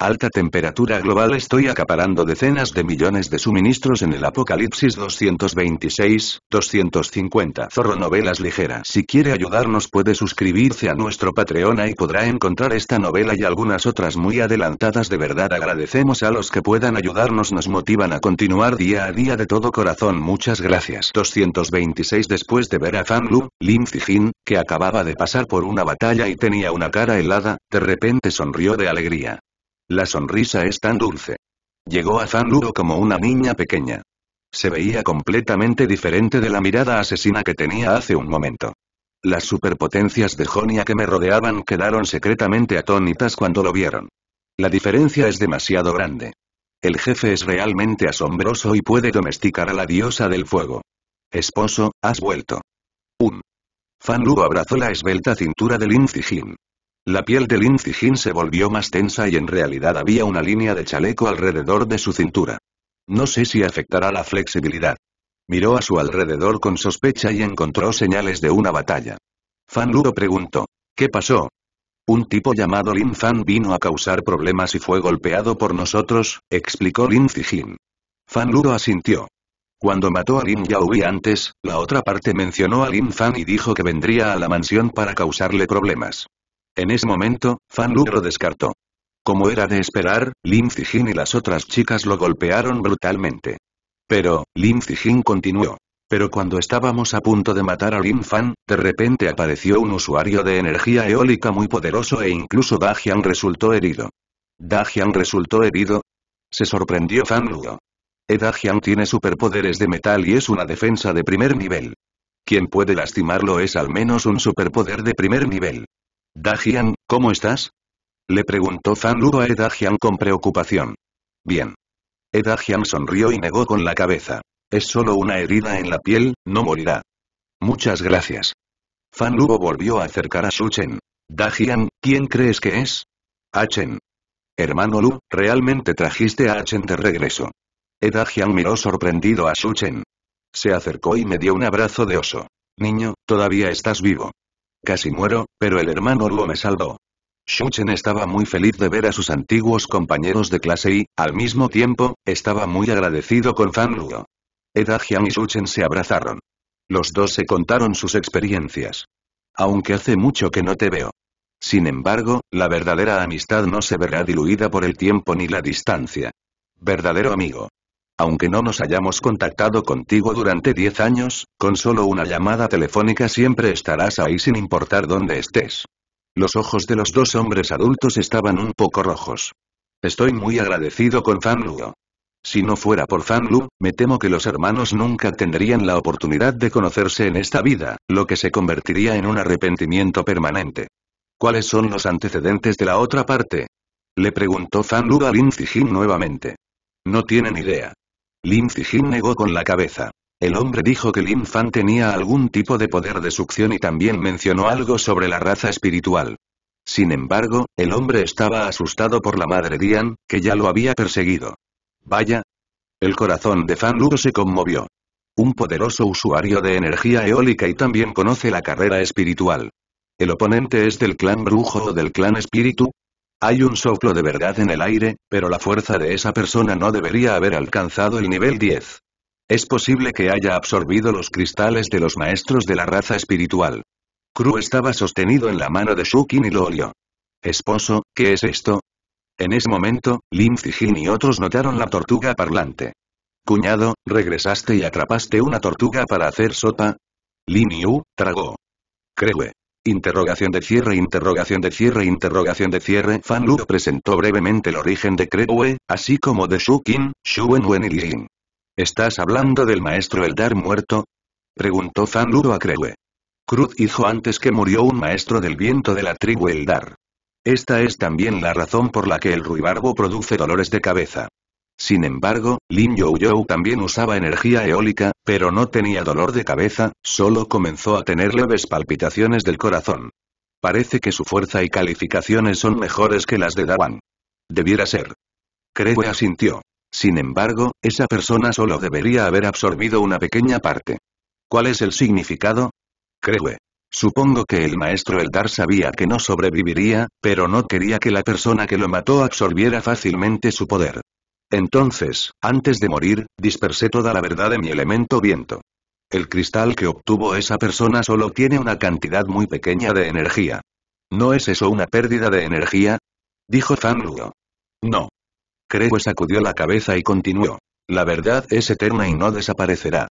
alta temperatura global estoy acaparando decenas de millones de suministros en el Apocalipsis 226, 250. Zorro Novelas Ligeras. Si quiere ayudarnos puede suscribirse a nuestro Patreon y podrá encontrar esta novela y algunas otras muy adelantadas de verdad agradecemos a los que puedan ayudarnos nos motivan a continuar día a día de todo corazón muchas gracias. 226 Después de ver a Fanlu Lin Fijin, que acababa de pasar por una batalla y tenía una cara helada, de repente sonrió de alegría. La sonrisa es tan dulce. Llegó a Fan Luo como una niña pequeña. Se veía completamente diferente de la mirada asesina que tenía hace un momento. Las superpotencias de Jonia que me rodeaban quedaron secretamente atónitas cuando lo vieron. La diferencia es demasiado grande. El jefe es realmente asombroso y puede domesticar a la diosa del fuego. Esposo, has vuelto. Un. Fan abrazó la esbelta cintura de Lin Zijin. La piel de Lin Zijin se volvió más tensa y en realidad había una línea de chaleco alrededor de su cintura. No sé si afectará la flexibilidad. Miró a su alrededor con sospecha y encontró señales de una batalla. Fan Luro preguntó. ¿Qué pasó? Un tipo llamado Lin Fan vino a causar problemas y fue golpeado por nosotros, explicó Lin Zijin. Fan Luro asintió. Cuando mató a Lin Yaohui antes, la otra parte mencionó a Lin Fan y dijo que vendría a la mansión para causarle problemas. En ese momento, Fan Lu lo descartó. Como era de esperar, Lim Zijin y las otras chicas lo golpearon brutalmente. Pero, Lim Zijin continuó. Pero cuando estábamos a punto de matar a Lin Fan, de repente apareció un usuario de energía eólica muy poderoso e incluso Dajian resultó herido. ¿Dajian resultó herido? Se sorprendió Fan Luo. E eh, Dajian tiene superpoderes de metal y es una defensa de primer nivel. Quien puede lastimarlo es al menos un superpoder de primer nivel. Dajian, ¿cómo estás? Le preguntó Fan Luo a Edajian con preocupación. Bien. Edajian sonrió y negó con la cabeza. Es solo una herida en la piel, no morirá. Muchas gracias. Fan Luo volvió a acercar a Su Chen. Dajian, ¿quién crees que es? Achen. Hermano Lu, realmente trajiste a Achen de regreso. Edajian miró sorprendido a Su Chen. Se acercó y me dio un abrazo de oso. Niño, todavía estás vivo. Casi muero, pero el hermano Luo me salvó. Shuchen estaba muy feliz de ver a sus antiguos compañeros de clase y, al mismo tiempo, estaba muy agradecido con Fan Luo. Edajian y Shuchen se abrazaron. Los dos se contaron sus experiencias. Aunque hace mucho que no te veo. Sin embargo, la verdadera amistad no se verá diluida por el tiempo ni la distancia. Verdadero amigo. Aunque no nos hayamos contactado contigo durante 10 años, con solo una llamada telefónica siempre estarás ahí sin importar dónde estés. Los ojos de los dos hombres adultos estaban un poco rojos. Estoy muy agradecido con Fan Si no fuera por Fan me temo que los hermanos nunca tendrían la oportunidad de conocerse en esta vida, lo que se convertiría en un arrepentimiento permanente. ¿Cuáles son los antecedentes de la otra parte? Le preguntó Fan a Lin Fijin nuevamente. No tienen idea. Lin Zijin negó con la cabeza. El hombre dijo que Lin Fan tenía algún tipo de poder de succión y también mencionó algo sobre la raza espiritual. Sin embargo, el hombre estaba asustado por la madre Dian, que ya lo había perseguido. Vaya. El corazón de Fan Lu se conmovió. Un poderoso usuario de energía eólica y también conoce la carrera espiritual. El oponente es del clan brujo o del clan espíritu, hay un soplo de verdad en el aire, pero la fuerza de esa persona no debería haber alcanzado el nivel 10. Es posible que haya absorbido los cristales de los maestros de la raza espiritual. Kru estaba sostenido en la mano de Shukin y lo olió. Esposo, ¿qué es esto? En ese momento, Lin Zijin y otros notaron la tortuga parlante. Cuñado, ¿regresaste y atrapaste una tortuga para hacer sopa? Lin Yu, tragó. Crewe. Interrogación de cierre, interrogación de cierre, interrogación de cierre. Fan Lu presentó brevemente el origen de Crewe, así como de Shukin, Shuenwen y Lin. ¿Estás hablando del maestro Eldar muerto? Preguntó Fan Lu a Crewe. Cruz hizo antes que murió un maestro del viento de la tribu Eldar. Esta es también la razón por la que el ruibarbo produce dolores de cabeza. Sin embargo, Lin Youyou también usaba energía eólica, pero no tenía dolor de cabeza, solo comenzó a tener leves palpitaciones del corazón. Parece que su fuerza y calificaciones son mejores que las de Dawan. Debiera ser. Creo asintió. Sin embargo, esa persona solo debería haber absorbido una pequeña parte. ¿Cuál es el significado? Crewe. Supongo que el maestro Eldar sabía que no sobreviviría, pero no quería que la persona que lo mató absorbiera fácilmente su poder. Entonces, antes de morir, dispersé toda la verdad de mi elemento viento. El cristal que obtuvo esa persona solo tiene una cantidad muy pequeña de energía. ¿No es eso una pérdida de energía? Dijo Zanluo. No. Creo sacudió la cabeza y continuó. La verdad es eterna y no desaparecerá.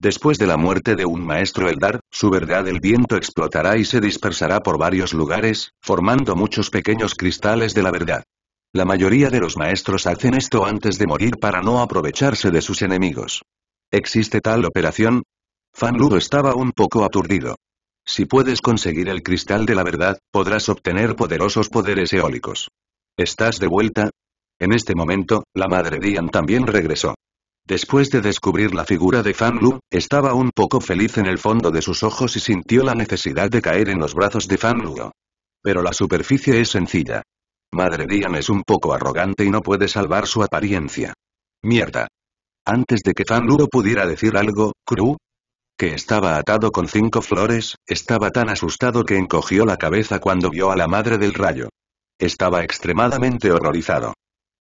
Después de la muerte de un maestro Eldar, su verdad el viento explotará y se dispersará por varios lugares, formando muchos pequeños cristales de la verdad. La mayoría de los maestros hacen esto antes de morir para no aprovecharse de sus enemigos. ¿Existe tal operación? Fan Lu estaba un poco aturdido. Si puedes conseguir el cristal de la verdad, podrás obtener poderosos poderes eólicos. ¿Estás de vuelta? En este momento, la madre Dian también regresó. Después de descubrir la figura de Fan Lu, estaba un poco feliz en el fondo de sus ojos y sintió la necesidad de caer en los brazos de Fan Lu. Pero la superficie es sencilla. Madre Dian es un poco arrogante y no puede salvar su apariencia. Mierda. Antes de que Lu pudiera decir algo, Kru, que estaba atado con cinco flores, estaba tan asustado que encogió la cabeza cuando vio a la madre del rayo. Estaba extremadamente horrorizado.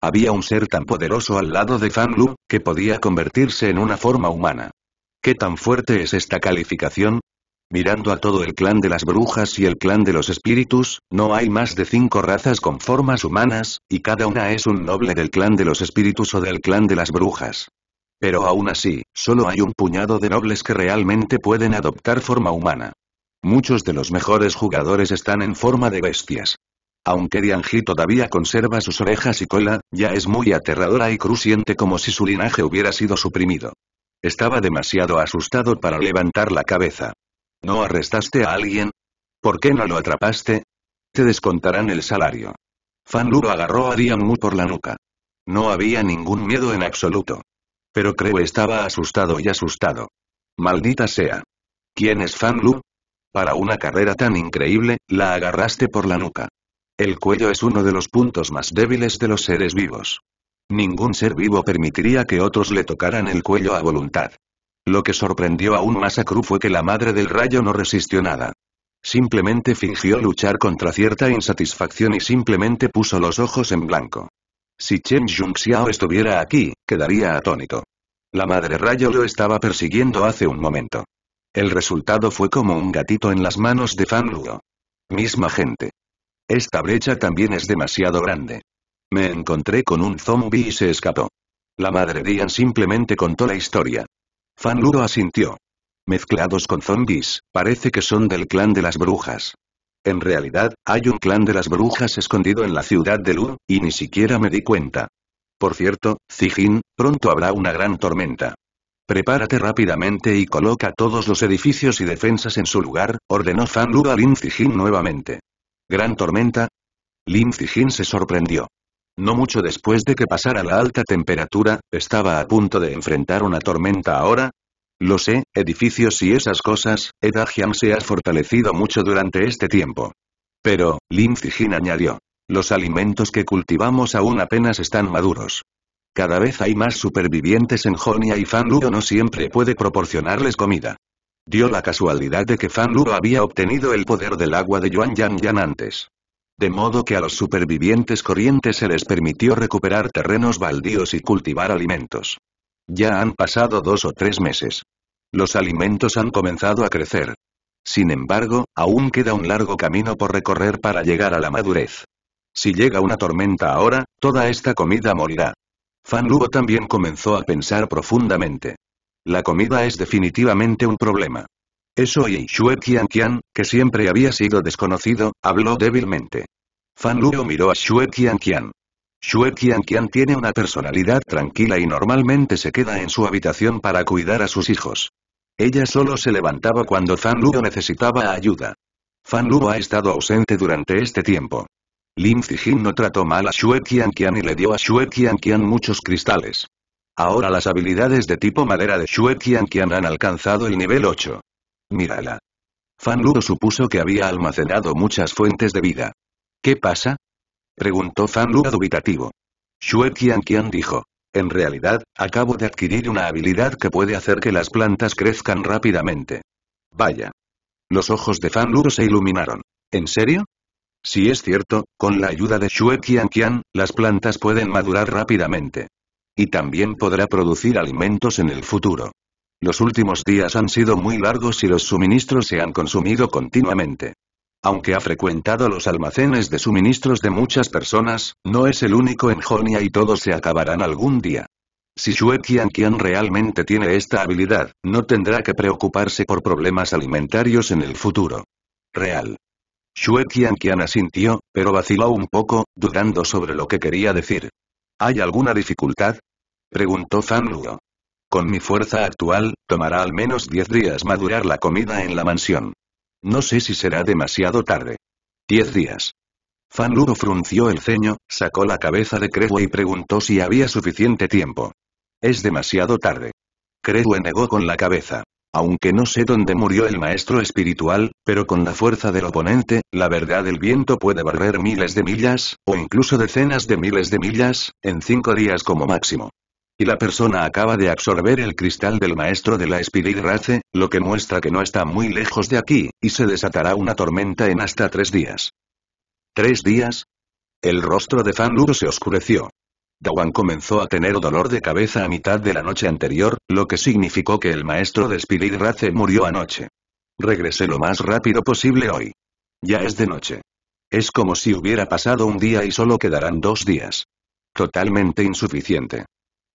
Había un ser tan poderoso al lado de Fanlu, que podía convertirse en una forma humana. ¿Qué tan fuerte es esta calificación? Mirando a todo el clan de las brujas y el clan de los espíritus, no hay más de cinco razas con formas humanas, y cada una es un noble del clan de los espíritus o del clan de las brujas. Pero aún así, solo hay un puñado de nobles que realmente pueden adoptar forma humana. Muchos de los mejores jugadores están en forma de bestias. Aunque Dianji todavía conserva sus orejas y cola, ya es muy aterradora y cruciente como si su linaje hubiera sido suprimido. Estaba demasiado asustado para levantar la cabeza. ¿No arrestaste a alguien? ¿Por qué no lo atrapaste? Te descontarán el salario. Fan Luro agarró a Mu por la nuca. No había ningún miedo en absoluto. Pero creo estaba asustado y asustado. Maldita sea. ¿Quién es Fan Lu? Para una carrera tan increíble, la agarraste por la nuca. El cuello es uno de los puntos más débiles de los seres vivos. Ningún ser vivo permitiría que otros le tocaran el cuello a voluntad. Lo que sorprendió aún más a fue que la madre del rayo no resistió nada. Simplemente fingió luchar contra cierta insatisfacción y simplemente puso los ojos en blanco. Si Chen Xiao estuviera aquí, quedaría atónito. La madre rayo lo estaba persiguiendo hace un momento. El resultado fue como un gatito en las manos de Fan Luo. Misma gente. Esta brecha también es demasiado grande. Me encontré con un zombie y se escapó. La madre Dian simplemente contó la historia. Fan Ludo asintió. Mezclados con zombies, parece que son del clan de las brujas. En realidad, hay un clan de las brujas escondido en la ciudad de Lu, y ni siquiera me di cuenta. Por cierto, Zijin, pronto habrá una gran tormenta. Prepárate rápidamente y coloca todos los edificios y defensas en su lugar, ordenó Fan Ludo a Lin Zijin nuevamente. ¿Gran tormenta? Lin Zijin se sorprendió. No mucho después de que pasara la alta temperatura, estaba a punto de enfrentar una tormenta ahora. Lo sé, edificios y esas cosas, Edagian se ha fortalecido mucho durante este tiempo. Pero, Lin Zijin añadió, los alimentos que cultivamos aún apenas están maduros. Cada vez hay más supervivientes en Jonia y Fan Luo no siempre puede proporcionarles comida. Dio la casualidad de que Fan Luo había obtenido el poder del agua de Yuan Yan Yan antes de modo que a los supervivientes corrientes se les permitió recuperar terrenos baldíos y cultivar alimentos. Ya han pasado dos o tres meses. Los alimentos han comenzado a crecer. Sin embargo, aún queda un largo camino por recorrer para llegar a la madurez. Si llega una tormenta ahora, toda esta comida morirá. Fan Luo también comenzó a pensar profundamente. La comida es definitivamente un problema. Eso y Xue Qian, que siempre había sido desconocido, habló débilmente. Fan Luo miró a Xue qian Qian tiene una personalidad tranquila y normalmente se queda en su habitación para cuidar a sus hijos. Ella solo se levantaba cuando Fan Luo necesitaba ayuda. Fan Luo ha estado ausente durante este tiempo. Lin Zijin no trató mal a Xue Qian y le dio a Xue Qian muchos cristales. Ahora las habilidades de tipo madera de Xue Qian han alcanzado el nivel 8. Mírala. Fan Luo supuso que había almacenado muchas fuentes de vida. ¿Qué pasa? Preguntó Fan Luo dubitativo. Xue Qianqian dijo. En realidad, acabo de adquirir una habilidad que puede hacer que las plantas crezcan rápidamente. Vaya. Los ojos de Fan Luo se iluminaron. ¿En serio? Si es cierto, con la ayuda de Xue Qianqian, las plantas pueden madurar rápidamente. Y también podrá producir alimentos en el futuro. Los últimos días han sido muy largos y los suministros se han consumido continuamente. Aunque ha frecuentado los almacenes de suministros de muchas personas, no es el único en Jonia y todos se acabarán algún día. Si Shue Qianqian realmente tiene esta habilidad, no tendrá que preocuparse por problemas alimentarios en el futuro. Real. Shue Qianqian asintió, pero vaciló un poco, dudando sobre lo que quería decir. ¿Hay alguna dificultad? Preguntó Fan Luo. Con mi fuerza actual, tomará al menos 10 días madurar la comida en la mansión. No sé si será demasiado tarde. 10 días. Fan Ludo frunció el ceño, sacó la cabeza de Crewe y preguntó si había suficiente tiempo. Es demasiado tarde. Crewe negó con la cabeza. Aunque no sé dónde murió el maestro espiritual, pero con la fuerza del oponente, la verdad el viento puede barrer miles de millas, o incluso decenas de miles de millas, en cinco días como máximo. Y la persona acaba de absorber el cristal del maestro de la Spirit Race, lo que muestra que no está muy lejos de aquí, y se desatará una tormenta en hasta tres días. ¿Tres días? El rostro de Fan se oscureció. Dawan comenzó a tener dolor de cabeza a mitad de la noche anterior, lo que significó que el maestro de Spirit Race murió anoche. Regresé lo más rápido posible hoy. Ya es de noche. Es como si hubiera pasado un día y solo quedarán dos días. Totalmente insuficiente.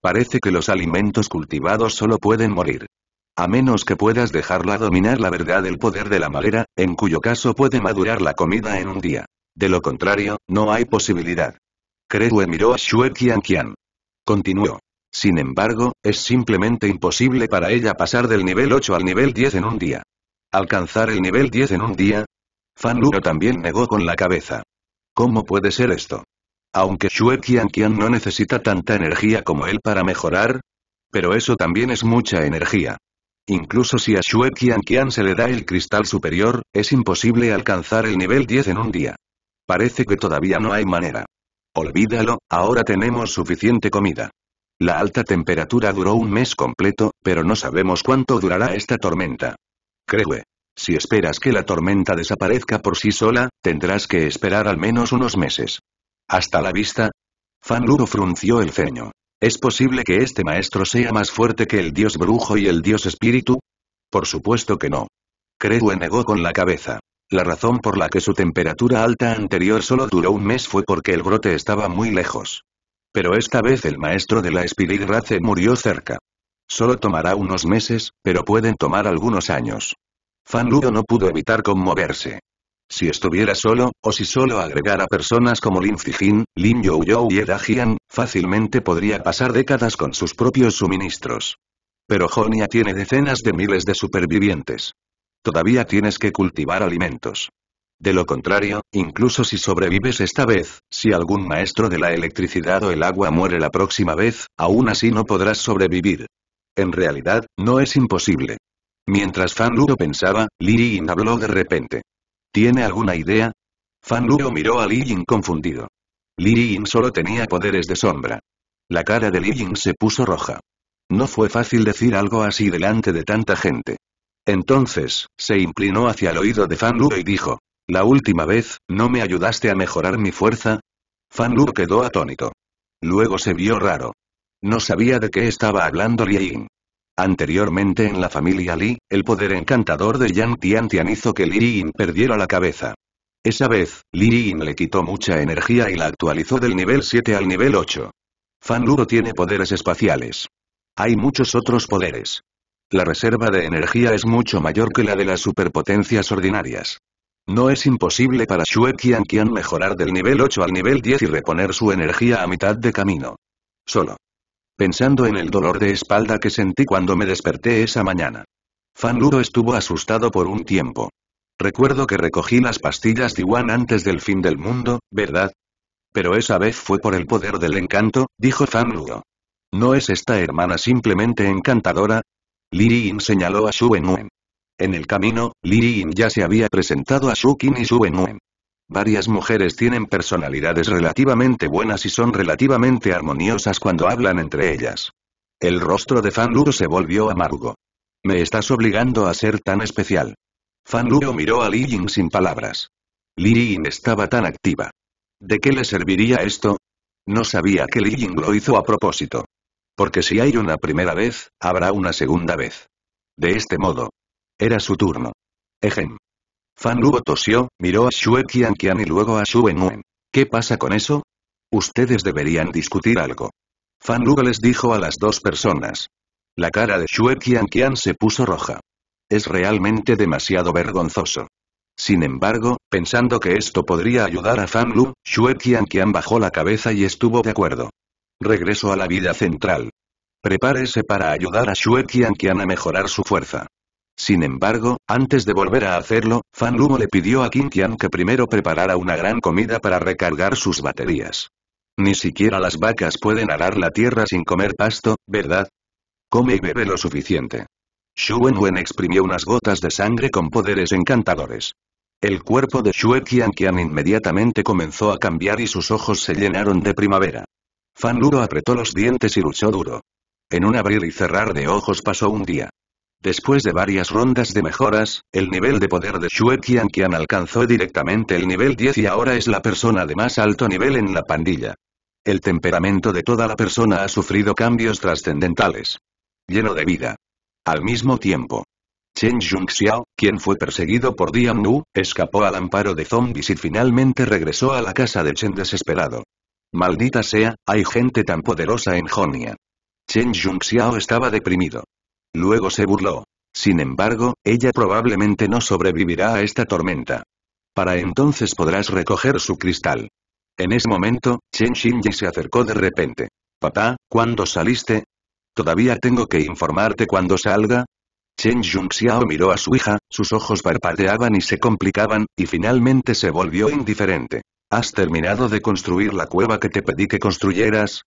Parece que los alimentos cultivados solo pueden morir. A menos que puedas dejarla dominar la verdad del poder de la madera, en cuyo caso puede madurar la comida en un día. De lo contrario, no hay posibilidad. Kretue miró a Xue Qianqian. Continuó. Sin embargo, es simplemente imposible para ella pasar del nivel 8 al nivel 10 en un día. ¿Alcanzar el nivel 10 en un día? Fan Luro también negó con la cabeza. ¿Cómo puede ser esto? Aunque Xue Qianqian no necesita tanta energía como él para mejorar. Pero eso también es mucha energía. Incluso si a Xue se le da el cristal superior, es imposible alcanzar el nivel 10 en un día. Parece que todavía no hay manera. Olvídalo, ahora tenemos suficiente comida. La alta temperatura duró un mes completo, pero no sabemos cuánto durará esta tormenta. Creo. Si esperas que la tormenta desaparezca por sí sola, tendrás que esperar al menos unos meses. Hasta la vista. Fan Ludo frunció el ceño. ¿Es posible que este maestro sea más fuerte que el dios brujo y el dios espíritu? Por supuesto que no. Crewe negó con la cabeza. La razón por la que su temperatura alta anterior solo duró un mes fue porque el brote estaba muy lejos. Pero esta vez el maestro de la Spirit Race murió cerca. Solo tomará unos meses, pero pueden tomar algunos años. Fan Ludo no pudo evitar conmoverse si estuviera solo, o si solo agregara personas como Lin Fijin, Lin Youyou y Jian, fácilmente podría pasar décadas con sus propios suministros. Pero Jonia tiene decenas de miles de supervivientes. Todavía tienes que cultivar alimentos. De lo contrario, incluso si sobrevives esta vez, si algún maestro de la electricidad o el agua muere la próxima vez, aún así no podrás sobrevivir. En realidad, no es imposible. Mientras Fan Ludo pensaba, Yin habló de repente. ¿Tiene alguna idea? Fan Luo miró a Li Ying confundido. Li Ying solo tenía poderes de sombra. La cara de Li Ying se puso roja. No fue fácil decir algo así delante de tanta gente. Entonces, se inclinó hacia el oído de Fan Luo y dijo, la última vez, ¿no me ayudaste a mejorar mi fuerza? Fan Luo quedó atónito. Luego se vio raro. No sabía de qué estaba hablando Li Ying. Anteriormente en la familia Li, el poder encantador de Yang Tian hizo que Li Yin perdiera la cabeza. Esa vez, Li Yin le quitó mucha energía y la actualizó del nivel 7 al nivel 8. Fan Luro tiene poderes espaciales. Hay muchos otros poderes. La reserva de energía es mucho mayor que la de las superpotencias ordinarias. No es imposible para Xue Qian mejorar del nivel 8 al nivel 10 y reponer su energía a mitad de camino. Solo pensando en el dolor de espalda que sentí cuando me desperté esa mañana. Fan Luro estuvo asustado por un tiempo. Recuerdo que recogí las pastillas de yuan antes del fin del mundo, ¿verdad? Pero esa vez fue por el poder del encanto, dijo Fan Luro. ¿No es esta hermana simplemente encantadora? Yin señaló a Shu Wen. En el camino, Yin ya se había presentado a Qin y Shu Wen. Varias mujeres tienen personalidades relativamente buenas y son relativamente armoniosas cuando hablan entre ellas. El rostro de Fan Luo se volvió amargo. Me estás obligando a ser tan especial. Fan Luo miró a Li Ying sin palabras. Li Ying estaba tan activa. ¿De qué le serviría esto? No sabía que Li Ying lo hizo a propósito. Porque si hay una primera vez, habrá una segunda vez. De este modo. Era su turno. Ejem. Fan Luo tosió, miró a Xue Qianqian y luego a Xue Nguyen. ¿Qué pasa con eso? Ustedes deberían discutir algo. Fan Luo les dijo a las dos personas. La cara de Xue Qianqian se puso roja. Es realmente demasiado vergonzoso. Sin embargo, pensando que esto podría ayudar a Fan Lu, Xue Qianqian bajó la cabeza y estuvo de acuerdo. Regreso a la vida central. Prepárese para ayudar a Xue Qianqian a mejorar su fuerza. Sin embargo, antes de volver a hacerlo, Fan Lumo le pidió a Qin Qian que primero preparara una gran comida para recargar sus baterías. Ni siquiera las vacas pueden arar la tierra sin comer pasto, ¿verdad? Come y bebe lo suficiente. Xu Wenwen exprimió unas gotas de sangre con poderes encantadores. El cuerpo de Xue Qian inmediatamente comenzó a cambiar y sus ojos se llenaron de primavera. Fan Luro apretó los dientes y luchó duro. En un abrir y cerrar de ojos pasó un día. Después de varias rondas de mejoras, el nivel de poder de Xue Qianqian alcanzó directamente el nivel 10 y ahora es la persona de más alto nivel en la pandilla. El temperamento de toda la persona ha sufrido cambios trascendentales. Lleno de vida. Al mismo tiempo. Chen Junxiao, quien fue perseguido por Dian Nu, escapó al amparo de zombies y finalmente regresó a la casa de Chen desesperado. Maldita sea, hay gente tan poderosa en Jonia. Chen Junxiao estaba deprimido. Luego se burló. Sin embargo, ella probablemente no sobrevivirá a esta tormenta. Para entonces podrás recoger su cristal. En ese momento, Chen Xinji se acercó de repente. Papá, ¿cuándo saliste? ¿Todavía tengo que informarte cuando salga? Chen Xiao miró a su hija, sus ojos parpadeaban y se complicaban, y finalmente se volvió indiferente. ¿Has terminado de construir la cueva que te pedí que construyeras?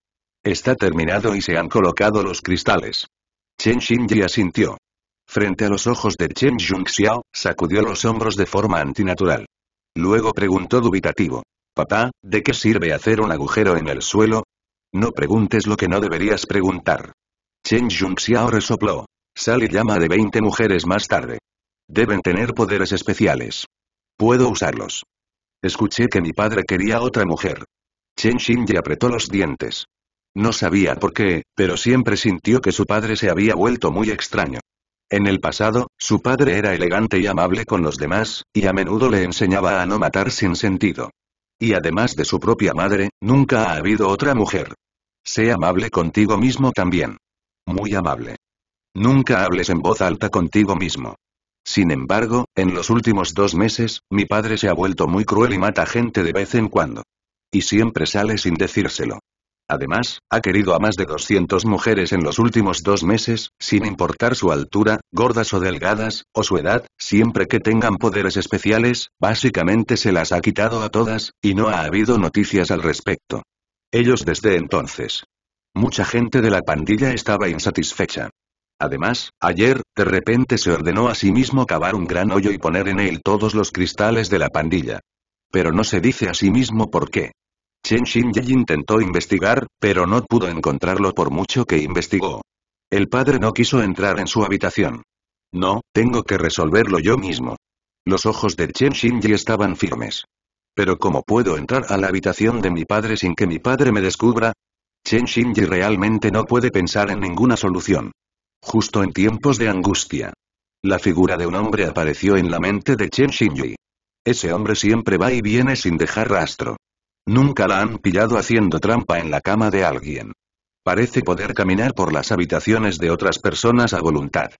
Está terminado y se han colocado los cristales. Chen Xinji asintió. Frente a los ojos de Chen Junxiao, sacudió los hombros de forma antinatural. Luego preguntó dubitativo. Papá, ¿de qué sirve hacer un agujero en el suelo? No preguntes lo que no deberías preguntar. Chen Junxiao resopló. «Sale llama de 20 mujeres más tarde. Deben tener poderes especiales. Puedo usarlos. Escuché que mi padre quería otra mujer. Chen Xinji apretó los dientes. No sabía por qué, pero siempre sintió que su padre se había vuelto muy extraño. En el pasado, su padre era elegante y amable con los demás, y a menudo le enseñaba a no matar sin sentido. Y además de su propia madre, nunca ha habido otra mujer. Sé amable contigo mismo también. Muy amable. Nunca hables en voz alta contigo mismo. Sin embargo, en los últimos dos meses, mi padre se ha vuelto muy cruel y mata gente de vez en cuando. Y siempre sale sin decírselo. Además, ha querido a más de 200 mujeres en los últimos dos meses, sin importar su altura, gordas o delgadas, o su edad, siempre que tengan poderes especiales, básicamente se las ha quitado a todas, y no ha habido noticias al respecto. Ellos desde entonces. Mucha gente de la pandilla estaba insatisfecha. Además, ayer, de repente se ordenó a sí mismo cavar un gran hoyo y poner en él todos los cristales de la pandilla. Pero no se dice a sí mismo por qué. Chen Xinji intentó investigar, pero no pudo encontrarlo por mucho que investigó. El padre no quiso entrar en su habitación. No, tengo que resolverlo yo mismo. Los ojos de Chen Xinji estaban firmes. Pero ¿cómo puedo entrar a la habitación de mi padre sin que mi padre me descubra? Chen Xinji realmente no puede pensar en ninguna solución. Justo en tiempos de angustia. La figura de un hombre apareció en la mente de Chen y Ese hombre siempre va y viene sin dejar rastro. Nunca la han pillado haciendo trampa en la cama de alguien. Parece poder caminar por las habitaciones de otras personas a voluntad.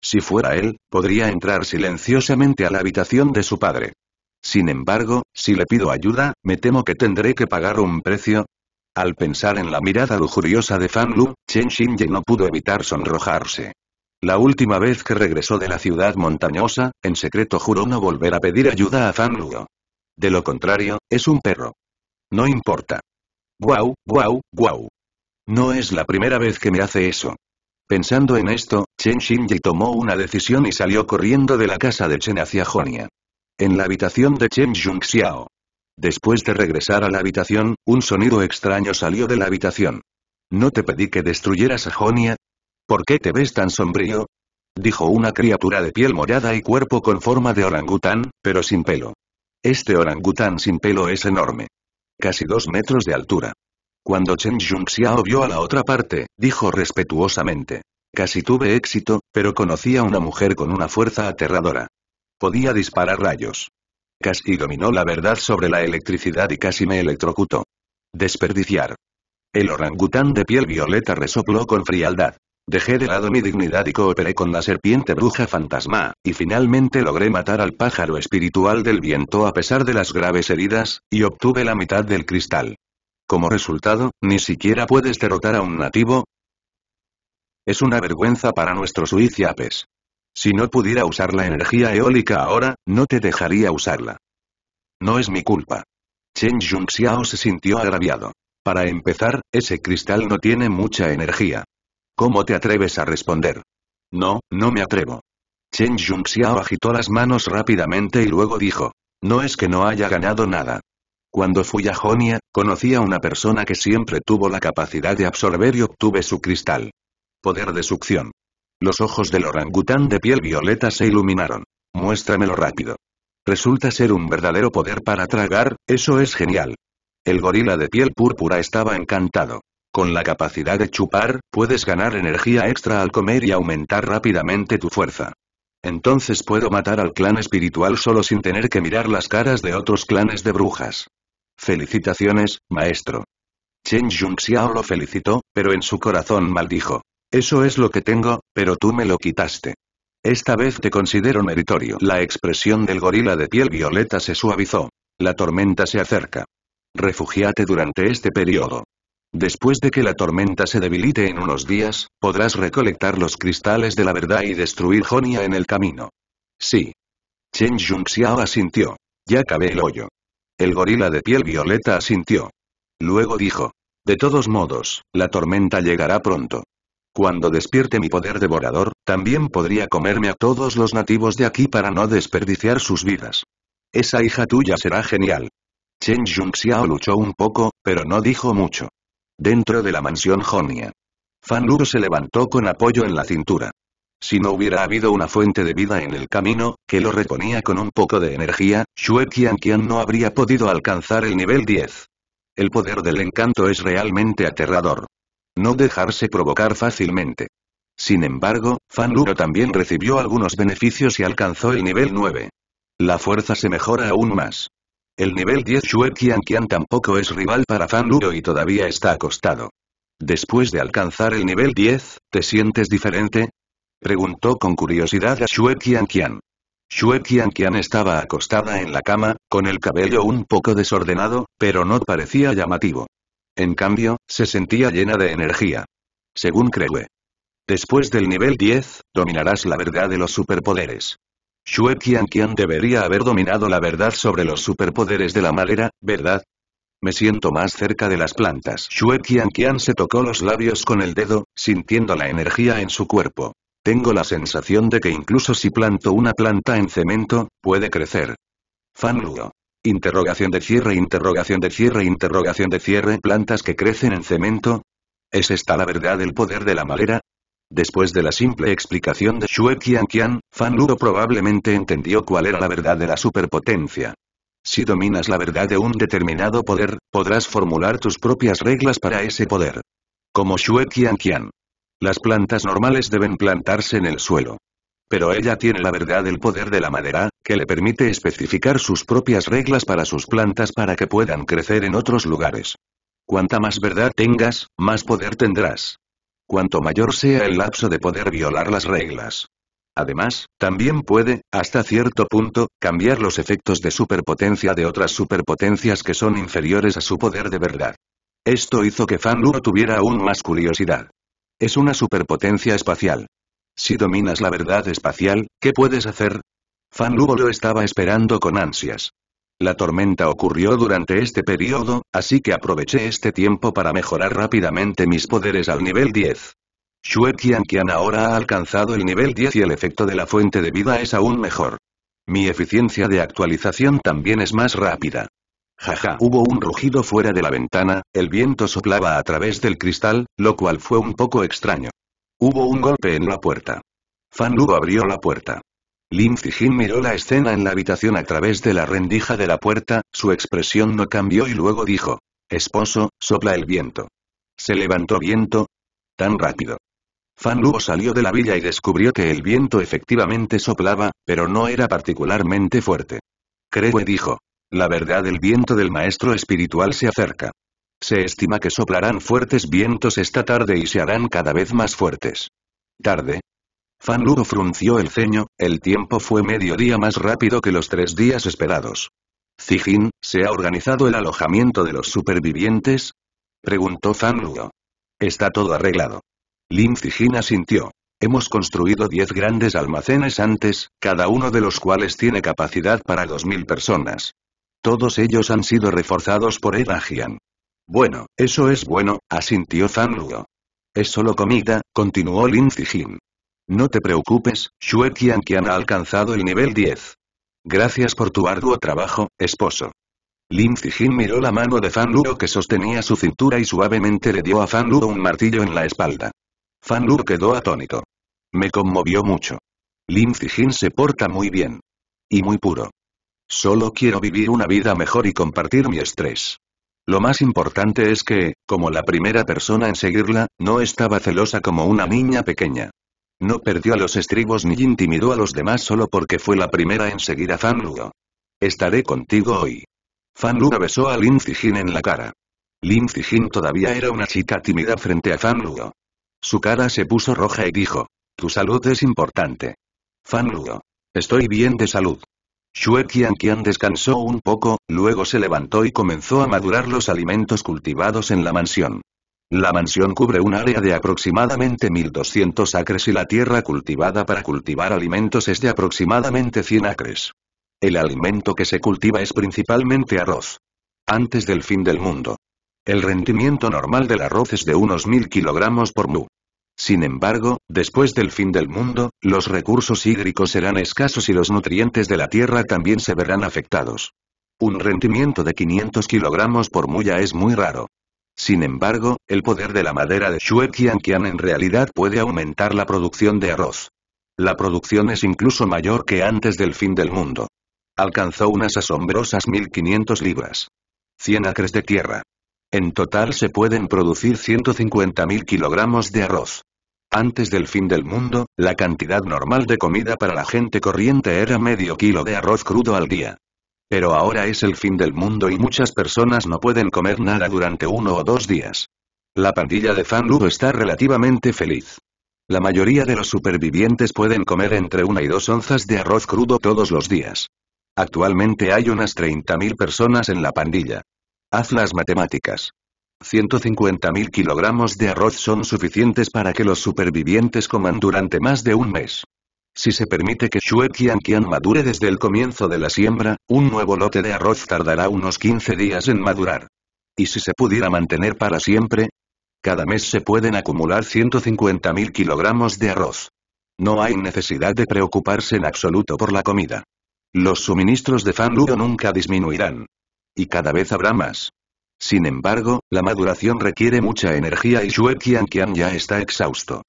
Si fuera él, podría entrar silenciosamente a la habitación de su padre. Sin embargo, si le pido ayuda, me temo que tendré que pagar un precio. Al pensar en la mirada lujuriosa de Fan Lu, Chen Xingye no pudo evitar sonrojarse. La última vez que regresó de la ciudad montañosa, en secreto juró no volver a pedir ayuda a Fan Lu. De lo contrario, es un perro. No importa. Guau, guau, guau. No es la primera vez que me hace eso. Pensando en esto, Chen Shinji tomó una decisión y salió corriendo de la casa de Chen hacia Jonia. En la habitación de Chen Xiao Después de regresar a la habitación, un sonido extraño salió de la habitación. ¿No te pedí que destruyeras a Jonia? ¿Por qué te ves tan sombrío? Dijo una criatura de piel morada y cuerpo con forma de orangután, pero sin pelo. Este orangután sin pelo es enorme casi dos metros de altura. Cuando Chen Xiao vio a la otra parte, dijo respetuosamente. Casi tuve éxito, pero conocí a una mujer con una fuerza aterradora. Podía disparar rayos. Casi dominó la verdad sobre la electricidad y casi me electrocutó. Desperdiciar. El orangután de piel violeta resopló con frialdad. Dejé de lado mi dignidad y cooperé con la serpiente bruja fantasma, y finalmente logré matar al pájaro espiritual del viento a pesar de las graves heridas, y obtuve la mitad del cristal. Como resultado, ni siquiera puedes derrotar a un nativo. Es una vergüenza para nuestros suiciapes. Si no pudiera usar la energía eólica ahora, no te dejaría usarla. No es mi culpa. Chen Junxiao se sintió agraviado. Para empezar, ese cristal no tiene mucha energía. ¿Cómo te atreves a responder? No, no me atrevo. Chen Junxiao agitó las manos rápidamente y luego dijo. No es que no haya ganado nada. Cuando fui a Jonia, conocí a una persona que siempre tuvo la capacidad de absorber y obtuve su cristal. Poder de succión. Los ojos del orangután de piel violeta se iluminaron. Muéstramelo rápido. Resulta ser un verdadero poder para tragar, eso es genial. El gorila de piel púrpura estaba encantado. Con la capacidad de chupar, puedes ganar energía extra al comer y aumentar rápidamente tu fuerza. Entonces puedo matar al clan espiritual solo sin tener que mirar las caras de otros clanes de brujas. Felicitaciones, maestro. Chen Junxiao lo felicitó, pero en su corazón maldijo. Eso es lo que tengo, pero tú me lo quitaste. Esta vez te considero meritorio. La expresión del gorila de piel violeta se suavizó. La tormenta se acerca. Refugiate durante este periodo. Después de que la tormenta se debilite en unos días, podrás recolectar los cristales de la verdad y destruir Jonia en el camino. Sí. Chen Xiao asintió. Ya cabé el hoyo. El gorila de piel violeta asintió. Luego dijo. De todos modos, la tormenta llegará pronto. Cuando despierte mi poder devorador, también podría comerme a todos los nativos de aquí para no desperdiciar sus vidas. Esa hija tuya será genial. Chen Xiao luchó un poco, pero no dijo mucho dentro de la mansión Jonia. Fan se levantó con apoyo en la cintura. Si no hubiera habido una fuente de vida en el camino, que lo reponía con un poco de energía, Xue Qian no habría podido alcanzar el nivel 10. El poder del encanto es realmente aterrador. No dejarse provocar fácilmente. Sin embargo, Fan Luro también recibió algunos beneficios y alcanzó el nivel 9. La fuerza se mejora aún más. El nivel 10 Shue tampoco es rival para Fan Luo y todavía está acostado. Después de alcanzar el nivel 10, ¿te sientes diferente? Preguntó con curiosidad a Shue Qian Shue estaba acostada en la cama, con el cabello un poco desordenado, pero no parecía llamativo. En cambio, se sentía llena de energía. Según Crewe. Después del nivel 10, dominarás la verdad de los superpoderes. Shue Qianqian debería haber dominado la verdad sobre los superpoderes de la madera, ¿verdad? Me siento más cerca de las plantas. Shue Qianqian se tocó los labios con el dedo, sintiendo la energía en su cuerpo. Tengo la sensación de que incluso si planto una planta en cemento, puede crecer. Fan Luo. Interrogación de cierre, interrogación de cierre, interrogación de cierre, plantas que crecen en cemento. ¿Es esta la verdad el poder de la madera? Después de la simple explicación de Xue Qianqian, Fan Luo probablemente entendió cuál era la verdad de la superpotencia. Si dominas la verdad de un determinado poder, podrás formular tus propias reglas para ese poder. Como Xue Qianqian. Las plantas normales deben plantarse en el suelo. Pero ella tiene la verdad del poder de la madera, que le permite especificar sus propias reglas para sus plantas para que puedan crecer en otros lugares. Cuanta más verdad tengas, más poder tendrás cuanto mayor sea el lapso de poder violar las reglas. Además, también puede, hasta cierto punto, cambiar los efectos de superpotencia de otras superpotencias que son inferiores a su poder de verdad. Esto hizo que Fan Luo tuviera aún más curiosidad. Es una superpotencia espacial. Si dominas la verdad espacial, ¿qué puedes hacer? Fan Luo lo estaba esperando con ansias. La tormenta ocurrió durante este periodo, así que aproveché este tiempo para mejorar rápidamente mis poderes al nivel 10. Shue Qian ahora ha alcanzado el nivel 10 y el efecto de la fuente de vida es aún mejor. Mi eficiencia de actualización también es más rápida. Jaja, hubo un rugido fuera de la ventana, el viento soplaba a través del cristal, lo cual fue un poco extraño. Hubo un golpe en la puerta. Fan Lu abrió la puerta. Lin Zijin miró la escena en la habitación a través de la rendija de la puerta, su expresión no cambió y luego dijo. Esposo, sopla el viento. ¿Se levantó viento? Tan rápido. Fan Luo salió de la villa y descubrió que el viento efectivamente soplaba, pero no era particularmente fuerte. Crewe dijo. La verdad el viento del maestro espiritual se acerca. Se estima que soplarán fuertes vientos esta tarde y se harán cada vez más fuertes. Tarde, Fan Luo frunció el ceño, el tiempo fue medio día más rápido que los tres días esperados. Zijin, ¿se ha organizado el alojamiento de los supervivientes? Preguntó Fan Luo. Está todo arreglado. Lin Zijin asintió. Hemos construido diez grandes almacenes antes, cada uno de los cuales tiene capacidad para dos mil personas. Todos ellos han sido reforzados por Edagian. Bueno, eso es bueno, asintió Luo. Es solo comida, continuó Lin Zijin. No te preocupes, Xue que ha alcanzado el nivel 10. Gracias por tu arduo trabajo, esposo. Lin Zijin miró la mano de Fan Luo que sostenía su cintura y suavemente le dio a Fan Luo un martillo en la espalda. Fan Luo quedó atónito. Me conmovió mucho. Lin Zijin se porta muy bien. Y muy puro. Solo quiero vivir una vida mejor y compartir mi estrés. Lo más importante es que, como la primera persona en seguirla, no estaba celosa como una niña pequeña. No perdió a los estribos ni intimidó a los demás solo porque fue la primera en seguir a Fan Estaré contigo hoy. Fan besó a Lin Zijin en la cara. Lin Zijin todavía era una chica tímida frente a Fan Su cara se puso roja y dijo, tu salud es importante. Fan Estoy bien de salud. Xue Qianqian descansó un poco, luego se levantó y comenzó a madurar los alimentos cultivados en la mansión. La mansión cubre un área de aproximadamente 1200 acres y la tierra cultivada para cultivar alimentos es de aproximadamente 100 acres. El alimento que se cultiva es principalmente arroz. Antes del fin del mundo. El rendimiento normal del arroz es de unos 1000 kilogramos por mu. Sin embargo, después del fin del mundo, los recursos hídricos serán escasos y los nutrientes de la tierra también se verán afectados. Un rendimiento de 500 kilogramos por mu ya es muy raro. Sin embargo, el poder de la madera de Shueqianqian en realidad puede aumentar la producción de arroz. La producción es incluso mayor que antes del fin del mundo. Alcanzó unas asombrosas 1500 libras. 100 acres de tierra. En total se pueden producir 150.000 kilogramos de arroz. Antes del fin del mundo, la cantidad normal de comida para la gente corriente era medio kilo de arroz crudo al día. Pero ahora es el fin del mundo y muchas personas no pueden comer nada durante uno o dos días. La pandilla de Fan está relativamente feliz. La mayoría de los supervivientes pueden comer entre una y dos onzas de arroz crudo todos los días. Actualmente hay unas 30.000 personas en la pandilla. Haz las matemáticas. 150.000 kilogramos de arroz son suficientes para que los supervivientes coman durante más de un mes. Si se permite que Shue madure desde el comienzo de la siembra, un nuevo lote de arroz tardará unos 15 días en madurar. ¿Y si se pudiera mantener para siempre? Cada mes se pueden acumular 150.000 kilogramos de arroz. No hay necesidad de preocuparse en absoluto por la comida. Los suministros de Fan Ludo nunca disminuirán. Y cada vez habrá más. Sin embargo, la maduración requiere mucha energía y Shue ya está exhausto.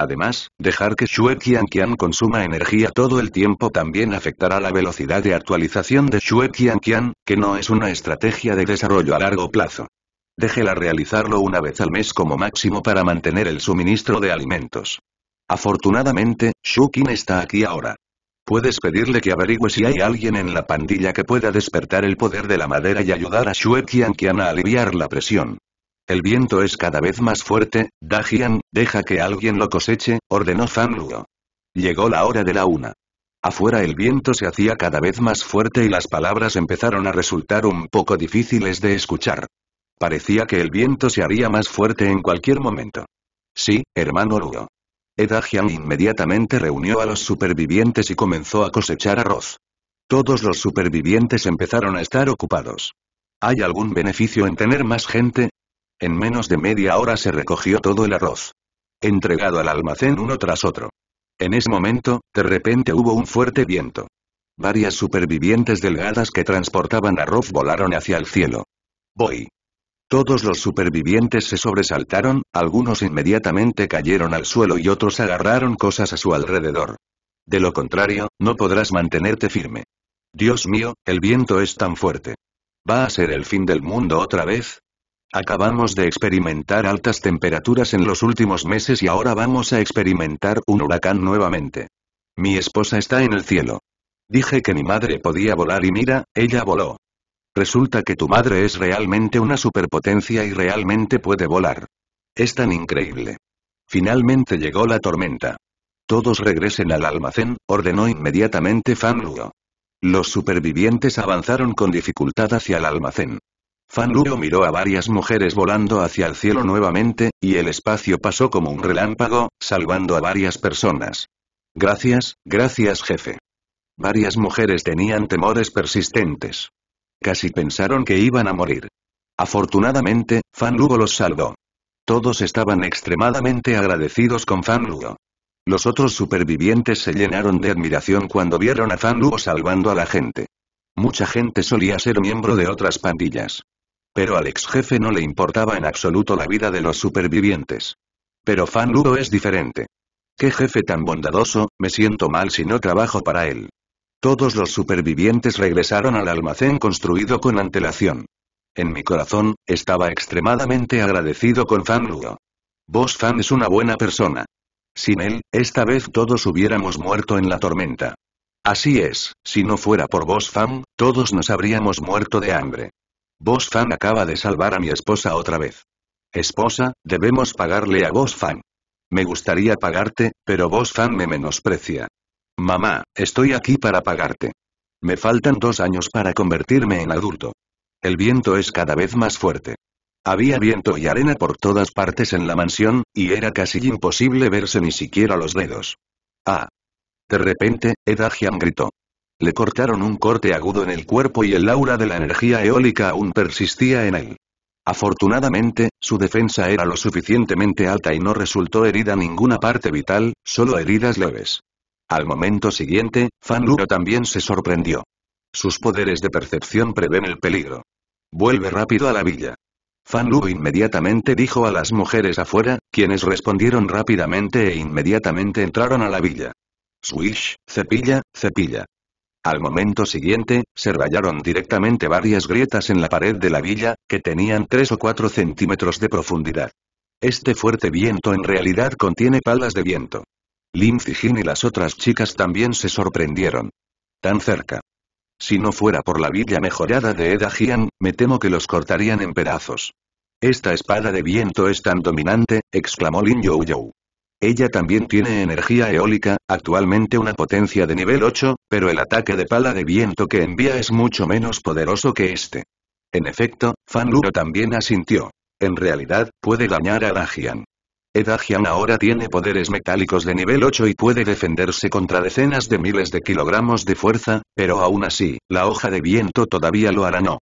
Además, dejar que Shue Qianqian consuma energía todo el tiempo también afectará la velocidad de actualización de Shue Qianqian, que no es una estrategia de desarrollo a largo plazo. Déjela realizarlo una vez al mes como máximo para mantener el suministro de alimentos. Afortunadamente, Shuqin está aquí ahora. Puedes pedirle que averigüe si hay alguien en la pandilla que pueda despertar el poder de la madera y ayudar a Shue Qianqian a aliviar la presión. El viento es cada vez más fuerte, Dajian, deja que alguien lo coseche, ordenó Fan Llegó la hora de la una. Afuera el viento se hacía cada vez más fuerte y las palabras empezaron a resultar un poco difíciles de escuchar. Parecía que el viento se haría más fuerte en cualquier momento. Sí, hermano Luo. Edajian inmediatamente reunió a los supervivientes y comenzó a cosechar arroz. Todos los supervivientes empezaron a estar ocupados. ¿Hay algún beneficio en tener más gente? En menos de media hora se recogió todo el arroz. Entregado al almacén uno tras otro. En ese momento, de repente hubo un fuerte viento. Varias supervivientes delgadas que transportaban arroz volaron hacia el cielo. Voy. Todos los supervivientes se sobresaltaron, algunos inmediatamente cayeron al suelo y otros agarraron cosas a su alrededor. De lo contrario, no podrás mantenerte firme. Dios mío, el viento es tan fuerte. ¿Va a ser el fin del mundo otra vez? Acabamos de experimentar altas temperaturas en los últimos meses y ahora vamos a experimentar un huracán nuevamente. Mi esposa está en el cielo. Dije que mi madre podía volar y mira, ella voló. Resulta que tu madre es realmente una superpotencia y realmente puede volar. Es tan increíble. Finalmente llegó la tormenta. Todos regresen al almacén, ordenó inmediatamente Fan Luo. Los supervivientes avanzaron con dificultad hacia el almacén. Fan Luo miró a varias mujeres volando hacia el cielo nuevamente, y el espacio pasó como un relámpago, salvando a varias personas. Gracias, gracias jefe. Varias mujeres tenían temores persistentes. Casi pensaron que iban a morir. Afortunadamente, Fan Luo los salvó. Todos estaban extremadamente agradecidos con Fan Luo. Los otros supervivientes se llenaron de admiración cuando vieron a Fan Luo salvando a la gente. Mucha gente solía ser miembro de otras pandillas. Pero al ex jefe no le importaba en absoluto la vida de los supervivientes. Pero Fan Luo es diferente. Qué jefe tan bondadoso, me siento mal si no trabajo para él. Todos los supervivientes regresaron al almacén construido con antelación. En mi corazón, estaba extremadamente agradecido con Fan Luo. Vos Fan es una buena persona. Sin él, esta vez todos hubiéramos muerto en la tormenta. Así es, si no fuera por vos Fan, todos nos habríamos muerto de hambre. Boss Fan acaba de salvar a mi esposa otra vez. Esposa, debemos pagarle a Boss Fan. Me gustaría pagarte, pero Boss Fan me menosprecia. Mamá, estoy aquí para pagarte. Me faltan dos años para convertirme en adulto. El viento es cada vez más fuerte. Había viento y arena por todas partes en la mansión, y era casi imposible verse ni siquiera los dedos. Ah. De repente, Edagian gritó. Le cortaron un corte agudo en el cuerpo y el aura de la energía eólica aún persistía en él. Afortunadamente, su defensa era lo suficientemente alta y no resultó herida ninguna parte vital, solo heridas leves. Al momento siguiente, Fan también se sorprendió. Sus poderes de percepción prevén el peligro. Vuelve rápido a la villa. Fan Lu inmediatamente dijo a las mujeres afuera, quienes respondieron rápidamente e inmediatamente entraron a la villa. Swish, cepilla, cepilla. Al momento siguiente, se rayaron directamente varias grietas en la pared de la villa, que tenían 3 o 4 centímetros de profundidad. Este fuerte viento en realidad contiene palas de viento. Lin Zijin y las otras chicas también se sorprendieron. Tan cerca. Si no fuera por la villa mejorada de Jian, me temo que los cortarían en pedazos. Esta espada de viento es tan dominante, exclamó Lin Youyou. Ella también tiene energía eólica, actualmente una potencia de nivel 8, pero el ataque de pala de viento que envía es mucho menos poderoso que este. En efecto, Fan Luro también asintió. En realidad, puede dañar a Dajian. Edagian ahora tiene poderes metálicos de nivel 8 y puede defenderse contra decenas de miles de kilogramos de fuerza, pero aún así, la hoja de viento todavía lo hará no.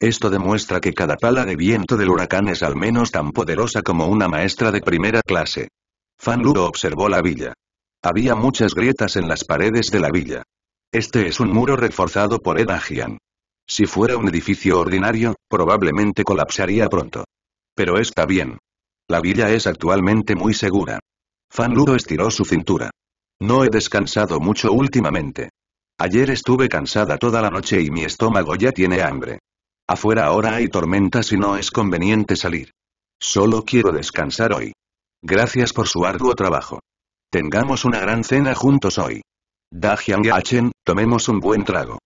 Esto demuestra que cada pala de viento del huracán es al menos tan poderosa como una maestra de primera clase. Fan Luo observó la villa. Había muchas grietas en las paredes de la villa. Este es un muro reforzado por Edagian. Si fuera un edificio ordinario, probablemente colapsaría pronto. Pero está bien. La villa es actualmente muy segura. Fan Luo estiró su cintura. No he descansado mucho últimamente. Ayer estuve cansada toda la noche y mi estómago ya tiene hambre. Afuera ahora hay tormentas y no es conveniente salir. Solo quiero descansar hoy. Gracias por su arduo trabajo. Tengamos una gran cena juntos hoy. Da Achen, tomemos un buen trago.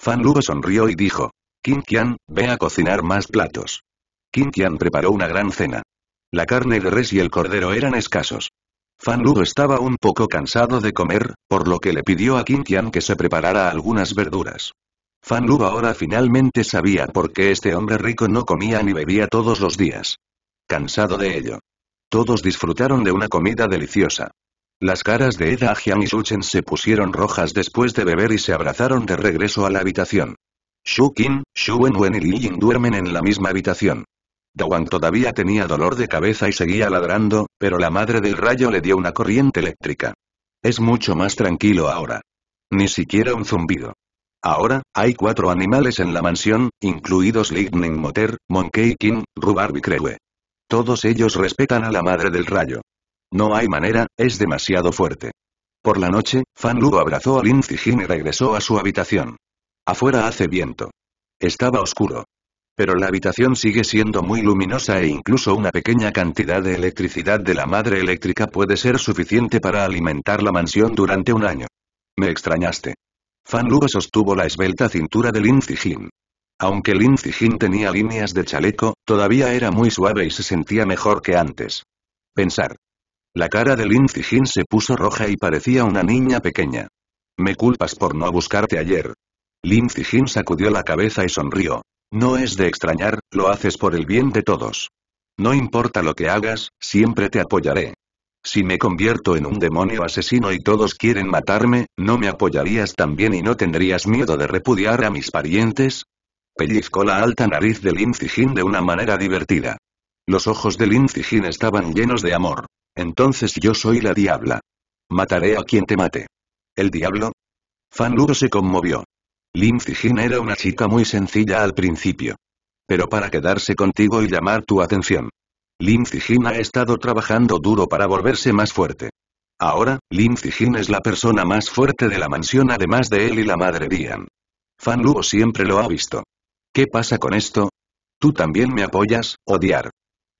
Fan Luo sonrió y dijo. Qin Qian, ve a cocinar más platos. Qin Qian preparó una gran cena. La carne de res y el cordero eran escasos. Fan Luo estaba un poco cansado de comer, por lo que le pidió a Qin Qian que se preparara algunas verduras. Fan Luo ahora finalmente sabía por qué este hombre rico no comía ni bebía todos los días. Cansado de ello. Todos disfrutaron de una comida deliciosa. Las caras de Eda Ajian y Shuchen se pusieron rojas después de beber y se abrazaron de regreso a la habitación. Shu Qin, Shu y Li duermen en la misma habitación. Dawang todavía tenía dolor de cabeza y seguía ladrando, pero la madre del rayo le dio una corriente eléctrica. Es mucho más tranquilo ahora. Ni siquiera un zumbido. Ahora, hay cuatro animales en la mansión, incluidos Lightning Motor, Monkey King, Rubarbi y Crewe. Todos ellos respetan a la madre del rayo. No hay manera, es demasiado fuerte. Por la noche, Fan Lu abrazó a Lin Zijin y regresó a su habitación. Afuera hace viento. Estaba oscuro. Pero la habitación sigue siendo muy luminosa e incluso una pequeña cantidad de electricidad de la madre eléctrica puede ser suficiente para alimentar la mansión durante un año. Me extrañaste. Fan Lu sostuvo la esbelta cintura de Lin Zijin. Aunque Lin Zijin tenía líneas de chaleco, todavía era muy suave y se sentía mejor que antes. Pensar. La cara de Lin Zijin se puso roja y parecía una niña pequeña. Me culpas por no buscarte ayer. Lin Zijin sacudió la cabeza y sonrió. No es de extrañar, lo haces por el bien de todos. No importa lo que hagas, siempre te apoyaré. Si me convierto en un demonio asesino y todos quieren matarme, ¿no me apoyarías también y no tendrías miedo de repudiar a mis parientes? pellizcó la alta nariz de Lin Zijin de una manera divertida. Los ojos de Lin Zijin estaban llenos de amor. Entonces yo soy la diabla. Mataré a quien te mate. ¿El diablo? Fan Luo se conmovió. Lin Zijin era una chica muy sencilla al principio. Pero para quedarse contigo y llamar tu atención. Lin Zijin ha estado trabajando duro para volverse más fuerte. Ahora, Lin Zijin es la persona más fuerte de la mansión además de él y la madre Dian. Fan Luo siempre lo ha visto. ¿Qué pasa con esto? Tú también me apoyas, odiar.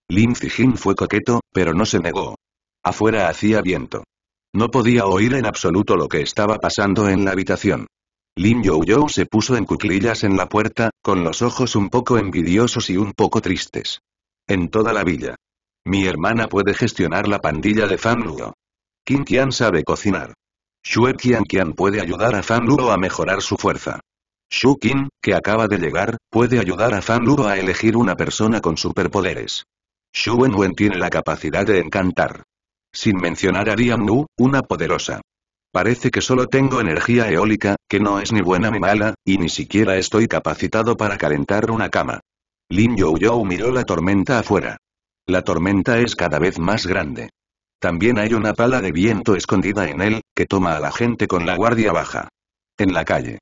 Lin Zijin fue coqueto, pero no se negó. Afuera hacía viento. No podía oír en absoluto lo que estaba pasando en la habitación. Lin Youyou se puso en cuclillas en la puerta, con los ojos un poco envidiosos y un poco tristes. En toda la villa. Mi hermana puede gestionar la pandilla de Fan Luo. Qin Qian sabe cocinar. Xue Qian Qian puede ayudar a Fan Luo a mejorar su fuerza. Shu que acaba de llegar, puede ayudar a Fan a elegir una persona con superpoderes. Shu Wenwen tiene la capacidad de encantar. Sin mencionar a Dian una poderosa. Parece que solo tengo energía eólica, que no es ni buena ni mala, y ni siquiera estoy capacitado para calentar una cama. Lin Youyou miró la tormenta afuera. La tormenta es cada vez más grande. También hay una pala de viento escondida en él, que toma a la gente con la guardia baja. En la calle.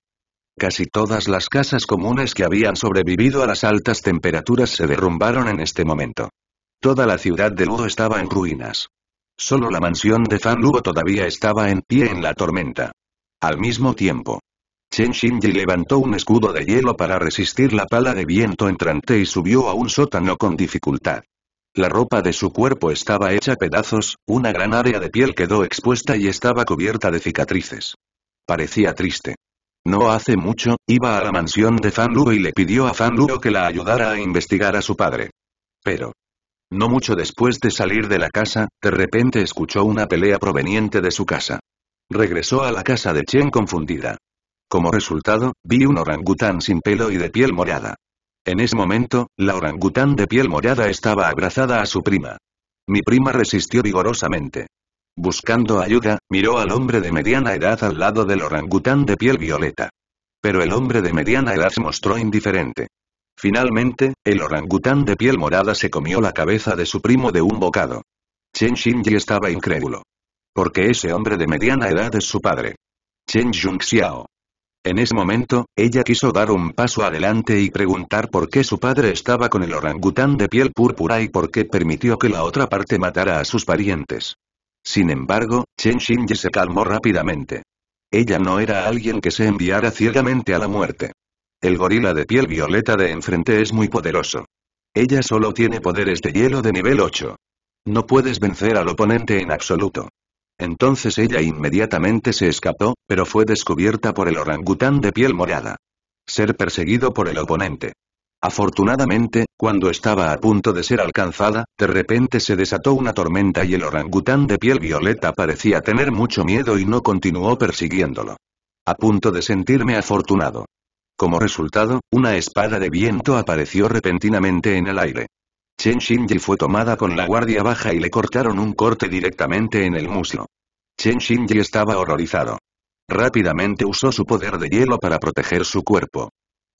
Casi todas las casas comunes que habían sobrevivido a las altas temperaturas se derrumbaron en este momento. Toda la ciudad de Lugo estaba en ruinas. Solo la mansión de Fan Lugo todavía estaba en pie en la tormenta. Al mismo tiempo, Chen Shinji levantó un escudo de hielo para resistir la pala de viento entrante y subió a un sótano con dificultad. La ropa de su cuerpo estaba hecha pedazos, una gran área de piel quedó expuesta y estaba cubierta de cicatrices. Parecía triste. No hace mucho, iba a la mansión de Fan Luo y le pidió a Fan Luo que la ayudara a investigar a su padre. Pero. No mucho después de salir de la casa, de repente escuchó una pelea proveniente de su casa. Regresó a la casa de Chen confundida. Como resultado, vi un orangután sin pelo y de piel morada. En ese momento, la orangután de piel morada estaba abrazada a su prima. Mi prima resistió vigorosamente. Buscando ayuda, miró al hombre de mediana edad al lado del orangután de piel violeta. Pero el hombre de mediana edad se mostró indiferente. Finalmente, el orangután de piel morada se comió la cabeza de su primo de un bocado. Chen Xinji estaba incrédulo. Porque ese hombre de mediana edad es su padre. Chen Xiao. En ese momento, ella quiso dar un paso adelante y preguntar por qué su padre estaba con el orangután de piel púrpura y por qué permitió que la otra parte matara a sus parientes. Sin embargo, Chen Xinye se calmó rápidamente. Ella no era alguien que se enviara ciegamente a la muerte. El gorila de piel violeta de enfrente es muy poderoso. Ella solo tiene poderes de hielo de nivel 8. No puedes vencer al oponente en absoluto. Entonces ella inmediatamente se escapó, pero fue descubierta por el orangután de piel morada. Ser perseguido por el oponente. Afortunadamente, cuando estaba a punto de ser alcanzada, de repente se desató una tormenta y el orangután de piel violeta parecía tener mucho miedo y no continuó persiguiéndolo. A punto de sentirme afortunado. Como resultado, una espada de viento apareció repentinamente en el aire. Chen Shinji fue tomada con la guardia baja y le cortaron un corte directamente en el muslo. Chen Shinji estaba horrorizado. Rápidamente usó su poder de hielo para proteger su cuerpo.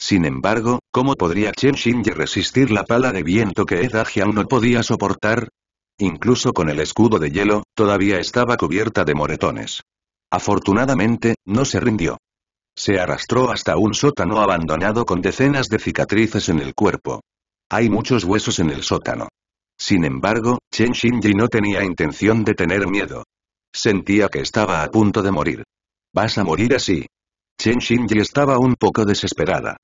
Sin embargo, ¿cómo podría Chen Shinji resistir la pala de viento que Ed no podía soportar? Incluso con el escudo de hielo, todavía estaba cubierta de moretones. Afortunadamente, no se rindió. Se arrastró hasta un sótano abandonado con decenas de cicatrices en el cuerpo. Hay muchos huesos en el sótano. Sin embargo, Chen Shinji no tenía intención de tener miedo. Sentía que estaba a punto de morir. Vas a morir así. Chen Shinji estaba un poco desesperada.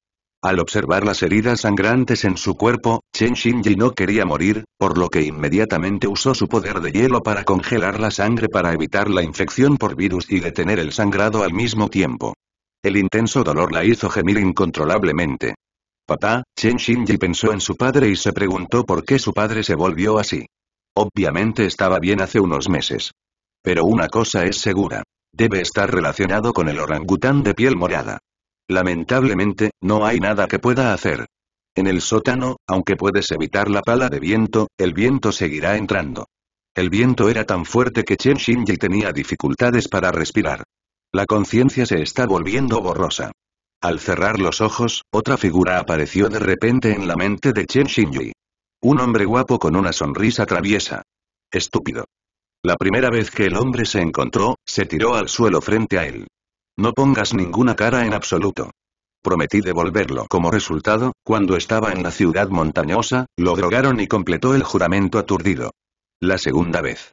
Al observar las heridas sangrantes en su cuerpo, Chen Shinji no quería morir, por lo que inmediatamente usó su poder de hielo para congelar la sangre para evitar la infección por virus y detener el sangrado al mismo tiempo. El intenso dolor la hizo gemir incontrolablemente. Papá, Chen Shinji pensó en su padre y se preguntó por qué su padre se volvió así. Obviamente estaba bien hace unos meses. Pero una cosa es segura. Debe estar relacionado con el orangután de piel morada. Lamentablemente, no hay nada que pueda hacer. En el sótano, aunque puedes evitar la pala de viento, el viento seguirá entrando. El viento era tan fuerte que Chen Shinji tenía dificultades para respirar. La conciencia se está volviendo borrosa. Al cerrar los ojos, otra figura apareció de repente en la mente de Chen Shinji. Un hombre guapo con una sonrisa traviesa. Estúpido. La primera vez que el hombre se encontró, se tiró al suelo frente a él. No pongas ninguna cara en absoluto. Prometí devolverlo. Como resultado, cuando estaba en la ciudad montañosa, lo drogaron y completó el juramento aturdido. La segunda vez.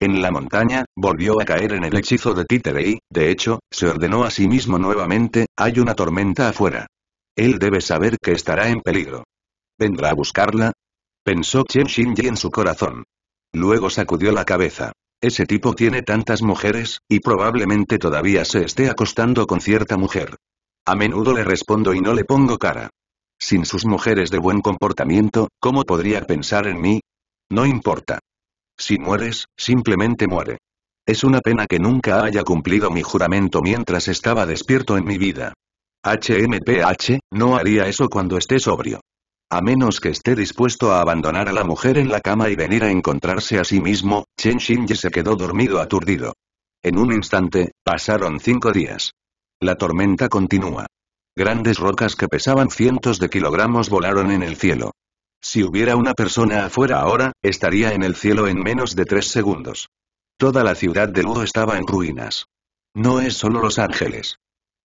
En la montaña, volvió a caer en el hechizo de títere y, de hecho, se ordenó a sí mismo nuevamente, hay una tormenta afuera. Él debe saber que estará en peligro. ¿Vendrá a buscarla? Pensó Chen Shinji en su corazón. Luego sacudió la cabeza. Ese tipo tiene tantas mujeres, y probablemente todavía se esté acostando con cierta mujer. A menudo le respondo y no le pongo cara. Sin sus mujeres de buen comportamiento, ¿cómo podría pensar en mí? No importa. Si mueres, simplemente muere. Es una pena que nunca haya cumplido mi juramento mientras estaba despierto en mi vida. HMPH, no haría eso cuando esté sobrio. A menos que esté dispuesto a abandonar a la mujer en la cama y venir a encontrarse a sí mismo, Chen Xinji se quedó dormido aturdido. En un instante, pasaron cinco días. La tormenta continúa. Grandes rocas que pesaban cientos de kilogramos volaron en el cielo. Si hubiera una persona afuera ahora, estaría en el cielo en menos de tres segundos. Toda la ciudad de Lu estaba en ruinas. No es solo Los Ángeles.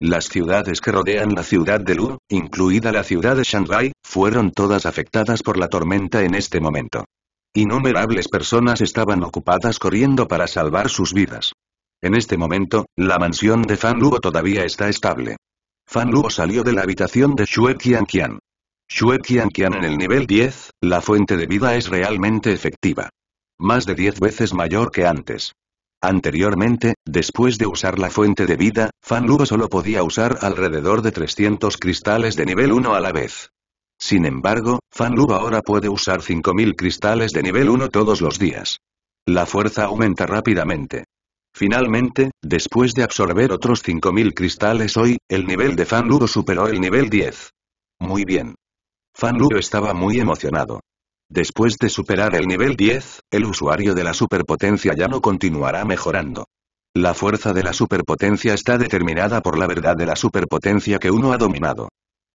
Las ciudades que rodean la ciudad de Lu, incluida la ciudad de Shanghái, fueron todas afectadas por la tormenta en este momento. Innumerables personas estaban ocupadas corriendo para salvar sus vidas. En este momento, la mansión de Fan Luo todavía está estable. Fan Luo salió de la habitación de Xue Qianqian. Xue Qian en el nivel 10, la fuente de vida es realmente efectiva. Más de 10 veces mayor que antes. Anteriormente, después de usar la fuente de vida, Fan Luo solo podía usar alrededor de 300 cristales de nivel 1 a la vez. Sin embargo, Fan Lu ahora puede usar 5000 cristales de nivel 1 todos los días. La fuerza aumenta rápidamente. Finalmente, después de absorber otros 5000 cristales hoy, el nivel de Fan Lu superó el nivel 10. Muy bien. Fan Lu estaba muy emocionado. Después de superar el nivel 10, el usuario de la superpotencia ya no continuará mejorando. La fuerza de la superpotencia está determinada por la verdad de la superpotencia que uno ha dominado.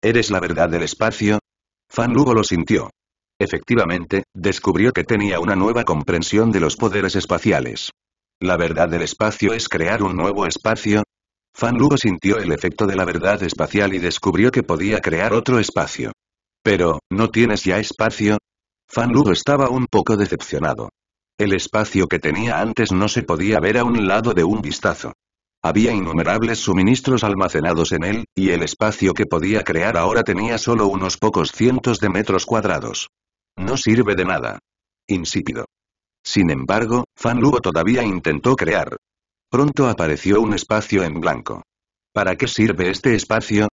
Eres la verdad del espacio, Fan Lugo lo sintió. Efectivamente, descubrió que tenía una nueva comprensión de los poderes espaciales. ¿La verdad del espacio es crear un nuevo espacio? Fan Lugo sintió el efecto de la verdad espacial y descubrió que podía crear otro espacio. Pero, ¿no tienes ya espacio? Fan Lugo estaba un poco decepcionado. El espacio que tenía antes no se podía ver a un lado de un vistazo. Había innumerables suministros almacenados en él, y el espacio que podía crear ahora tenía solo unos pocos cientos de metros cuadrados. No sirve de nada. Insípido. Sin embargo, Fan Luo todavía intentó crear. Pronto apareció un espacio en blanco. ¿Para qué sirve este espacio?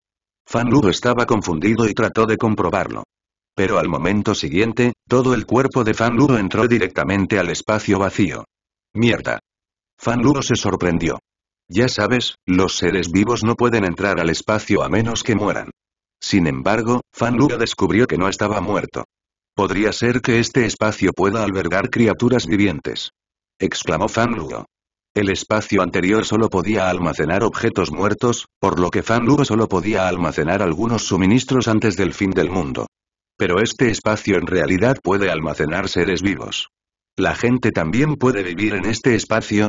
Fan Luo estaba confundido y trató de comprobarlo. Pero al momento siguiente, todo el cuerpo de Fan Luo entró directamente al espacio vacío. Mierda. Fan Luo se sorprendió. Ya sabes, los seres vivos no pueden entrar al espacio a menos que mueran. Sin embargo, Fan Luo descubrió que no estaba muerto. Podría ser que este espacio pueda albergar criaturas vivientes. Exclamó Fan Luo. El espacio anterior solo podía almacenar objetos muertos, por lo que Fan Luo solo podía almacenar algunos suministros antes del fin del mundo. Pero este espacio en realidad puede almacenar seres vivos. ¿La gente también puede vivir en este espacio?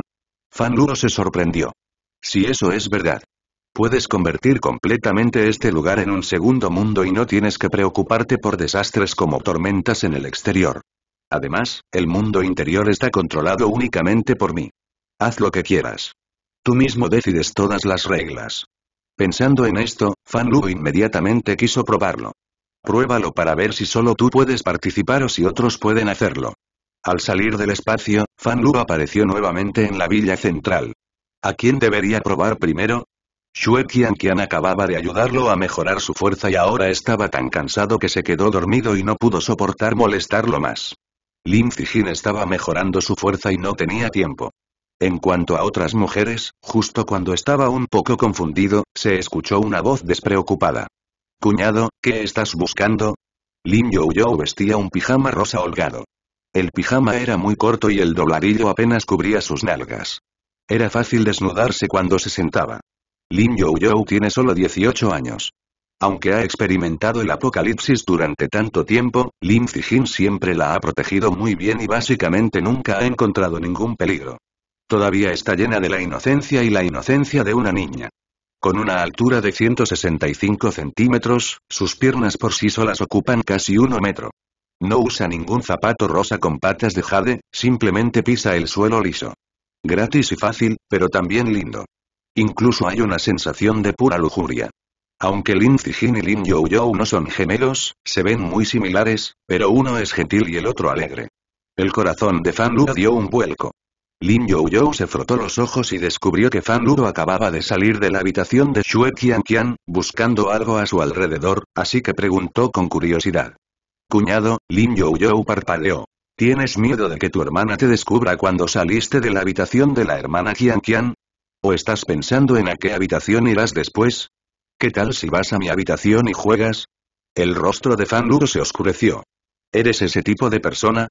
Fan Luo se sorprendió. Si eso es verdad. Puedes convertir completamente este lugar en un segundo mundo y no tienes que preocuparte por desastres como tormentas en el exterior. Además, el mundo interior está controlado únicamente por mí. Haz lo que quieras. Tú mismo decides todas las reglas. Pensando en esto, Fan Lu inmediatamente quiso probarlo. Pruébalo para ver si solo tú puedes participar o si otros pueden hacerlo. Al salir del espacio, Fan Lu apareció nuevamente en la villa central. ¿A quién debería probar primero? Xue Qian acababa de ayudarlo a mejorar su fuerza y ahora estaba tan cansado que se quedó dormido y no pudo soportar molestarlo más. Lin Zijin estaba mejorando su fuerza y no tenía tiempo. En cuanto a otras mujeres, justo cuando estaba un poco confundido, se escuchó una voz despreocupada. Cuñado, ¿qué estás buscando? Lin Yo Yo vestía un pijama rosa holgado. El pijama era muy corto y el dobladillo apenas cubría sus nalgas. Era fácil desnudarse cuando se sentaba. Lin Youyou tiene solo 18 años. Aunque ha experimentado el apocalipsis durante tanto tiempo, Lin Zijin siempre la ha protegido muy bien y básicamente nunca ha encontrado ningún peligro. Todavía está llena de la inocencia y la inocencia de una niña. Con una altura de 165 centímetros, sus piernas por sí solas ocupan casi 1 metro. No usa ningún zapato rosa con patas de jade, simplemente pisa el suelo liso. Gratis y fácil, pero también lindo. Incluso hay una sensación de pura lujuria. Aunque Lin Zijin y Lin Yu no son gemelos, se ven muy similares, pero uno es gentil y el otro alegre. El corazón de Fan Luo dio un vuelco. Lin Yu Yu se frotó los ojos y descubrió que Fan Luo acababa de salir de la habitación de Xue Qianqian, buscando algo a su alrededor, así que preguntó con curiosidad. Cuñado, Lin Yu Yu parpadeó. ¿Tienes miedo de que tu hermana te descubra cuando saliste de la habitación de la hermana Qianqian, ¿O estás pensando en a qué habitación irás después? ¿Qué tal si vas a mi habitación y juegas? El rostro de Fan Lu se oscureció. ¿Eres ese tipo de persona?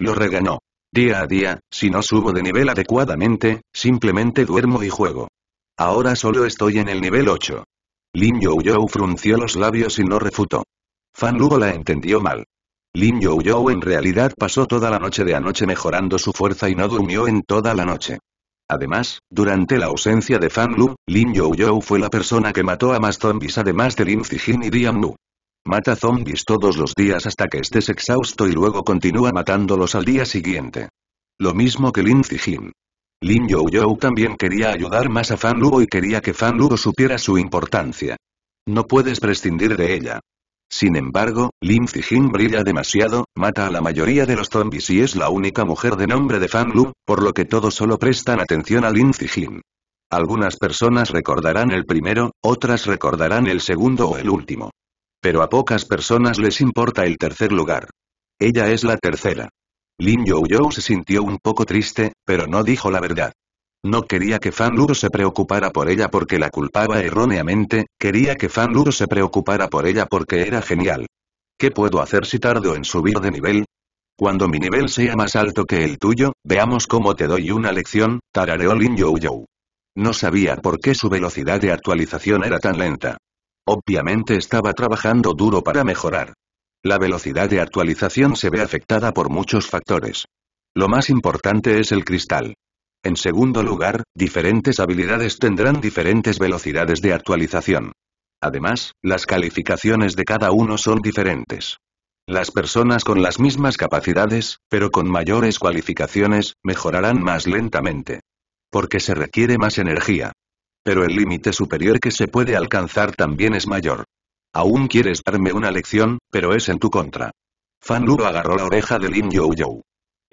Lo reganó. Día a día, si no subo de nivel adecuadamente, simplemente duermo y juego. Ahora solo estoy en el nivel 8. Lin Youyou frunció los labios y no refutó. Fan Lugo la entendió mal. Lin Youyou en realidad pasó toda la noche de anoche mejorando su fuerza y no durmió en toda la noche. Además, durante la ausencia de Fan Lu, Lin Youyou fue la persona que mató a más zombies además de Lin Zijin y Dian Mata zombies todos los días hasta que estés exhausto y luego continúa matándolos al día siguiente. Lo mismo que Lin Zijin. Lin Youyou también quería ayudar más a Fan Lu y quería que Fan Lu supiera su importancia. No puedes prescindir de ella. Sin embargo, Lin Zijin brilla demasiado, mata a la mayoría de los zombies y es la única mujer de nombre de Fan Lu, por lo que todos solo prestan atención a Lin Zijin. Algunas personas recordarán el primero, otras recordarán el segundo o el último. Pero a pocas personas les importa el tercer lugar. Ella es la tercera. Lin Youyou se sintió un poco triste, pero no dijo la verdad. No quería que Fan se preocupara por ella porque la culpaba erróneamente, quería que Fan se preocupara por ella porque era genial. ¿Qué puedo hacer si tardo en subir de nivel? Cuando mi nivel sea más alto que el tuyo, veamos cómo te doy una lección, tarareó Lin Yo No sabía por qué su velocidad de actualización era tan lenta. Obviamente estaba trabajando duro para mejorar. La velocidad de actualización se ve afectada por muchos factores. Lo más importante es el cristal. En segundo lugar, diferentes habilidades tendrán diferentes velocidades de actualización. Además, las calificaciones de cada uno son diferentes. Las personas con las mismas capacidades, pero con mayores cualificaciones, mejorarán más lentamente. Porque se requiere más energía. Pero el límite superior que se puede alcanzar también es mayor. Aún quieres darme una lección, pero es en tu contra. Fan Lu agarró la oreja de Lin Youyou.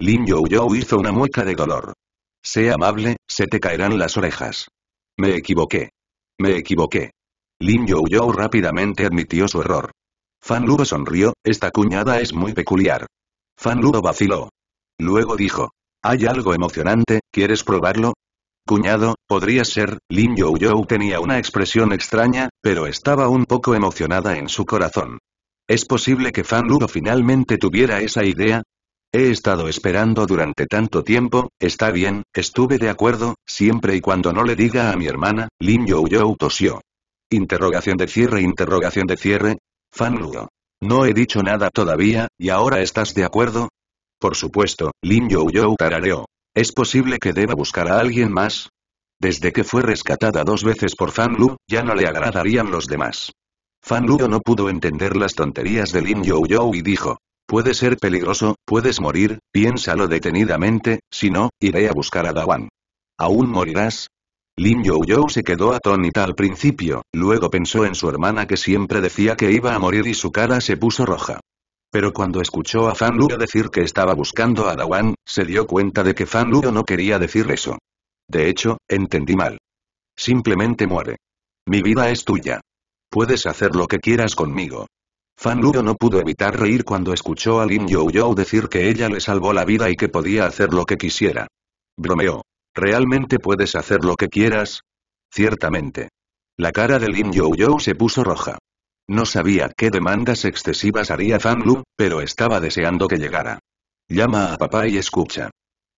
Lin Youyou hizo una mueca de dolor. Sé amable, se te caerán las orejas. Me equivoqué. Me equivoqué. Lin Youyou rápidamente admitió su error. Fan Lugo sonrió, esta cuñada es muy peculiar. Fan Ludo vaciló. Luego dijo. Hay algo emocionante, ¿quieres probarlo? Cuñado, podría ser, Lin Youyou tenía una expresión extraña, pero estaba un poco emocionada en su corazón. ¿Es posible que Fan Ludo finalmente tuviera esa idea? He estado esperando durante tanto tiempo, está bien, estuve de acuerdo, siempre y cuando no le diga a mi hermana, Lin Yo Yo tosió. Interrogación de cierre, interrogación de cierre. Fan Luo. No he dicho nada todavía, ¿y ahora estás de acuerdo? Por supuesto, Lin Yo Yo tarareó. ¿Es posible que deba buscar a alguien más? Desde que fue rescatada dos veces por Fan Lu, ya no le agradarían los demás. Fan Luo no pudo entender las tonterías de Lin Yo y dijo, Puede ser peligroso, puedes morir, piénsalo detenidamente, si no, iré a buscar a Dawan. ¿Aún morirás? Lin Youyou se quedó atónita al principio, luego pensó en su hermana que siempre decía que iba a morir y su cara se puso roja. Pero cuando escuchó a Fan Luo decir que estaba buscando a Dawan, se dio cuenta de que Fan Luo no quería decir eso. De hecho, entendí mal. Simplemente muere. Mi vida es tuya. Puedes hacer lo que quieras conmigo. Fan Luo no pudo evitar reír cuando escuchó a Lin Youyou decir que ella le salvó la vida y que podía hacer lo que quisiera. Bromeó. ¿Realmente puedes hacer lo que quieras? Ciertamente. La cara de Lin Yo Yo se puso roja. No sabía qué demandas excesivas haría Fan Lu, pero estaba deseando que llegara. Llama a papá y escucha.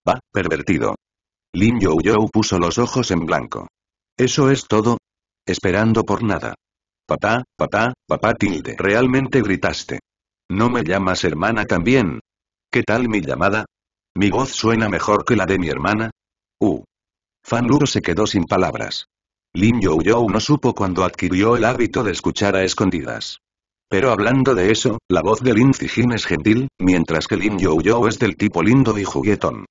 Va, pervertido. Lin Yo puso los ojos en blanco. ¿Eso es todo? Esperando por nada. Papá, papá, papá tilde. Realmente gritaste. ¿No me llamas hermana también? ¿Qué tal mi llamada? ¿Mi voz suena mejor que la de mi hermana? Uh. Fan se quedó sin palabras. Lin Yo no supo cuando adquirió el hábito de escuchar a escondidas. Pero hablando de eso, la voz de Lin Zijin es gentil, mientras que Lin Yo es del tipo lindo y juguetón.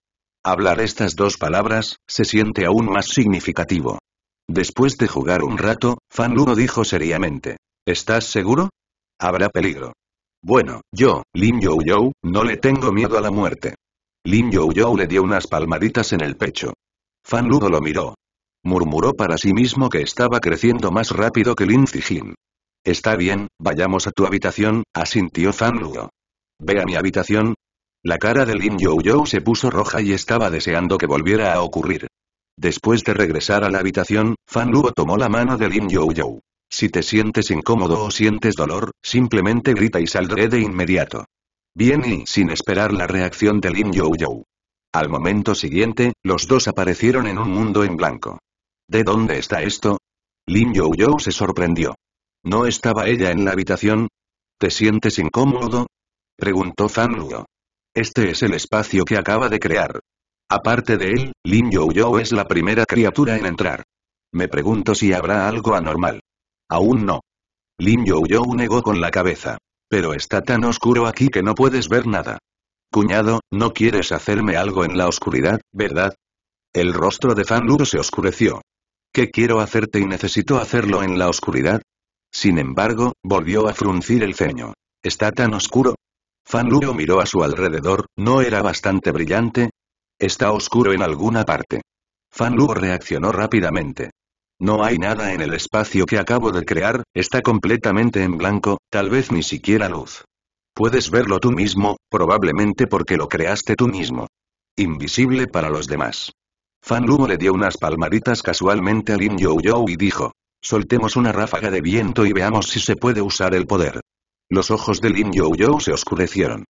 Hablar estas dos palabras, se siente aún más significativo. Después de jugar un rato, Fan Ludo dijo seriamente. ¿Estás seguro? Habrá peligro. Bueno, yo, Lin Yo Yo, no le tengo miedo a la muerte. Lin Yo le dio unas palmaditas en el pecho. Fan Ludo lo miró. Murmuró para sí mismo que estaba creciendo más rápido que Lin Zijin. Está bien, vayamos a tu habitación, asintió Fan Ludo. Ve a mi habitación. La cara de Lin Youyou se puso roja y estaba deseando que volviera a ocurrir. Después de regresar a la habitación, Fan Luo tomó la mano de Lin Youyou. Si te sientes incómodo o sientes dolor, simplemente grita y saldré de inmediato. Bien y sin esperar la reacción de Lin Youyou. Al momento siguiente, los dos aparecieron en un mundo en blanco. ¿De dónde está esto? Lin Youyou se sorprendió. ¿No estaba ella en la habitación? ¿Te sientes incómodo? Preguntó Fan Luo. Este es el espacio que acaba de crear. Aparte de él, Lin yo es la primera criatura en entrar. Me pregunto si habrá algo anormal. Aún no. Lin yo negó con la cabeza. Pero está tan oscuro aquí que no puedes ver nada. Cuñado, ¿no quieres hacerme algo en la oscuridad, verdad? El rostro de Fan Luo se oscureció. ¿Qué quiero hacerte y necesito hacerlo en la oscuridad? Sin embargo, volvió a fruncir el ceño. ¿Está tan oscuro? Fan Lu miró a su alrededor, ¿no era bastante brillante? Está oscuro en alguna parte. Fan Luo reaccionó rápidamente. No hay nada en el espacio que acabo de crear, está completamente en blanco, tal vez ni siquiera luz. Puedes verlo tú mismo, probablemente porque lo creaste tú mismo. Invisible para los demás. Fan Luo le dio unas palmaditas casualmente a Lin Yo y dijo. Soltemos una ráfaga de viento y veamos si se puede usar el poder. Los ojos de Lin Yo Yo se oscurecieron.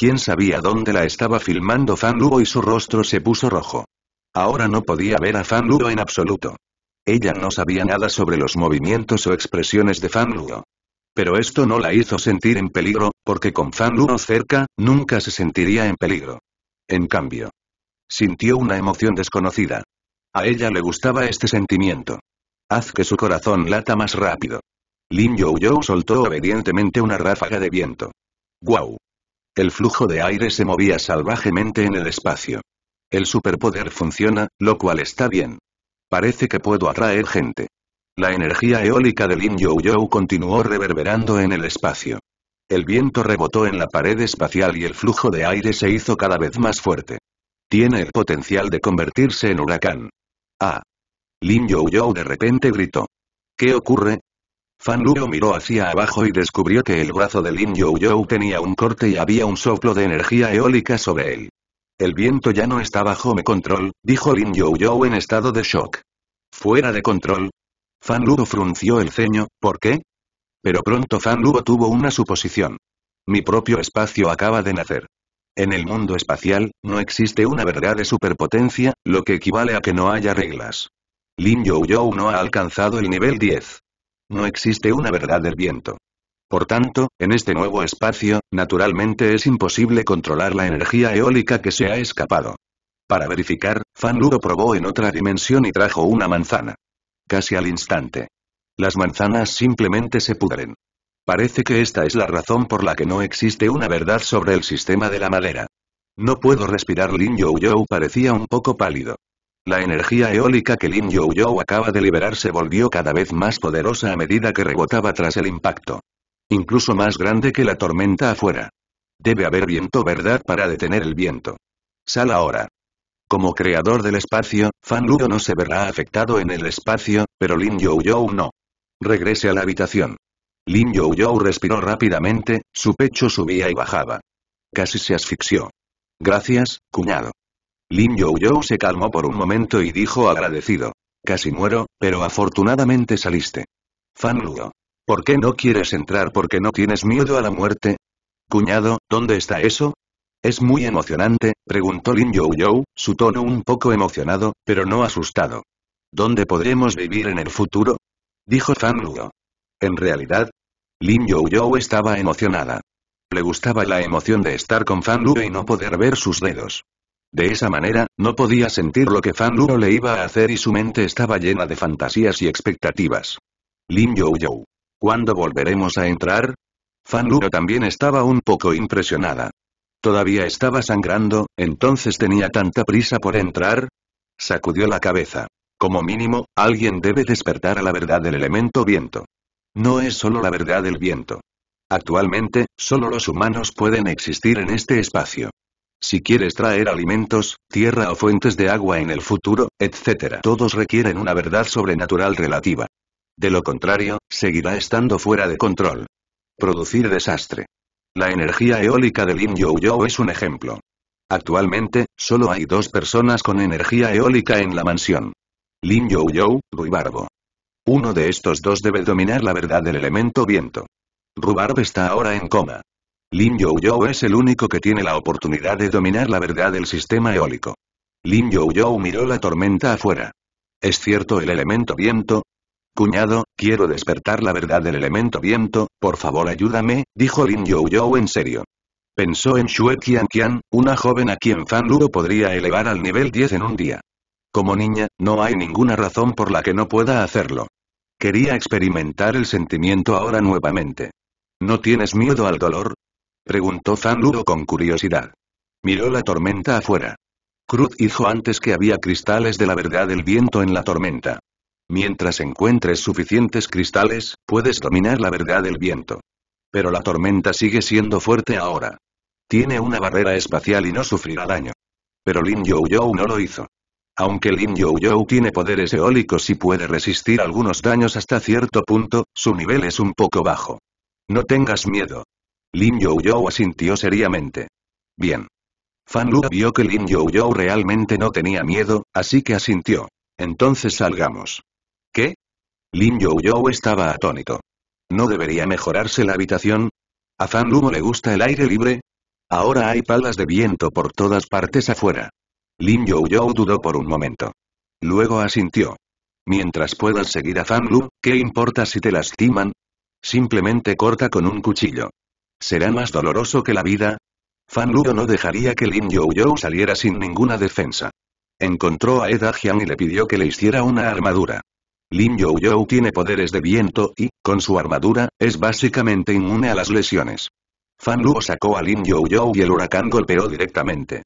Quién sabía dónde la estaba filmando Fan Luo y su rostro se puso rojo. Ahora no podía ver a Fan Luo en absoluto. Ella no sabía nada sobre los movimientos o expresiones de Fan Luo. Pero esto no la hizo sentir en peligro, porque con Fan Luo cerca, nunca se sentiría en peligro. En cambio, sintió una emoción desconocida. A ella le gustaba este sentimiento. Haz que su corazón lata más rápido. Lin Youyou soltó obedientemente una ráfaga de viento. ¡Guau! El flujo de aire se movía salvajemente en el espacio. El superpoder funciona, lo cual está bien. Parece que puedo atraer gente. La energía eólica de Yu yo continuó reverberando en el espacio. El viento rebotó en la pared espacial y el flujo de aire se hizo cada vez más fuerte. Tiene el potencial de convertirse en huracán. Ah. Lin Yo, de repente gritó. ¿Qué ocurre? Fan Luo miró hacia abajo y descubrió que el brazo de Lin Youyou tenía un corte y había un soplo de energía eólica sobre él. El viento ya no está bajo mi control, dijo Lin Youyou en estado de shock. ¿Fuera de control? Fan Luo frunció el ceño, ¿por qué? Pero pronto Fan Luo tuvo una suposición. Mi propio espacio acaba de nacer. En el mundo espacial, no existe una verdadera superpotencia, lo que equivale a que no haya reglas. Lin Youyou no ha alcanzado el nivel 10. No existe una verdad del viento. Por tanto, en este nuevo espacio, naturalmente es imposible controlar la energía eólica que se ha escapado. Para verificar, Fan Luo probó en otra dimensión y trajo una manzana. Casi al instante. Las manzanas simplemente se pudren. Parece que esta es la razón por la que no existe una verdad sobre el sistema de la madera. No puedo respirar Lin Youyou parecía un poco pálido. La energía eólica que Lin Youyou acaba de liberar se volvió cada vez más poderosa a medida que rebotaba tras el impacto. Incluso más grande que la tormenta afuera. Debe haber viento verdad para detener el viento. Sal ahora. Como creador del espacio, Fan Ludo no se verá afectado en el espacio, pero Lin Youyou no. Regrese a la habitación. Lin Youyou respiró rápidamente, su pecho subía y bajaba. Casi se asfixió. Gracias, cuñado. Lin Youyou se calmó por un momento y dijo agradecido. Casi muero, pero afortunadamente saliste. Fan Luo. ¿Por qué no quieres entrar porque no tienes miedo a la muerte? Cuñado, ¿dónde está eso? ¿Es muy emocionante? preguntó Lin Youyou, su tono un poco emocionado, pero no asustado. ¿Dónde podremos vivir en el futuro? dijo Fan Luo. En realidad, Lin Youyou estaba emocionada. Le gustaba la emoción de estar con Fan Luo y no poder ver sus dedos. De esa manera, no podía sentir lo que Fan Luo le iba a hacer y su mente estaba llena de fantasías y expectativas. Lin Youyou. ¿Cuándo volveremos a entrar? Fan Luo también estaba un poco impresionada. Todavía estaba sangrando, entonces tenía tanta prisa por entrar. Sacudió la cabeza. Como mínimo, alguien debe despertar a la verdad del elemento viento. No es solo la verdad del viento. Actualmente, solo los humanos pueden existir en este espacio. Si quieres traer alimentos, tierra o fuentes de agua en el futuro, etc. Todos requieren una verdad sobrenatural relativa. De lo contrario, seguirá estando fuera de control. Producir desastre. La energía eólica de Lin Yo es un ejemplo. Actualmente, solo hay dos personas con energía eólica en la mansión. Lin Yo, Ruibarbo. Uno de estos dos debe dominar la verdad del elemento viento. Rubarbo está ahora en coma. Lin Youyou es el único que tiene la oportunidad de dominar la verdad del sistema eólico. Lin Youyou miró la tormenta afuera. ¿Es cierto el elemento viento? Cuñado, quiero despertar la verdad del elemento viento, por favor ayúdame, dijo Lin Youyou en serio. Pensó en Xue Qianqian, una joven a quien Fan Luo podría elevar al nivel 10 en un día. Como niña, no hay ninguna razón por la que no pueda hacerlo. Quería experimentar el sentimiento ahora nuevamente. ¿No tienes miedo al dolor? Preguntó Zanluo con curiosidad. Miró la tormenta afuera. Cruz dijo antes que había cristales de la verdad del viento en la tormenta. Mientras encuentres suficientes cristales, puedes dominar la verdad del viento. Pero la tormenta sigue siendo fuerte ahora. Tiene una barrera espacial y no sufrirá daño. Pero Lin Youyou no lo hizo. Aunque Lin Youyou tiene poderes eólicos y puede resistir algunos daños hasta cierto punto, su nivel es un poco bajo. No tengas miedo. Lin Youyou asintió seriamente. Bien. Fan Lu vio que Lin Youyou realmente no tenía miedo, así que asintió. Entonces salgamos. ¿Qué? Lin Youyou estaba atónito. ¿No debería mejorarse la habitación? ¿A Fan Lu no le gusta el aire libre? Ahora hay palas de viento por todas partes afuera. Lin Youyou dudó por un momento. Luego asintió. Mientras puedas seguir a Fan Lu, ¿qué importa si te lastiman? Simplemente corta con un cuchillo. ¿Será más doloroso que la vida? Fan Luo no dejaría que Lin Yo saliera sin ninguna defensa. Encontró a Eda y le pidió que le hiciera una armadura. Lin Yo tiene poderes de viento y, con su armadura, es básicamente inmune a las lesiones. Fan Luo sacó a Lin Yo y el huracán golpeó directamente.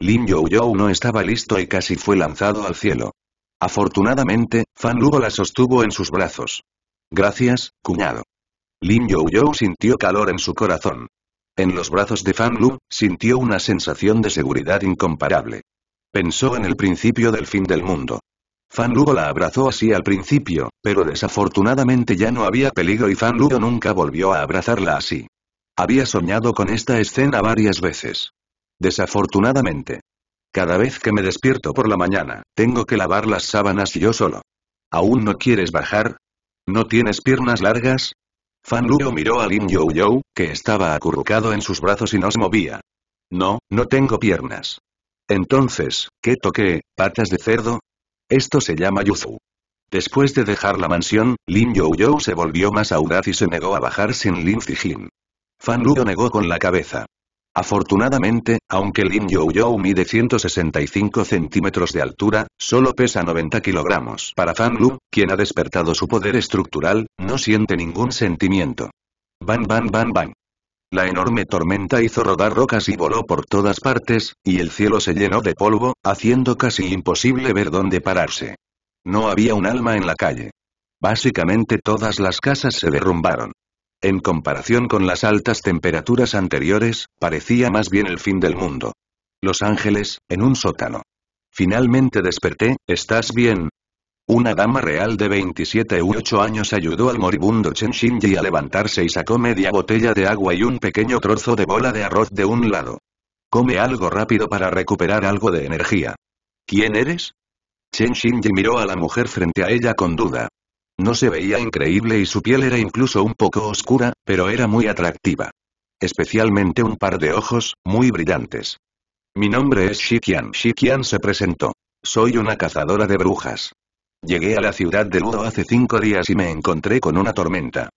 Lin Yo no estaba listo y casi fue lanzado al cielo. Afortunadamente, Fan Luo la sostuvo en sus brazos. Gracias, cuñado. Lin Youyou sintió calor en su corazón. En los brazos de Fan Lu, sintió una sensación de seguridad incomparable. Pensó en el principio del fin del mundo. Fan Lu la abrazó así al principio, pero desafortunadamente ya no había peligro y Fan Lu nunca volvió a abrazarla así. Había soñado con esta escena varias veces. Desafortunadamente. Cada vez que me despierto por la mañana, tengo que lavar las sábanas yo solo. ¿Aún no quieres bajar? ¿No tienes piernas largas? Fan Luo miró a Lin Youyou, que estaba acurrucado en sus brazos y no se movía. No, no tengo piernas. Entonces, ¿qué toqué, patas de cerdo? Esto se llama Yuzu. Después de dejar la mansión, Lin Youyou se volvió más audaz y se negó a bajar sin Lin Zijin. Fan Luo negó con la cabeza. Afortunadamente, aunque Lin Youyou mide 165 centímetros de altura, solo pesa 90 kilogramos. Para Fan Lu, quien ha despertado su poder estructural, no siente ningún sentimiento. van van bam van La enorme tormenta hizo rodar rocas y voló por todas partes, y el cielo se llenó de polvo, haciendo casi imposible ver dónde pararse. No había un alma en la calle. Básicamente todas las casas se derrumbaron. En comparación con las altas temperaturas anteriores, parecía más bien el fin del mundo. Los Ángeles, en un sótano. Finalmente desperté, ¿estás bien? Una dama real de 27 u 8 años ayudó al moribundo Chen Shinji a levantarse y sacó media botella de agua y un pequeño trozo de bola de arroz de un lado. Come algo rápido para recuperar algo de energía. ¿Quién eres? Chen Shinji miró a la mujer frente a ella con duda. No se veía increíble y su piel era incluso un poco oscura, pero era muy atractiva. Especialmente un par de ojos, muy brillantes. Mi nombre es Shikian. Shikian se presentó. Soy una cazadora de brujas. Llegué a la ciudad de Ludo hace cinco días y me encontré con una tormenta.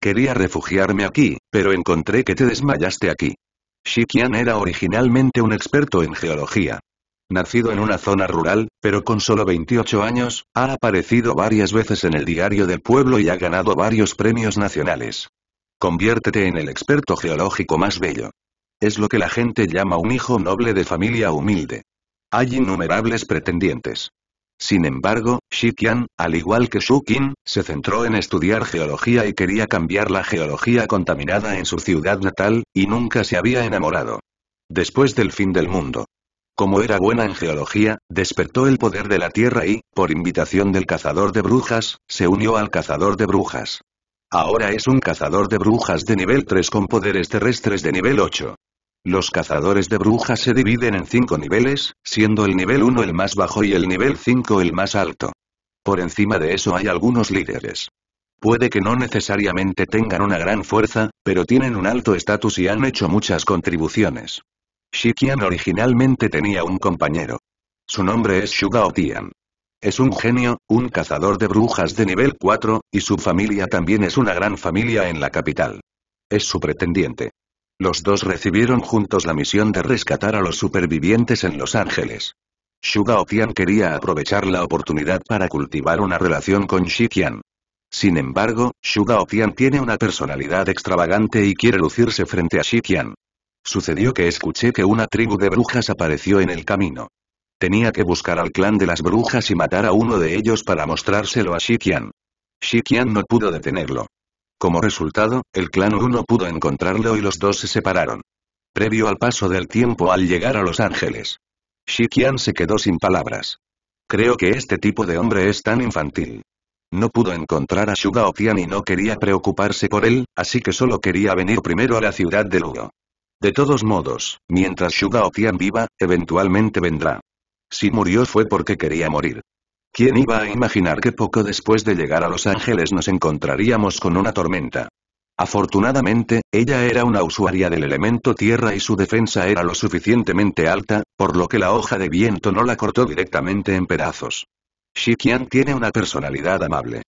Quería refugiarme aquí, pero encontré que te desmayaste aquí. Shikian era originalmente un experto en geología. Nacido en una zona rural, pero con solo 28 años, ha aparecido varias veces en el diario del pueblo y ha ganado varios premios nacionales. Conviértete en el experto geológico más bello. Es lo que la gente llama un hijo noble de familia humilde. Hay innumerables pretendientes. Sin embargo, Qian, al igual que Qin, se centró en estudiar geología y quería cambiar la geología contaminada en su ciudad natal, y nunca se había enamorado. Después del fin del mundo, como era buena en geología, despertó el poder de la tierra y, por invitación del cazador de brujas, se unió al cazador de brujas. Ahora es un cazador de brujas de nivel 3 con poderes terrestres de nivel 8. Los cazadores de brujas se dividen en cinco niveles, siendo el nivel 1 el más bajo y el nivel 5 el más alto. Por encima de eso hay algunos líderes. Puede que no necesariamente tengan una gran fuerza, pero tienen un alto estatus y han hecho muchas contribuciones. Shikian originalmente tenía un compañero. Su nombre es Shugao Es un genio, un cazador de brujas de nivel 4, y su familia también es una gran familia en la capital. Es su pretendiente. Los dos recibieron juntos la misión de rescatar a los supervivientes en Los Ángeles. Shugao quería aprovechar la oportunidad para cultivar una relación con Shikian. Sin embargo, Shugao tiene una personalidad extravagante y quiere lucirse frente a Shikian. Sucedió que escuché que una tribu de brujas apareció en el camino. Tenía que buscar al clan de las brujas y matar a uno de ellos para mostrárselo a Shikian. Shikian no pudo detenerlo. Como resultado, el clan no pudo encontrarlo y los dos se separaron. Previo al paso del tiempo al llegar a Los Ángeles. Shikian se quedó sin palabras. Creo que este tipo de hombre es tan infantil. No pudo encontrar a Shugao Tian y no quería preocuparse por él, así que solo quería venir primero a la ciudad de Ludo. De todos modos, mientras Shugao Tian viva, eventualmente vendrá. Si murió fue porque quería morir. ¿Quién iba a imaginar que poco después de llegar a Los Ángeles nos encontraríamos con una tormenta? Afortunadamente, ella era una usuaria del elemento tierra y su defensa era lo suficientemente alta, por lo que la hoja de viento no la cortó directamente en pedazos. Qian tiene una personalidad amable.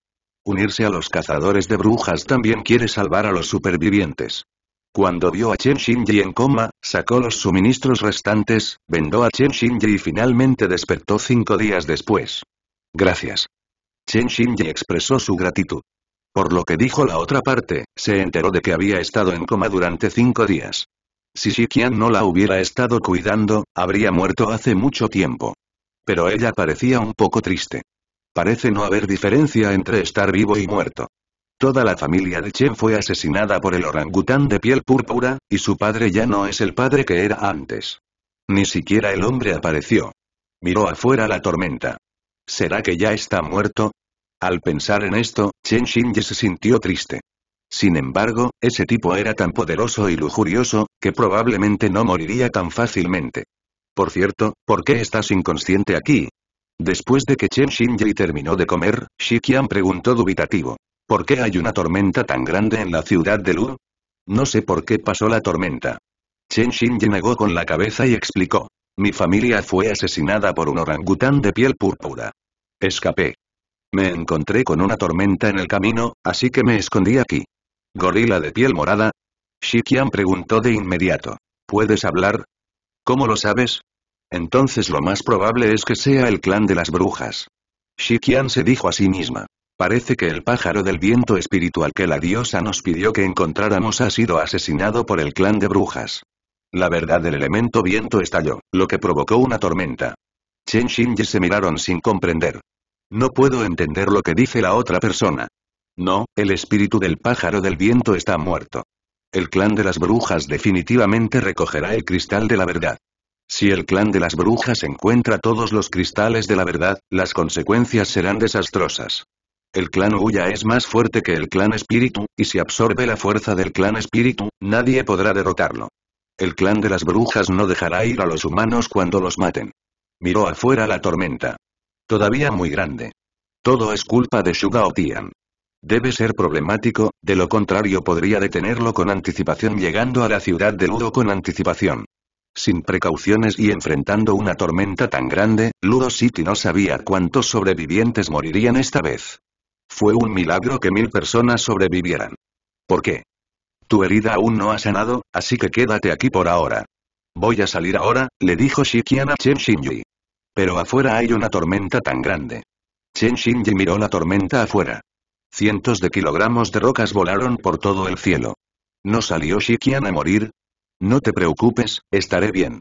Unirse a los cazadores de brujas también quiere salvar a los supervivientes. Cuando vio a Chen Shinji en coma, sacó los suministros restantes, vendó a Chen Shinji y finalmente despertó cinco días después. Gracias. Chen Shinji expresó su gratitud. Por lo que dijo la otra parte, se enteró de que había estado en coma durante cinco días. Si Qian no la hubiera estado cuidando, habría muerto hace mucho tiempo. Pero ella parecía un poco triste. Parece no haber diferencia entre estar vivo y muerto. Toda la familia de Chen fue asesinada por el orangután de piel púrpura, y su padre ya no es el padre que era antes. Ni siquiera el hombre apareció. Miró afuera la tormenta. ¿Será que ya está muerto? Al pensar en esto, Chen Xinye se sintió triste. Sin embargo, ese tipo era tan poderoso y lujurioso, que probablemente no moriría tan fácilmente. Por cierto, ¿por qué estás inconsciente aquí? Después de que Chen Xinye terminó de comer, Shi Qian preguntó dubitativo. ¿Por qué hay una tormenta tan grande en la ciudad de Lu? No sé por qué pasó la tormenta. Chen Xin negó con la cabeza y explicó. Mi familia fue asesinada por un orangután de piel púrpura. Escapé. Me encontré con una tormenta en el camino, así que me escondí aquí. ¿Gorila de piel morada? Qian preguntó de inmediato. ¿Puedes hablar? ¿Cómo lo sabes? Entonces lo más probable es que sea el clan de las brujas. Qian se dijo a sí misma. Parece que el pájaro del viento espiritual que la diosa nos pidió que encontráramos ha sido asesinado por el clan de brujas. La verdad del elemento viento estalló, lo que provocó una tormenta. Chen Xin y se miraron sin comprender. No puedo entender lo que dice la otra persona. No, el espíritu del pájaro del viento está muerto. El clan de las brujas definitivamente recogerá el cristal de la verdad. Si el clan de las brujas encuentra todos los cristales de la verdad, las consecuencias serán desastrosas. El clan Uya es más fuerte que el clan Espíritu, y si absorbe la fuerza del clan Espíritu, nadie podrá derrotarlo. El clan de las brujas no dejará ir a los humanos cuando los maten. Miró afuera la tormenta. Todavía muy grande. Todo es culpa de Shugao Tian. Debe ser problemático, de lo contrario podría detenerlo con anticipación llegando a la ciudad de Ludo con anticipación. Sin precauciones y enfrentando una tormenta tan grande, Ludo City no sabía cuántos sobrevivientes morirían esta vez. Fue un milagro que mil personas sobrevivieran. ¿Por qué? Tu herida aún no ha sanado, así que quédate aquí por ahora. Voy a salir ahora, le dijo Shikian a Chen Shinji. Pero afuera hay una tormenta tan grande. Chen Shinji miró la tormenta afuera. Cientos de kilogramos de rocas volaron por todo el cielo. ¿No salió Shikian a morir? No te preocupes, estaré bien.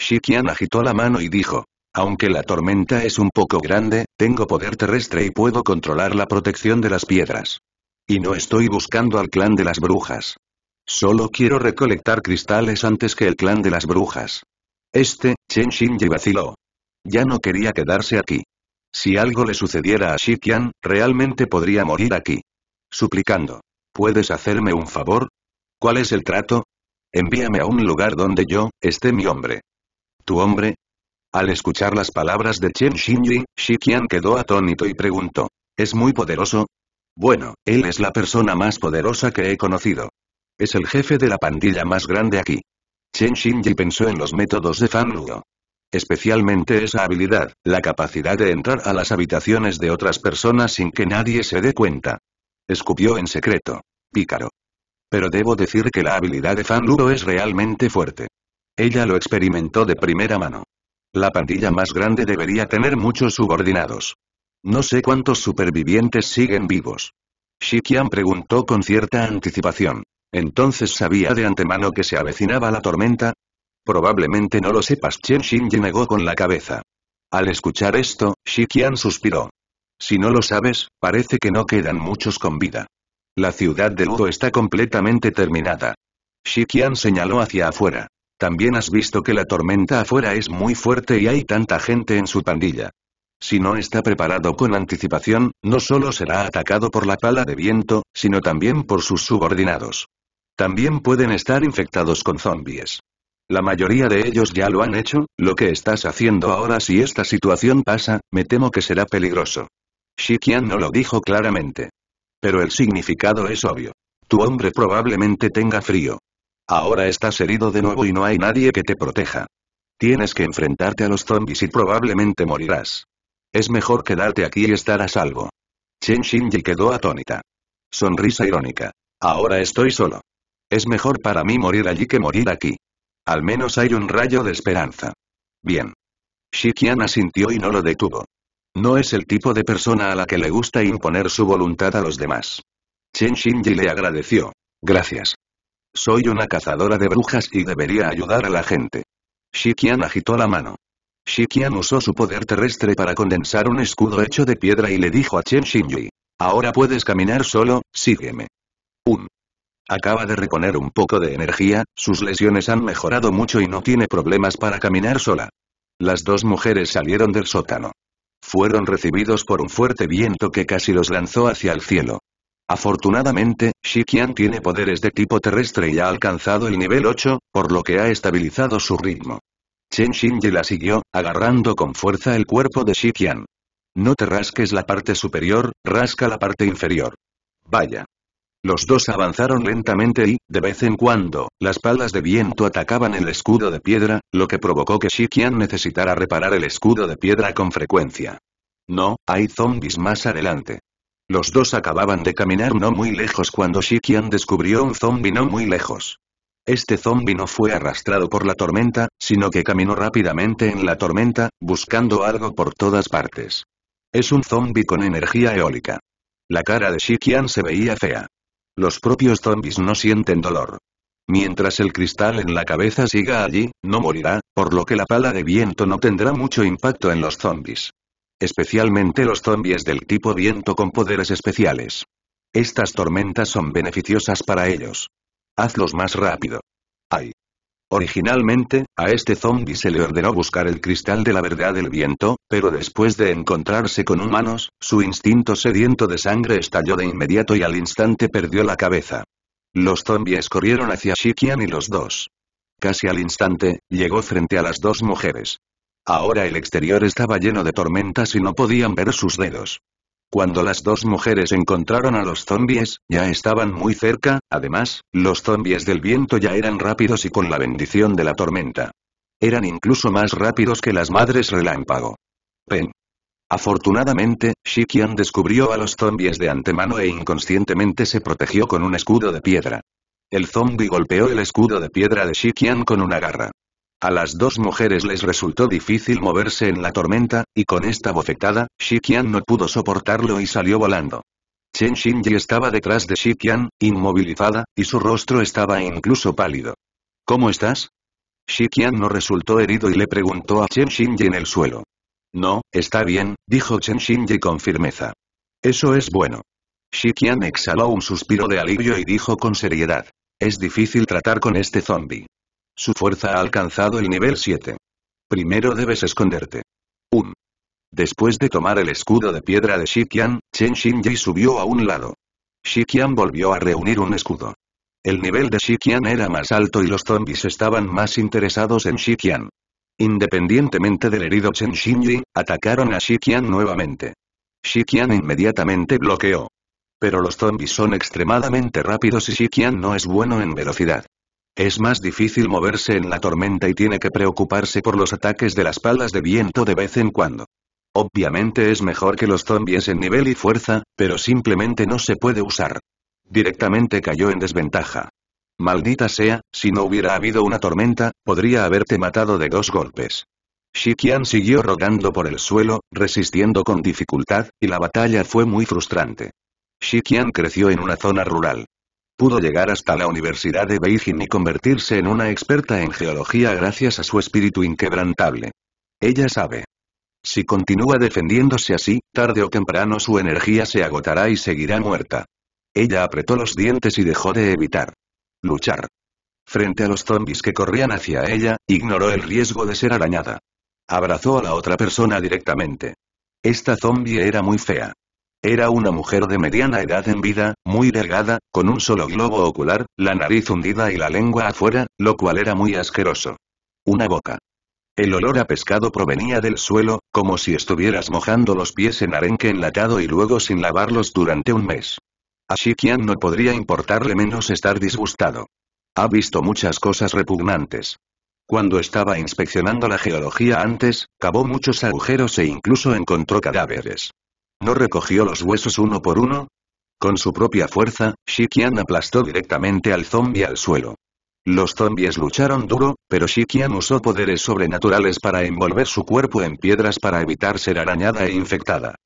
Shikian agitó la mano y dijo, aunque la tormenta es un poco grande, tengo poder terrestre y puedo controlar la protección de las piedras. Y no estoy buscando al clan de las brujas. Solo quiero recolectar cristales antes que el clan de las brujas. Este, Chen Shinji vaciló. Ya no quería quedarse aquí. Si algo le sucediera a Shikian, realmente podría morir aquí. Suplicando. ¿Puedes hacerme un favor? ¿Cuál es el trato? Envíame a un lugar donde yo, esté mi hombre. ¿Tu hombre? Al escuchar las palabras de Chen Shinji, Shikian quedó atónito y preguntó. ¿Es muy poderoso? Bueno, él es la persona más poderosa que he conocido. Es el jefe de la pandilla más grande aquí. Chen Shinji pensó en los métodos de Fan Luo. Especialmente esa habilidad, la capacidad de entrar a las habitaciones de otras personas sin que nadie se dé cuenta. Escupió en secreto. Pícaro. Pero debo decir que la habilidad de Fan Luo es realmente fuerte. Ella lo experimentó de primera mano. La pandilla más grande debería tener muchos subordinados. No sé cuántos supervivientes siguen vivos. Qian preguntó con cierta anticipación. Entonces sabía de antemano que se avecinaba la tormenta, Probablemente no lo sepas, Chen Xin negó con la cabeza. Al escuchar esto, Qian suspiró. Si no lo sabes, parece que no quedan muchos con vida. La ciudad de Ludo está completamente terminada. Qian señaló hacia afuera. También has visto que la tormenta afuera es muy fuerte y hay tanta gente en su pandilla. Si no está preparado con anticipación, no solo será atacado por la pala de viento, sino también por sus subordinados. También pueden estar infectados con zombies. La mayoría de ellos ya lo han hecho, lo que estás haciendo ahora si esta situación pasa, me temo que será peligroso. Shikian no lo dijo claramente. Pero el significado es obvio. Tu hombre probablemente tenga frío. Ahora estás herido de nuevo y no hay nadie que te proteja. Tienes que enfrentarte a los zombies y probablemente morirás. Es mejor quedarte aquí y estar a salvo. Chen Shinji quedó atónita. Sonrisa irónica. Ahora estoy solo. Es mejor para mí morir allí que morir aquí. Al menos hay un rayo de esperanza. Bien. Shikian asintió y no lo detuvo. No es el tipo de persona a la que le gusta imponer su voluntad a los demás. Chen Shinji le agradeció. Gracias. Soy una cazadora de brujas y debería ayudar a la gente. Shikian agitó la mano. Shikian usó su poder terrestre para condensar un escudo hecho de piedra y le dijo a Chen Shinji. Ahora puedes caminar solo, sígueme. Un. Acaba de reponer un poco de energía, sus lesiones han mejorado mucho y no tiene problemas para caminar sola. Las dos mujeres salieron del sótano. Fueron recibidos por un fuerte viento que casi los lanzó hacia el cielo. Afortunadamente, Shikian tiene poderes de tipo terrestre y ha alcanzado el nivel 8, por lo que ha estabilizado su ritmo. Chen Xinji la siguió, agarrando con fuerza el cuerpo de Shikian. No te rasques la parte superior, rasca la parte inferior. Vaya. Los dos avanzaron lentamente y, de vez en cuando, las palas de viento atacaban el escudo de piedra, lo que provocó que Shikian necesitara reparar el escudo de piedra con frecuencia. No, hay zombies más adelante. Los dos acababan de caminar no muy lejos cuando Shikian descubrió un zombi no muy lejos. Este zombi no fue arrastrado por la tormenta, sino que caminó rápidamente en la tormenta, buscando algo por todas partes. Es un zombi con energía eólica. La cara de Shikian se veía fea. Los propios zombis no sienten dolor. Mientras el cristal en la cabeza siga allí, no morirá, por lo que la pala de viento no tendrá mucho impacto en los zombis especialmente los zombies del tipo viento con poderes especiales. Estas tormentas son beneficiosas para ellos. Hazlos más rápido. ¡Ay! Originalmente, a este zombie se le ordenó buscar el cristal de la verdad del viento, pero después de encontrarse con humanos, su instinto sediento de sangre estalló de inmediato y al instante perdió la cabeza. Los zombies corrieron hacia Shikian y los dos. Casi al instante, llegó frente a las dos mujeres. Ahora el exterior estaba lleno de tormentas y no podían ver sus dedos. Cuando las dos mujeres encontraron a los zombies, ya estaban muy cerca, además, los zombies del viento ya eran rápidos y con la bendición de la tormenta. Eran incluso más rápidos que las madres relámpago. Pen. Afortunadamente, Shikian descubrió a los zombies de antemano e inconscientemente se protegió con un escudo de piedra. El zombi golpeó el escudo de piedra de Shikian con una garra. A las dos mujeres les resultó difícil moverse en la tormenta, y con esta bofetada, Shikian no pudo soportarlo y salió volando. Chen Shinji estaba detrás de Shikian, inmovilizada, y su rostro estaba incluso pálido. ¿Cómo estás? Shikian no resultó herido y le preguntó a Chen Shinji en el suelo. No, está bien, dijo Chen Shinji con firmeza. Eso es bueno. Shikian exhaló un suspiro de alivio y dijo con seriedad. Es difícil tratar con este zombie. Su fuerza ha alcanzado el nivel 7. Primero debes esconderte. 1. Después de tomar el escudo de piedra de Shikian, Chen Shinji subió a un lado. Shikian volvió a reunir un escudo. El nivel de Shikian era más alto y los zombies estaban más interesados en Shikian. Independientemente del herido Chen Xinji, atacaron a Shikian nuevamente. Shikian inmediatamente bloqueó. Pero los zombies son extremadamente rápidos y Shikian no es bueno en velocidad. Es más difícil moverse en la tormenta y tiene que preocuparse por los ataques de las palas de viento de vez en cuando. Obviamente es mejor que los zombies en nivel y fuerza, pero simplemente no se puede usar. Directamente cayó en desventaja. Maldita sea, si no hubiera habido una tormenta, podría haberte matado de dos golpes. Shikian siguió rodando por el suelo, resistiendo con dificultad, y la batalla fue muy frustrante. Shikian creció en una zona rural. Pudo llegar hasta la Universidad de Beijing y convertirse en una experta en geología gracias a su espíritu inquebrantable. Ella sabe. Si continúa defendiéndose así, tarde o temprano su energía se agotará y seguirá muerta. Ella apretó los dientes y dejó de evitar. Luchar. Frente a los zombis que corrían hacia ella, ignoró el riesgo de ser arañada. Abrazó a la otra persona directamente. Esta zombie era muy fea. Era una mujer de mediana edad en vida, muy delgada, con un solo globo ocular, la nariz hundida y la lengua afuera, lo cual era muy asqueroso. Una boca. El olor a pescado provenía del suelo, como si estuvieras mojando los pies en arenque enlatado y luego sin lavarlos durante un mes. A Shikian no podría importarle menos estar disgustado. Ha visto muchas cosas repugnantes. Cuando estaba inspeccionando la geología antes, cavó muchos agujeros e incluso encontró cadáveres. ¿No recogió los huesos uno por uno? Con su propia fuerza, Shikian aplastó directamente al zombie al suelo. Los zombies lucharon duro, pero Shikian usó poderes sobrenaturales para envolver su cuerpo en piedras para evitar ser arañada e infectada.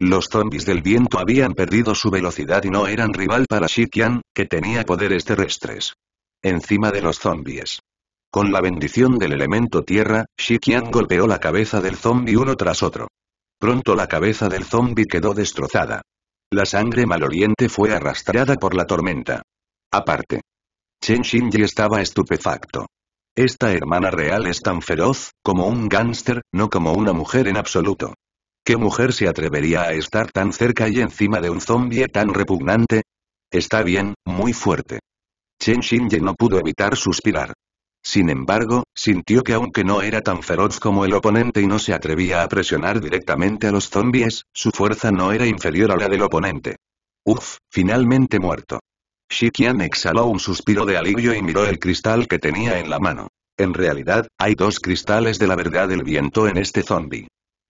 Los zombies del viento habían perdido su velocidad y no eran rival para Shikian, que tenía poderes terrestres. Encima de los zombies. Con la bendición del elemento tierra, Shikian golpeó la cabeza del zombie uno tras otro. Pronto la cabeza del zombi quedó destrozada. La sangre maloliente fue arrastrada por la tormenta. Aparte. Chen Shinji estaba estupefacto. Esta hermana real es tan feroz, como un gánster, no como una mujer en absoluto. ¿Qué mujer se atrevería a estar tan cerca y encima de un zombie tan repugnante? Está bien, muy fuerte. Chen Shinji no pudo evitar suspirar. Sin embargo, sintió que aunque no era tan feroz como el oponente y no se atrevía a presionar directamente a los zombies, su fuerza no era inferior a la del oponente. Uf, finalmente muerto. Shikian exhaló un suspiro de alivio y miró el cristal que tenía en la mano. En realidad, hay dos cristales de la verdad del viento en este zombie.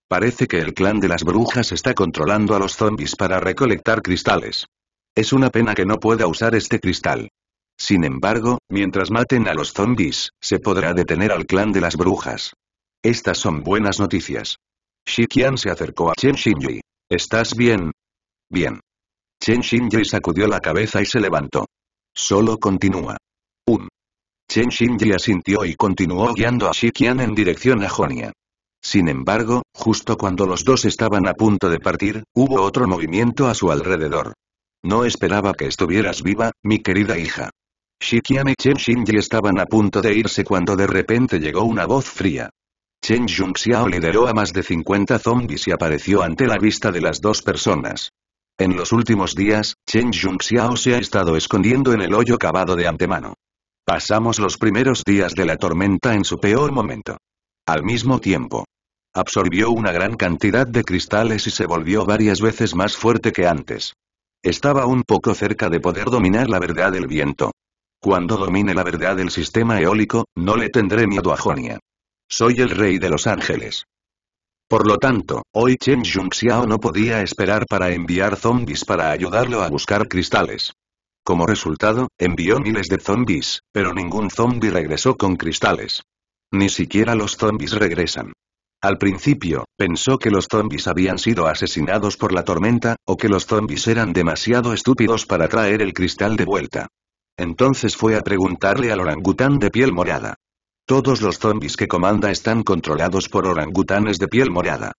Parece que el clan de las brujas está controlando a los zombies para recolectar cristales. Es una pena que no pueda usar este cristal. Sin embargo, mientras maten a los zombies, se podrá detener al clan de las brujas. Estas son buenas noticias. Shikian se acercó a Chen Shinji. ¿Estás bien? Bien. Chen Shinji sacudió la cabeza y se levantó. Solo continúa. Un. Chen Shinji asintió y continuó guiando a Shikian en dirección a Jonia. Sin embargo, justo cuando los dos estaban a punto de partir, hubo otro movimiento a su alrededor. No esperaba que estuvieras viva, mi querida hija. Shikian y Chen Shinji estaban a punto de irse cuando de repente llegó una voz fría. Chen Zhongxiao lideró a más de 50 zombies y apareció ante la vista de las dos personas. En los últimos días, Chen Zhongxiao se ha estado escondiendo en el hoyo cavado de antemano. Pasamos los primeros días de la tormenta en su peor momento. Al mismo tiempo, absorbió una gran cantidad de cristales y se volvió varias veces más fuerte que antes. Estaba un poco cerca de poder dominar la verdad del viento. Cuando domine la verdad del sistema eólico, no le tendré miedo a Jonia. Soy el rey de los ángeles. Por lo tanto, hoy Chen Xiao no podía esperar para enviar zombies para ayudarlo a buscar cristales. Como resultado, envió miles de zombies, pero ningún zombie regresó con cristales. Ni siquiera los zombies regresan. Al principio, pensó que los zombies habían sido asesinados por la tormenta, o que los zombies eran demasiado estúpidos para traer el cristal de vuelta. Entonces fue a preguntarle al orangután de piel morada. Todos los zombis que comanda están controlados por orangutanes de piel morada.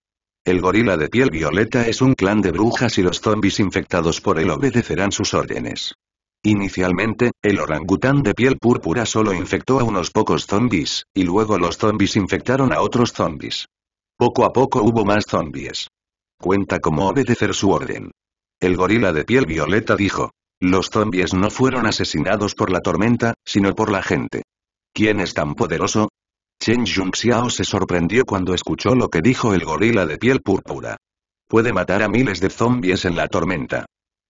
El gorila de piel violeta es un clan de brujas y los zombis infectados por él obedecerán sus órdenes. Inicialmente, el orangután de piel púrpura solo infectó a unos pocos zombis, y luego los zombis infectaron a otros zombis. Poco a poco hubo más zombies. Cuenta cómo obedecer su orden. El gorila de piel violeta dijo, los zombies no fueron asesinados por la tormenta, sino por la gente. ¿Quién es tan poderoso? Chen Junxiao se sorprendió cuando escuchó lo que dijo el gorila de piel púrpura. Puede matar a miles de zombies en la tormenta.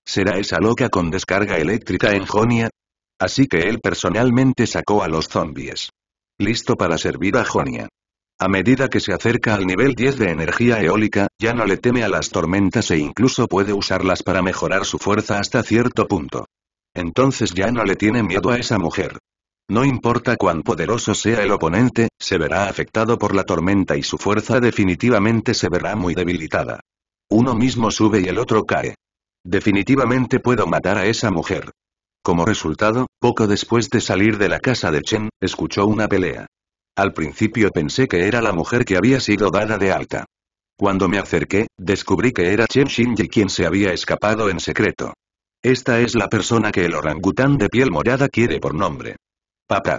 ¿Será esa loca con descarga eléctrica en Jonia? Así que él personalmente sacó a los zombies. Listo para servir a Jonia. A medida que se acerca al nivel 10 de energía eólica, ya no le teme a las tormentas e incluso puede usarlas para mejorar su fuerza hasta cierto punto. Entonces ya no le tiene miedo a esa mujer. No importa cuán poderoso sea el oponente, se verá afectado por la tormenta y su fuerza definitivamente se verá muy debilitada. Uno mismo sube y el otro cae. Definitivamente puedo matar a esa mujer. Como resultado, poco después de salir de la casa de Chen, escuchó una pelea. Al principio pensé que era la mujer que había sido dada de alta. Cuando me acerqué, descubrí que era Chen Xinji quien se había escapado en secreto. Esta es la persona que el orangután de piel morada quiere por nombre. Papá.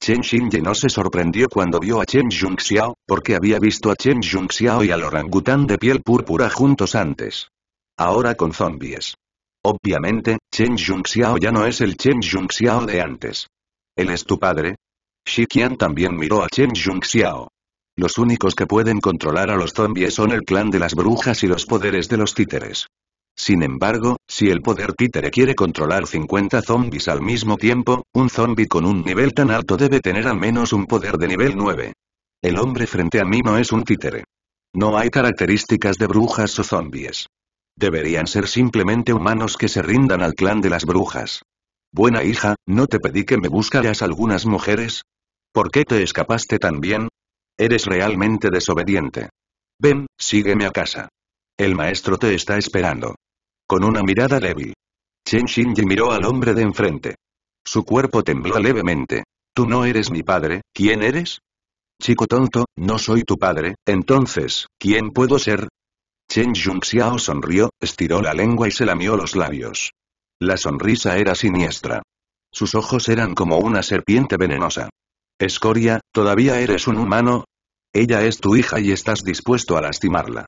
Chen Xinji no se sorprendió cuando vio a Chen Junxiao, porque había visto a Chen Junxiao y al orangután de piel púrpura juntos antes. Ahora con zombies. Obviamente, Chen Junxiao ya no es el Chen Junxiao de antes. ¿Él es tu padre? Shi también miró a Chen Xiao. Los únicos que pueden controlar a los zombies son el clan de las brujas y los poderes de los títeres. Sin embargo, si el poder títere quiere controlar 50 zombies al mismo tiempo, un zombie con un nivel tan alto debe tener al menos un poder de nivel 9. El hombre frente a mí no es un títere. No hay características de brujas o zombies. Deberían ser simplemente humanos que se rindan al clan de las brujas. Buena hija, ¿no te pedí que me buscaras algunas mujeres? ¿Por qué te escapaste tan bien? Eres realmente desobediente. Ven, sígueme a casa. El maestro te está esperando. Con una mirada débil. Chen Shinji miró al hombre de enfrente. Su cuerpo tembló levemente. Tú no eres mi padre, ¿quién eres? Chico tonto, no soy tu padre, entonces, ¿quién puedo ser? Chen Junxiao sonrió, estiró la lengua y se lamió los labios. La sonrisa era siniestra. Sus ojos eran como una serpiente venenosa. Escoria, ¿todavía eres un humano? Ella es tu hija y estás dispuesto a lastimarla.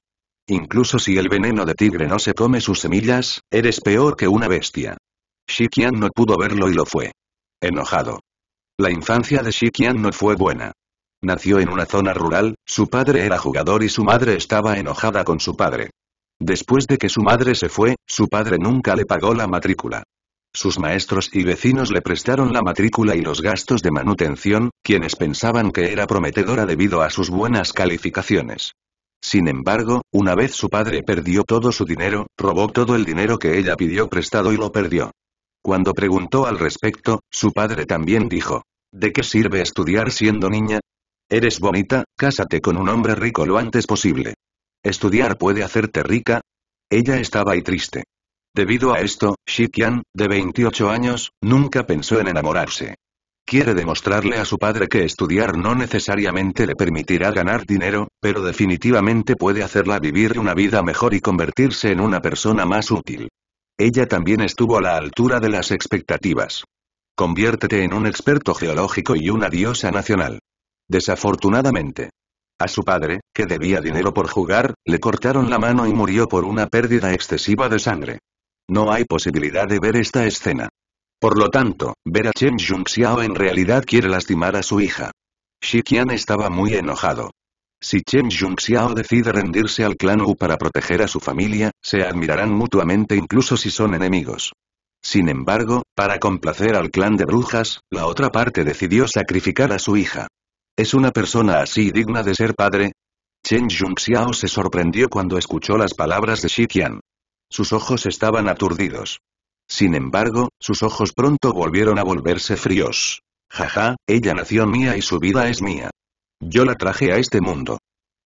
Incluso si el veneno de tigre no se come sus semillas, eres peor que una bestia. Shikian no pudo verlo y lo fue. Enojado. La infancia de Shikian no fue buena. Nació en una zona rural, su padre era jugador y su madre estaba enojada con su padre. Después de que su madre se fue, su padre nunca le pagó la matrícula. Sus maestros y vecinos le prestaron la matrícula y los gastos de manutención, quienes pensaban que era prometedora debido a sus buenas calificaciones. Sin embargo, una vez su padre perdió todo su dinero, robó todo el dinero que ella pidió prestado y lo perdió. Cuando preguntó al respecto, su padre también dijo, ¿De qué sirve estudiar siendo niña? Eres bonita, cásate con un hombre rico lo antes posible. Estudiar puede hacerte rica. Ella estaba ahí triste. Debido a esto, Shikian, de 28 años, nunca pensó en enamorarse. Quiere demostrarle a su padre que estudiar no necesariamente le permitirá ganar dinero, pero definitivamente puede hacerla vivir una vida mejor y convertirse en una persona más útil. Ella también estuvo a la altura de las expectativas. Conviértete en un experto geológico y una diosa nacional. Desafortunadamente. A su padre, que debía dinero por jugar, le cortaron la mano y murió por una pérdida excesiva de sangre. No hay posibilidad de ver esta escena. Por lo tanto, ver a Chen Xiao en realidad quiere lastimar a su hija. Shi Qian estaba muy enojado. Si Chen Xiao decide rendirse al clan Wu para proteger a su familia, se admirarán mutuamente incluso si son enemigos. Sin embargo, para complacer al clan de brujas, la otra parte decidió sacrificar a su hija. ¿Es una persona así digna de ser padre? Chen Xiao se sorprendió cuando escuchó las palabras de Shi Qian. Sus ojos estaban aturdidos. Sin embargo, sus ojos pronto volvieron a volverse fríos. Jaja, ella nació mía y su vida es mía. Yo la traje a este mundo.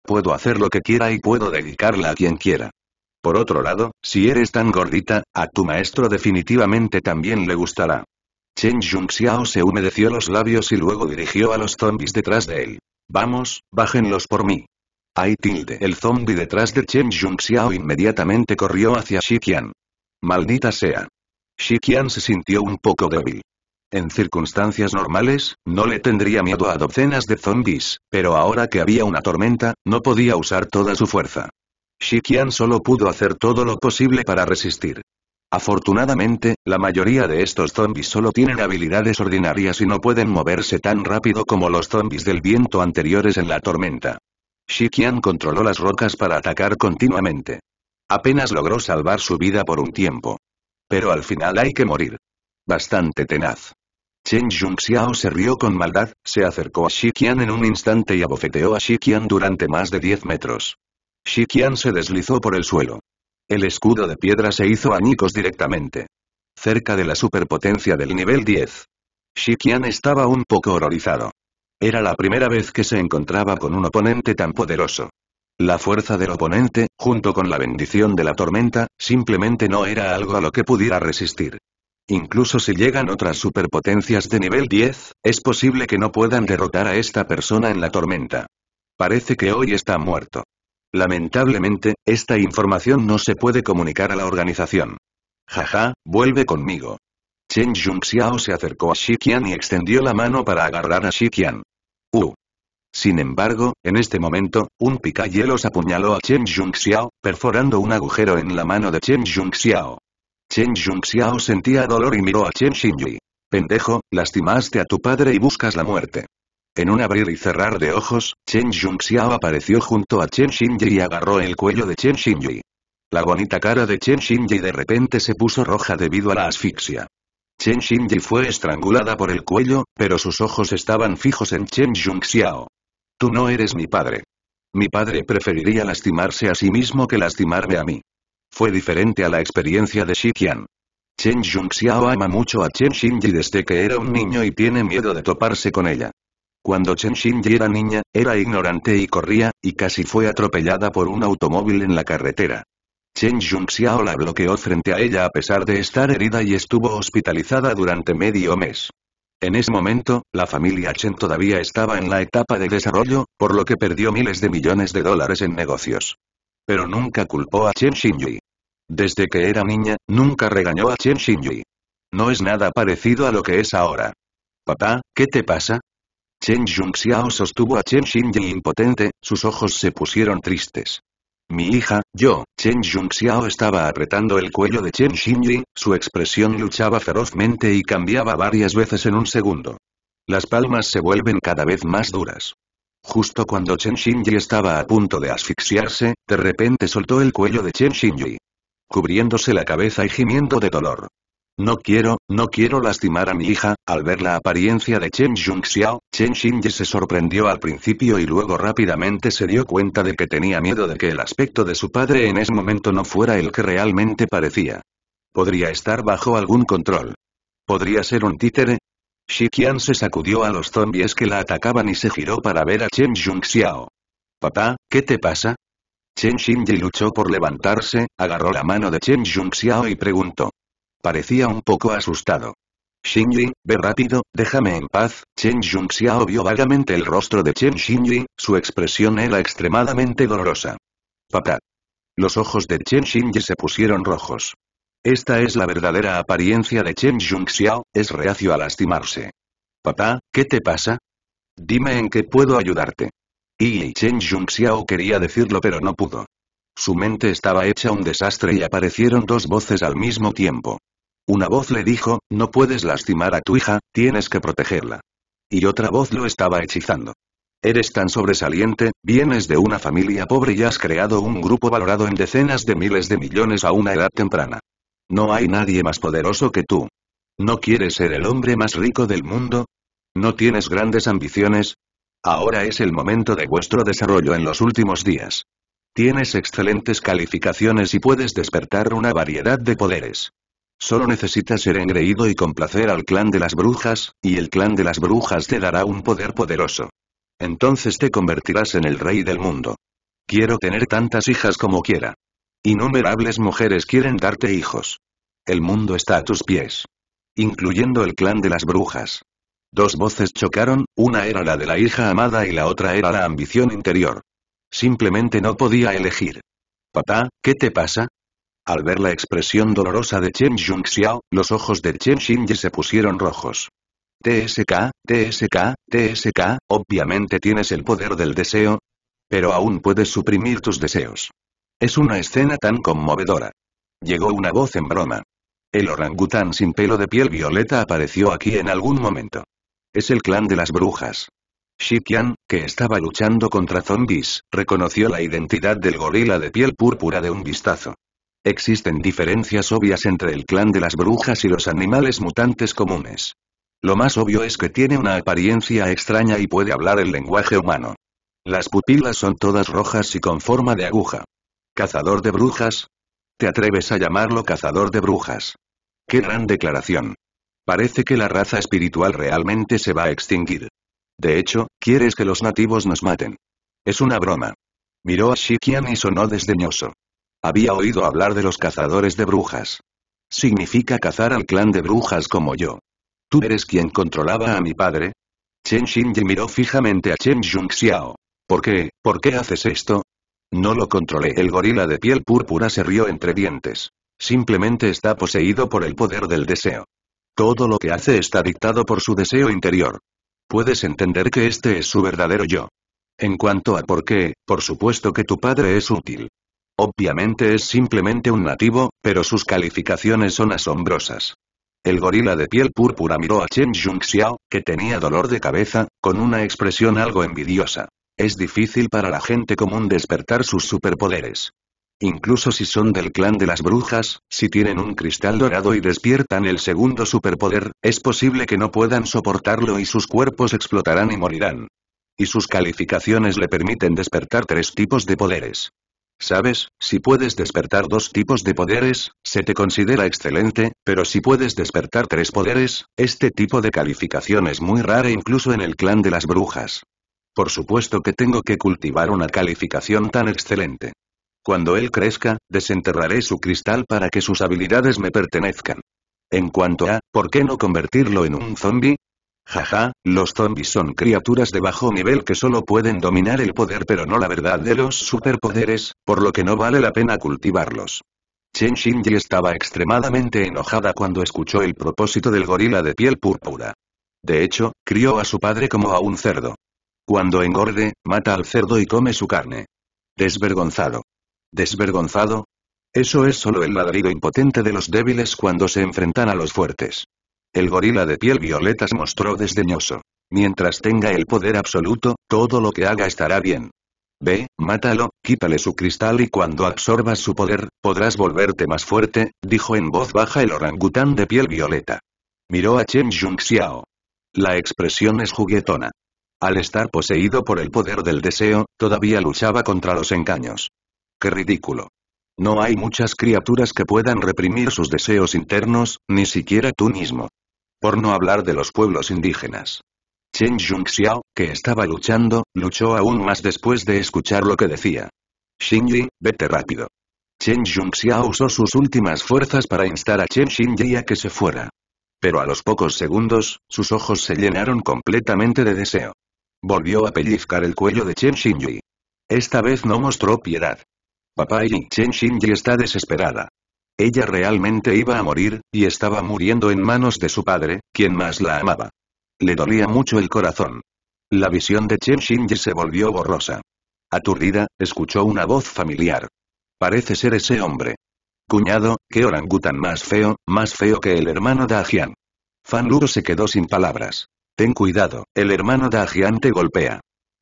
Puedo hacer lo que quiera y puedo dedicarla a quien quiera. Por otro lado, si eres tan gordita, a tu maestro definitivamente también le gustará. Chen xiao se humedeció los labios y luego dirigió a los zombies detrás de él. Vamos, bájenlos por mí. ¡Ay tilde. El zombi detrás de Chen Xiao inmediatamente corrió hacia Shikian. Maldita sea. Qian se sintió un poco débil. En circunstancias normales, no le tendría miedo a docenas de zombis, pero ahora que había una tormenta, no podía usar toda su fuerza. Shikian solo pudo hacer todo lo posible para resistir. Afortunadamente, la mayoría de estos zombies solo tienen habilidades ordinarias y no pueden moverse tan rápido como los zombies del viento anteriores en la tormenta. Shi Qian controló las rocas para atacar continuamente. Apenas logró salvar su vida por un tiempo. Pero al final hay que morir. Bastante tenaz. Chen Junxiao se rió con maldad, se acercó a Qian en un instante y abofeteó a Qian durante más de 10 metros. Qian se deslizó por el suelo. El escudo de piedra se hizo añicos directamente. Cerca de la superpotencia del nivel 10. Qian estaba un poco horrorizado. Era la primera vez que se encontraba con un oponente tan poderoso. La fuerza del oponente, junto con la bendición de la tormenta, simplemente no era algo a lo que pudiera resistir. Incluso si llegan otras superpotencias de nivel 10, es posible que no puedan derrotar a esta persona en la tormenta. Parece que hoy está muerto. Lamentablemente, esta información no se puede comunicar a la organización. Jaja, vuelve conmigo. Chen Xiao se acercó a Qian y extendió la mano para agarrar a Qian. Sin embargo, en este momento, un picayelos apuñaló a Chen Xiao, perforando un agujero en la mano de Chen Junxiao. Chen Xiao sentía dolor y miró a Chen Xinji. Pendejo, lastimaste a tu padre y buscas la muerte. En un abrir y cerrar de ojos, Chen Junxiao apareció junto a Chen Xinji y agarró el cuello de Chen Xinji. La bonita cara de Chen Xinji de repente se puso roja debido a la asfixia. Chen Xinji fue estrangulada por el cuello, pero sus ojos estaban fijos en Chen Xiao. Tú no eres mi padre. Mi padre preferiría lastimarse a sí mismo que lastimarme a mí. Fue diferente a la experiencia de Qian. Chen Xiao ama mucho a Chen Xinji desde que era un niño y tiene miedo de toparse con ella. Cuando Chen Xinji era niña, era ignorante y corría, y casi fue atropellada por un automóvil en la carretera. Chen Junxiao la bloqueó frente a ella a pesar de estar herida y estuvo hospitalizada durante medio mes. En ese momento, la familia Chen todavía estaba en la etapa de desarrollo, por lo que perdió miles de millones de dólares en negocios. Pero nunca culpó a Chen Xinji. Desde que era niña, nunca regañó a Chen Xinji. No es nada parecido a lo que es ahora. Papá, ¿qué te pasa? Chen Junxiao sostuvo a Chen Xinji impotente, sus ojos se pusieron tristes. Mi hija, yo, Chen Xiao estaba apretando el cuello de Chen Xinyi, su expresión luchaba ferozmente y cambiaba varias veces en un segundo. Las palmas se vuelven cada vez más duras. Justo cuando Chen Xinyi estaba a punto de asfixiarse, de repente soltó el cuello de Chen Xinyi. Cubriéndose la cabeza y gimiendo de dolor. No quiero, no quiero lastimar a mi hija, al ver la apariencia de Chen Xiao, Chen Xinji se sorprendió al principio y luego rápidamente se dio cuenta de que tenía miedo de que el aspecto de su padre en ese momento no fuera el que realmente parecía. Podría estar bajo algún control. ¿Podría ser un títere? Qian se sacudió a los zombies que la atacaban y se giró para ver a Chen Xiao. Papá, ¿qué te pasa? Chen Xinji luchó por levantarse, agarró la mano de Chen Xiao y preguntó. Parecía un poco asustado. Xinji, ve rápido, déjame en paz, Chen Junxiao vio vagamente el rostro de Chen Xinji, su expresión era extremadamente dolorosa. Papá. Los ojos de Chen Xinji se pusieron rojos. Esta es la verdadera apariencia de Chen Junxiao, es reacio a lastimarse. Papá, ¿qué te pasa? Dime en qué puedo ayudarte. Y Chen Junxiao quería decirlo pero no pudo. Su mente estaba hecha un desastre y aparecieron dos voces al mismo tiempo. Una voz le dijo, no puedes lastimar a tu hija, tienes que protegerla. Y otra voz lo estaba hechizando. Eres tan sobresaliente, vienes de una familia pobre y has creado un grupo valorado en decenas de miles de millones a una edad temprana. No hay nadie más poderoso que tú. ¿No quieres ser el hombre más rico del mundo? ¿No tienes grandes ambiciones? Ahora es el momento de vuestro desarrollo en los últimos días. Tienes excelentes calificaciones y puedes despertar una variedad de poderes. Solo necesitas ser engreído y complacer al clan de las brujas, y el clan de las brujas te dará un poder poderoso. Entonces te convertirás en el rey del mundo. Quiero tener tantas hijas como quiera. Innumerables mujeres quieren darte hijos. El mundo está a tus pies. Incluyendo el clan de las brujas. Dos voces chocaron, una era la de la hija amada y la otra era la ambición interior. Simplemente no podía elegir. Papá, ¿qué te pasa? Al ver la expresión dolorosa de Chen Xiao, los ojos de Chen Xinji se pusieron rojos. TSK, TSK, TSK, obviamente tienes el poder del deseo. Pero aún puedes suprimir tus deseos. Es una escena tan conmovedora. Llegó una voz en broma. El orangután sin pelo de piel violeta apareció aquí en algún momento. Es el clan de las brujas. Qian, que estaba luchando contra zombies, reconoció la identidad del gorila de piel púrpura de un vistazo. Existen diferencias obvias entre el clan de las brujas y los animales mutantes comunes. Lo más obvio es que tiene una apariencia extraña y puede hablar el lenguaje humano. Las pupilas son todas rojas y con forma de aguja. ¿Cazador de brujas? ¿Te atreves a llamarlo cazador de brujas? ¡Qué gran declaración! Parece que la raza espiritual realmente se va a extinguir. De hecho, quieres que los nativos nos maten. Es una broma. Miró a Shikian y sonó desdeñoso. Había oído hablar de los cazadores de brujas. Significa cazar al clan de brujas como yo. ¿Tú eres quien controlaba a mi padre? Chen Xinji miró fijamente a Chen Junxiao. ¿Por qué, por qué haces esto? No lo controlé. El gorila de piel púrpura se rió entre dientes. Simplemente está poseído por el poder del deseo. Todo lo que hace está dictado por su deseo interior. Puedes entender que este es su verdadero yo. En cuanto a por qué, por supuesto que tu padre es útil. Obviamente es simplemente un nativo, pero sus calificaciones son asombrosas. El gorila de piel púrpura miró a Chen Junxiao, que tenía dolor de cabeza, con una expresión algo envidiosa. Es difícil para la gente común despertar sus superpoderes. Incluso si son del clan de las brujas, si tienen un cristal dorado y despiertan el segundo superpoder, es posible que no puedan soportarlo y sus cuerpos explotarán y morirán. Y sus calificaciones le permiten despertar tres tipos de poderes. ¿Sabes? Si puedes despertar dos tipos de poderes, se te considera excelente, pero si puedes despertar tres poderes, este tipo de calificación es muy rara incluso en el clan de las brujas. Por supuesto que tengo que cultivar una calificación tan excelente. Cuando él crezca, desenterraré su cristal para que sus habilidades me pertenezcan. En cuanto a, ¿por qué no convertirlo en un zombie? Jaja, los zombies son criaturas de bajo nivel que solo pueden dominar el poder pero no la verdad de los superpoderes, por lo que no vale la pena cultivarlos. Chen Shinji estaba extremadamente enojada cuando escuchó el propósito del gorila de piel púrpura. De hecho, crió a su padre como a un cerdo. Cuando engorde, mata al cerdo y come su carne. Desvergonzado. ¿Desvergonzado? Eso es solo el ladrido impotente de los débiles cuando se enfrentan a los fuertes. El gorila de piel violeta se mostró desdeñoso. Mientras tenga el poder absoluto, todo lo que haga estará bien. Ve, mátalo, quítale su cristal y cuando absorbas su poder, podrás volverte más fuerte, dijo en voz baja el orangután de piel violeta. Miró a Chen Xiao. La expresión es juguetona. Al estar poseído por el poder del deseo, todavía luchaba contra los engaños. ¡Qué ridículo! No hay muchas criaturas que puedan reprimir sus deseos internos, ni siquiera tú mismo. Por no hablar de los pueblos indígenas. Chen Xiao, que estaba luchando, luchó aún más después de escuchar lo que decía. Xinji, vete rápido. Chen Junxiao usó sus últimas fuerzas para instar a Chen Xinji a que se fuera. Pero a los pocos segundos, sus ojos se llenaron completamente de deseo. Volvió a pellizcar el cuello de Chen Xinji. Esta vez no mostró piedad. Papá y Chen Xinji está desesperada. Ella realmente iba a morir, y estaba muriendo en manos de su padre, quien más la amaba. Le dolía mucho el corazón. La visión de Chen Shinji se volvió borrosa. Aturdida, escuchó una voz familiar. Parece ser ese hombre. Cuñado, qué orangutan más feo, más feo que el hermano de Ajian. Fan Lu se quedó sin palabras. Ten cuidado, el hermano de Ajian te golpea.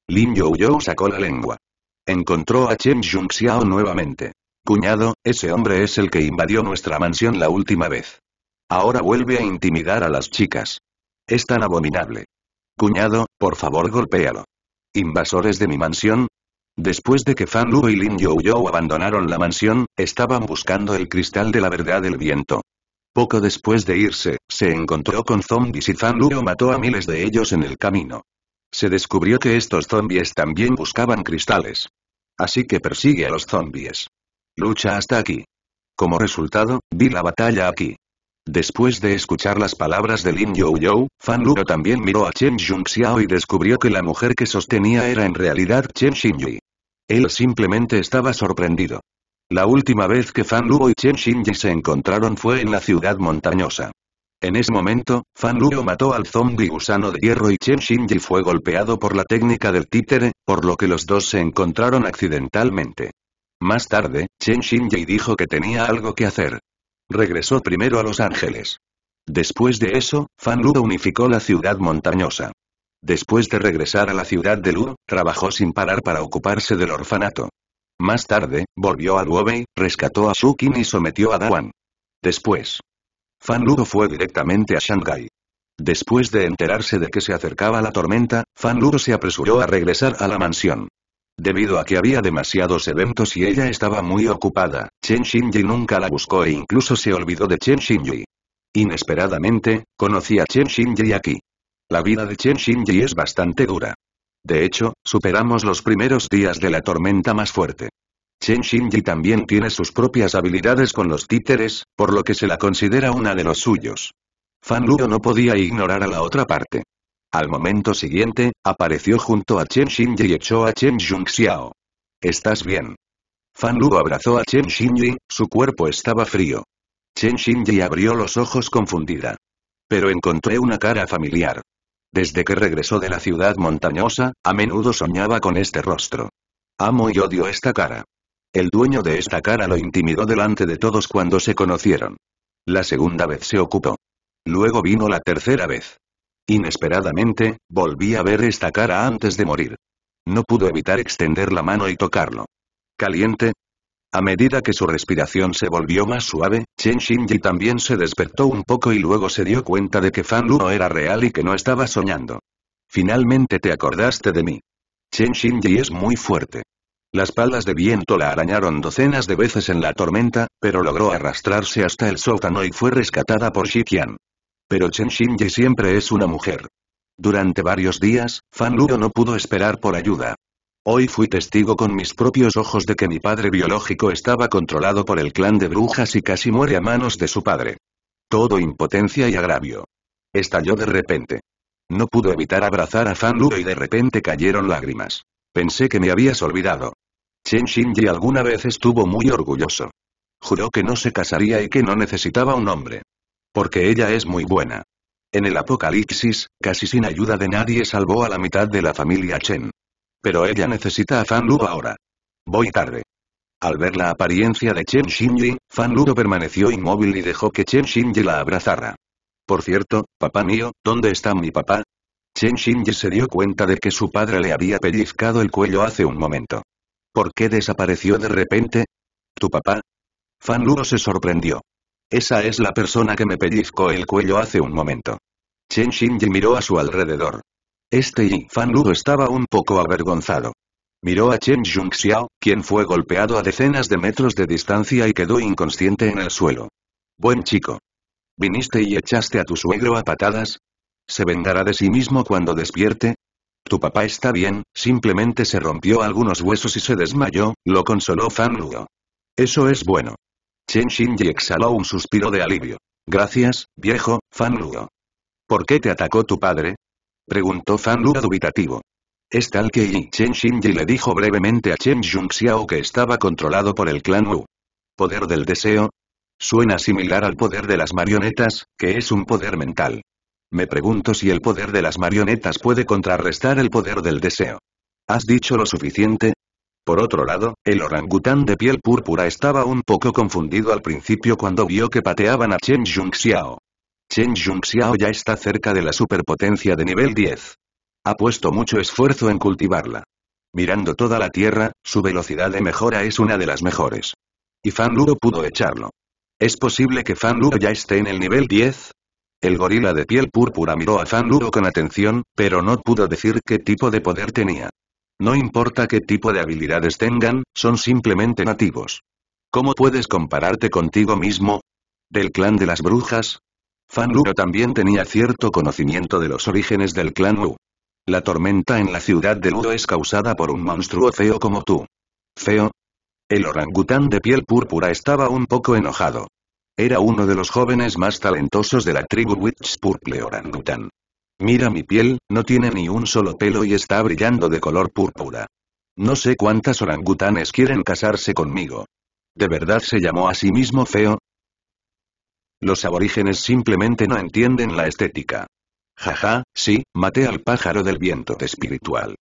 Lin Youyou sacó la lengua. Encontró a Chen Xiao nuevamente. Cuñado, ese hombre es el que invadió nuestra mansión la última vez. Ahora vuelve a intimidar a las chicas. Es tan abominable. Cuñado, por favor golpéalo. ¿Invasores de mi mansión? Después de que Fan Luo y Lin Youyou abandonaron la mansión, estaban buscando el cristal de la verdad del viento. Poco después de irse, se encontró con zombies y Fan Luo mató a miles de ellos en el camino. Se descubrió que estos zombies también buscaban cristales. Así que persigue a los zombies. Lucha hasta aquí. Como resultado, vi la batalla aquí. Después de escuchar las palabras de Lin Youyou, Fan Luo también miró a Chen Xiao y descubrió que la mujer que sostenía era en realidad Chen Xinyi. Él simplemente estaba sorprendido. La última vez que Fan Luo y Chen Xinyi se encontraron fue en la ciudad montañosa. En ese momento, Fan Luo mató al zombie gusano de hierro y Chen Xinyi fue golpeado por la técnica del títere, por lo que los dos se encontraron accidentalmente. Más tarde, Chen Xinjie dijo que tenía algo que hacer. Regresó primero a Los Ángeles. Después de eso, Fan Ludo unificó la ciudad montañosa. Después de regresar a la ciudad de Lu, trabajó sin parar para ocuparse del orfanato. Más tarde, volvió a Luobei, rescató a Shukin y sometió a Dawan. Después, Fan Ludo fue directamente a Shanghai. Después de enterarse de que se acercaba la tormenta, Fan Ludo se apresuró a regresar a la mansión. Debido a que había demasiados eventos y ella estaba muy ocupada, Chen Shinji nunca la buscó e incluso se olvidó de Chen Shinji. Inesperadamente, conocí a Chen Shinji aquí. La vida de Chen Shinji es bastante dura. De hecho, superamos los primeros días de la tormenta más fuerte. Chen Shinji también tiene sus propias habilidades con los títeres, por lo que se la considera una de los suyos. Fan Luo no podía ignorar a la otra parte. Al momento siguiente, apareció junto a Chen Xinji y echó a Chen Xiao. ¿Estás bien? Fan Lu abrazó a Chen Xinji, su cuerpo estaba frío. Chen Xinji abrió los ojos confundida. Pero encontré una cara familiar. Desde que regresó de la ciudad montañosa, a menudo soñaba con este rostro. Amo y odio esta cara. El dueño de esta cara lo intimidó delante de todos cuando se conocieron. La segunda vez se ocupó. Luego vino la tercera vez. Inesperadamente, volví a ver esta cara antes de morir. No pudo evitar extender la mano y tocarlo. ¿Caliente? A medida que su respiración se volvió más suave, Chen Shinji también se despertó un poco y luego se dio cuenta de que Fan Lu no era real y que no estaba soñando. Finalmente te acordaste de mí. Chen Shinji es muy fuerte. Las palas de viento la arañaron docenas de veces en la tormenta, pero logró arrastrarse hasta el sótano y fue rescatada por qian pero Chen Xingyi siempre es una mujer. Durante varios días, Fan Luo no pudo esperar por ayuda. Hoy fui testigo con mis propios ojos de que mi padre biológico estaba controlado por el clan de brujas y casi muere a manos de su padre. Todo impotencia y agravio. Estalló de repente. No pudo evitar abrazar a Fan Luo y de repente cayeron lágrimas. Pensé que me habías olvidado. Chen Xingyi alguna vez estuvo muy orgulloso. Juró que no se casaría y que no necesitaba un hombre. Porque ella es muy buena. En el apocalipsis, casi sin ayuda de nadie salvó a la mitad de la familia Chen. Pero ella necesita a Fan Lu ahora. Voy tarde. Al ver la apariencia de Chen Xinyi, Fan Lu permaneció inmóvil y dejó que Chen Xinyi la abrazara. Por cierto, papá mío, ¿dónde está mi papá? Chen Xinyi se dio cuenta de que su padre le había pellizcado el cuello hace un momento. ¿Por qué desapareció de repente? ¿Tu papá? Fan Lu se sorprendió. Esa es la persona que me pellizcó el cuello hace un momento. Chen Xinji miró a su alrededor. Este y Fan Luo estaba un poco avergonzado. Miró a Chen Xiao, quien fue golpeado a decenas de metros de distancia y quedó inconsciente en el suelo. Buen chico. ¿Viniste y echaste a tu suegro a patadas? ¿Se vengará de sí mismo cuando despierte? Tu papá está bien, simplemente se rompió algunos huesos y se desmayó, lo consoló Fan Luo. Eso es bueno. Chen Shinji exhaló un suspiro de alivio. Gracias, viejo, Fan Luo. ¿Por qué te atacó tu padre? Preguntó Fan Luo dubitativo. Es tal que Yi Chen Shinji le dijo brevemente a Chen Junxiao que estaba controlado por el clan Wu. ¿Poder del deseo? Suena similar al poder de las marionetas, que es un poder mental. Me pregunto si el poder de las marionetas puede contrarrestar el poder del deseo. ¿Has dicho lo suficiente? Por otro lado, el orangután de piel púrpura estaba un poco confundido al principio cuando vio que pateaban a Chen Xiao. Chen Xiao ya está cerca de la superpotencia de nivel 10. Ha puesto mucho esfuerzo en cultivarla. Mirando toda la tierra, su velocidad de mejora es una de las mejores. Y Fan Luo pudo echarlo. ¿Es posible que Fan Luo ya esté en el nivel 10? El gorila de piel púrpura miró a Fan Luo con atención, pero no pudo decir qué tipo de poder tenía. No importa qué tipo de habilidades tengan, son simplemente nativos. ¿Cómo puedes compararte contigo mismo? ¿Del clan de las brujas? Fan también tenía cierto conocimiento de los orígenes del clan Wu. La tormenta en la ciudad de Ludo es causada por un monstruo feo como tú. ¿Feo? El orangután de piel púrpura estaba un poco enojado. Era uno de los jóvenes más talentosos de la tribu Witch Purple Orangután. Mira mi piel, no tiene ni un solo pelo y está brillando de color púrpura. No sé cuántas orangutanes quieren casarse conmigo. ¿De verdad se llamó a sí mismo feo? Los aborígenes simplemente no entienden la estética. Jaja, sí, maté al pájaro del viento espiritual.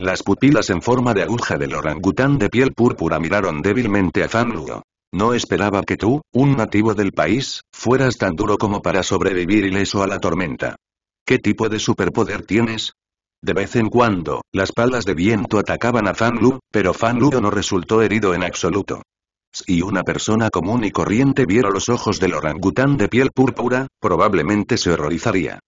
Las pupilas en forma de aguja del orangután de piel púrpura miraron débilmente a Fanluo. No esperaba que tú, un nativo del país, fueras tan duro como para sobrevivir ileso a la tormenta. ¿Qué tipo de superpoder tienes? De vez en cuando, las palas de viento atacaban a Fan pero Fan no resultó herido en absoluto. Si una persona común y corriente viera los ojos del orangután de piel púrpura, probablemente se horrorizaría.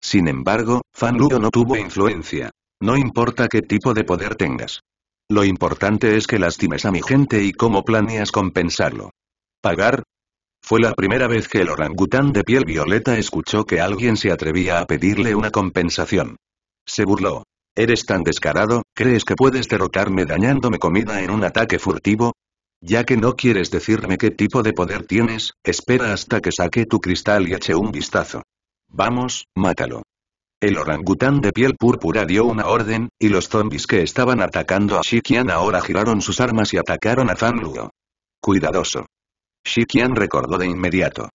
Sin embargo, Fan no tuvo influencia. No importa qué tipo de poder tengas. Lo importante es que lastimes a mi gente y cómo planeas compensarlo. Pagar, fue la primera vez que el orangután de piel violeta escuchó que alguien se atrevía a pedirle una compensación. Se burló. ¿Eres tan descarado, crees que puedes derrotarme dañándome comida en un ataque furtivo? Ya que no quieres decirme qué tipo de poder tienes, espera hasta que saque tu cristal y eche un vistazo. Vamos, mátalo. El orangután de piel púrpura dio una orden, y los zombies que estaban atacando a Shikian ahora giraron sus armas y atacaron a Zanluo. Cuidadoso. Shikian recordó de inmediato.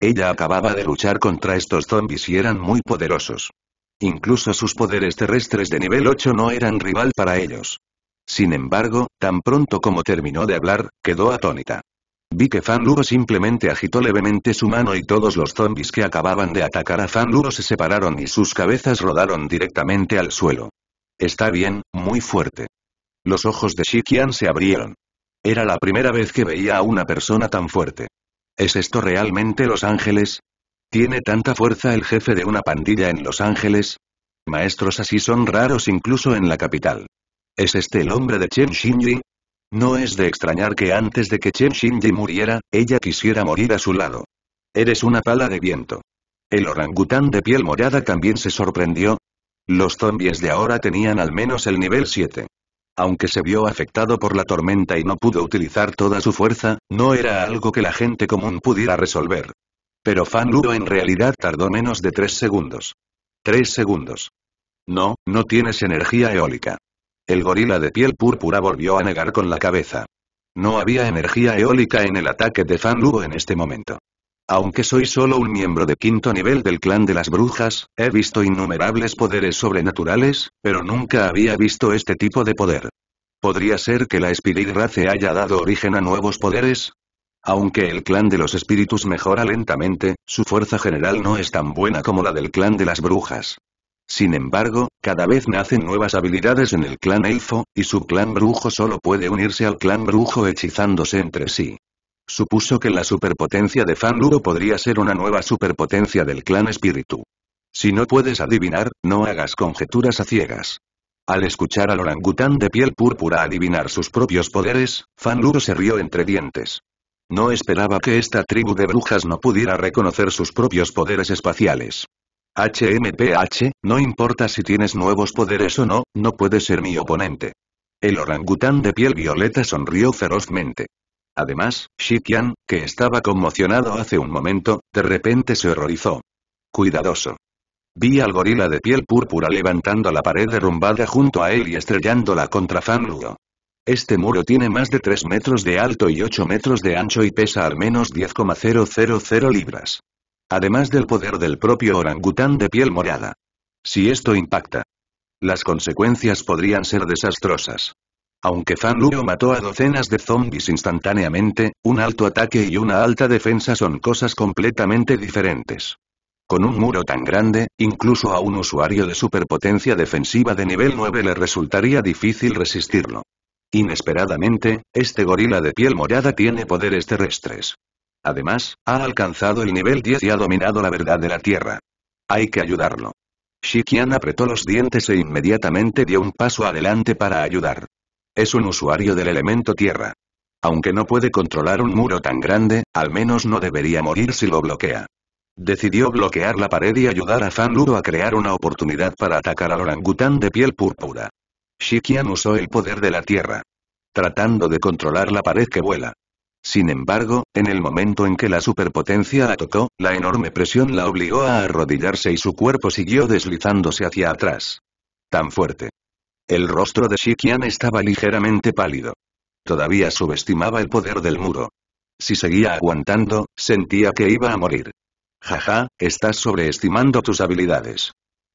Ella acababa de luchar contra estos zombies y eran muy poderosos. Incluso sus poderes terrestres de nivel 8 no eran rival para ellos. Sin embargo, tan pronto como terminó de hablar, quedó atónita. Vi que Fan Luro simplemente agitó levemente su mano y todos los zombies que acababan de atacar a Fan Luo se separaron y sus cabezas rodaron directamente al suelo. Está bien, muy fuerte. Los ojos de Shikian se abrieron. Era la primera vez que veía a una persona tan fuerte. ¿Es esto realmente Los Ángeles? ¿Tiene tanta fuerza el jefe de una pandilla en Los Ángeles? Maestros así son raros incluso en la capital. ¿Es este el hombre de Chen Xingyi? No es de extrañar que antes de que Chen Xingyi muriera, ella quisiera morir a su lado. Eres una pala de viento. El orangután de piel morada también se sorprendió. Los zombies de ahora tenían al menos el nivel 7 aunque se vio afectado por la tormenta y no pudo utilizar toda su fuerza, no era algo que la gente común pudiera resolver. Pero Fan Luo en realidad tardó menos de tres segundos. Tres segundos. No, no tienes energía eólica. El gorila de piel púrpura volvió a negar con la cabeza. No había energía eólica en el ataque de Fan Luo en este momento. Aunque soy solo un miembro de quinto nivel del clan de las brujas, he visto innumerables poderes sobrenaturales, pero nunca había visto este tipo de poder. ¿Podría ser que la Spirit Race haya dado origen a nuevos poderes? Aunque el clan de los espíritus mejora lentamente, su fuerza general no es tan buena como la del clan de las brujas. Sin embargo, cada vez nacen nuevas habilidades en el clan elfo, y su clan brujo solo puede unirse al clan brujo hechizándose entre sí supuso que la superpotencia de Fan podría ser una nueva superpotencia del clan espíritu. Si no puedes adivinar, no hagas conjeturas a ciegas. Al escuchar al orangután de piel púrpura adivinar sus propios poderes, Fan se rió entre dientes. No esperaba que esta tribu de brujas no pudiera reconocer sus propios poderes espaciales. HMPH, no importa si tienes nuevos poderes o no, no puedes ser mi oponente. El orangután de piel violeta sonrió ferozmente. Además, Shikian, que estaba conmocionado hace un momento, de repente se horrorizó. Cuidadoso. Vi al gorila de piel púrpura levantando la pared derrumbada junto a él y estrellándola contra Fan Este muro tiene más de 3 metros de alto y 8 metros de ancho y pesa al menos 10,000 libras. Además del poder del propio orangután de piel morada. Si esto impacta. Las consecuencias podrían ser desastrosas. Aunque Fan mató a docenas de zombies instantáneamente, un alto ataque y una alta defensa son cosas completamente diferentes. Con un muro tan grande, incluso a un usuario de superpotencia defensiva de nivel 9 le resultaría difícil resistirlo. Inesperadamente, este gorila de piel morada tiene poderes terrestres. Además, ha alcanzado el nivel 10 y ha dominado la verdad de la Tierra. Hay que ayudarlo. Shikian apretó los dientes e inmediatamente dio un paso adelante para ayudar. Es un usuario del elemento tierra. Aunque no puede controlar un muro tan grande, al menos no debería morir si lo bloquea. Decidió bloquear la pared y ayudar a Fan ludo a crear una oportunidad para atacar al orangután de piel púrpura. Shikian usó el poder de la tierra. Tratando de controlar la pared que vuela. Sin embargo, en el momento en que la superpotencia la tocó, la enorme presión la obligó a arrodillarse y su cuerpo siguió deslizándose hacia atrás. Tan fuerte. El rostro de Shikian estaba ligeramente pálido. Todavía subestimaba el poder del muro. Si seguía aguantando, sentía que iba a morir. Jaja, estás sobreestimando tus habilidades.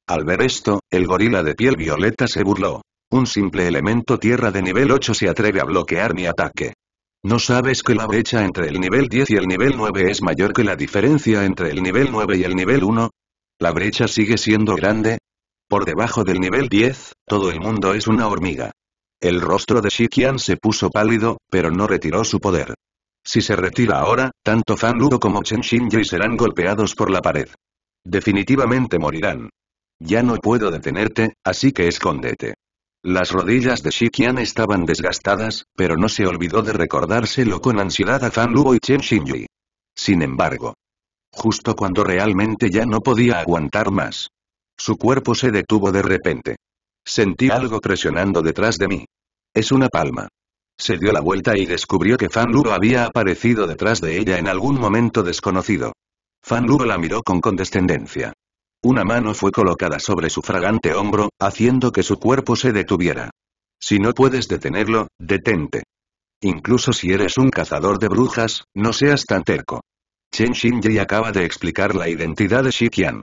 Al ver esto, el gorila de piel violeta se burló. Un simple elemento tierra de nivel 8 se atreve a bloquear mi ataque. ¿No sabes que la brecha entre el nivel 10 y el nivel 9 es mayor que la diferencia entre el nivel 9 y el nivel 1? La brecha sigue siendo grande, por debajo del nivel 10, todo el mundo es una hormiga. El rostro de Shikian se puso pálido, pero no retiró su poder. Si se retira ahora, tanto Fan Luo como Chen Shinji serán golpeados por la pared. Definitivamente morirán. Ya no puedo detenerte, así que escóndete. Las rodillas de Shikian estaban desgastadas, pero no se olvidó de recordárselo con ansiedad a Fan Luo y Chen Shinji. Sin embargo, justo cuando realmente ya no podía aguantar más, su cuerpo se detuvo de repente. Sentí algo presionando detrás de mí. Es una palma. Se dio la vuelta y descubrió que Fan Luo había aparecido detrás de ella en algún momento desconocido. Fan Luo la miró con condescendencia. Una mano fue colocada sobre su fragante hombro, haciendo que su cuerpo se detuviera. Si no puedes detenerlo, detente. Incluso si eres un cazador de brujas, no seas tan terco. Chen Xinji acaba de explicar la identidad de Shi Qian.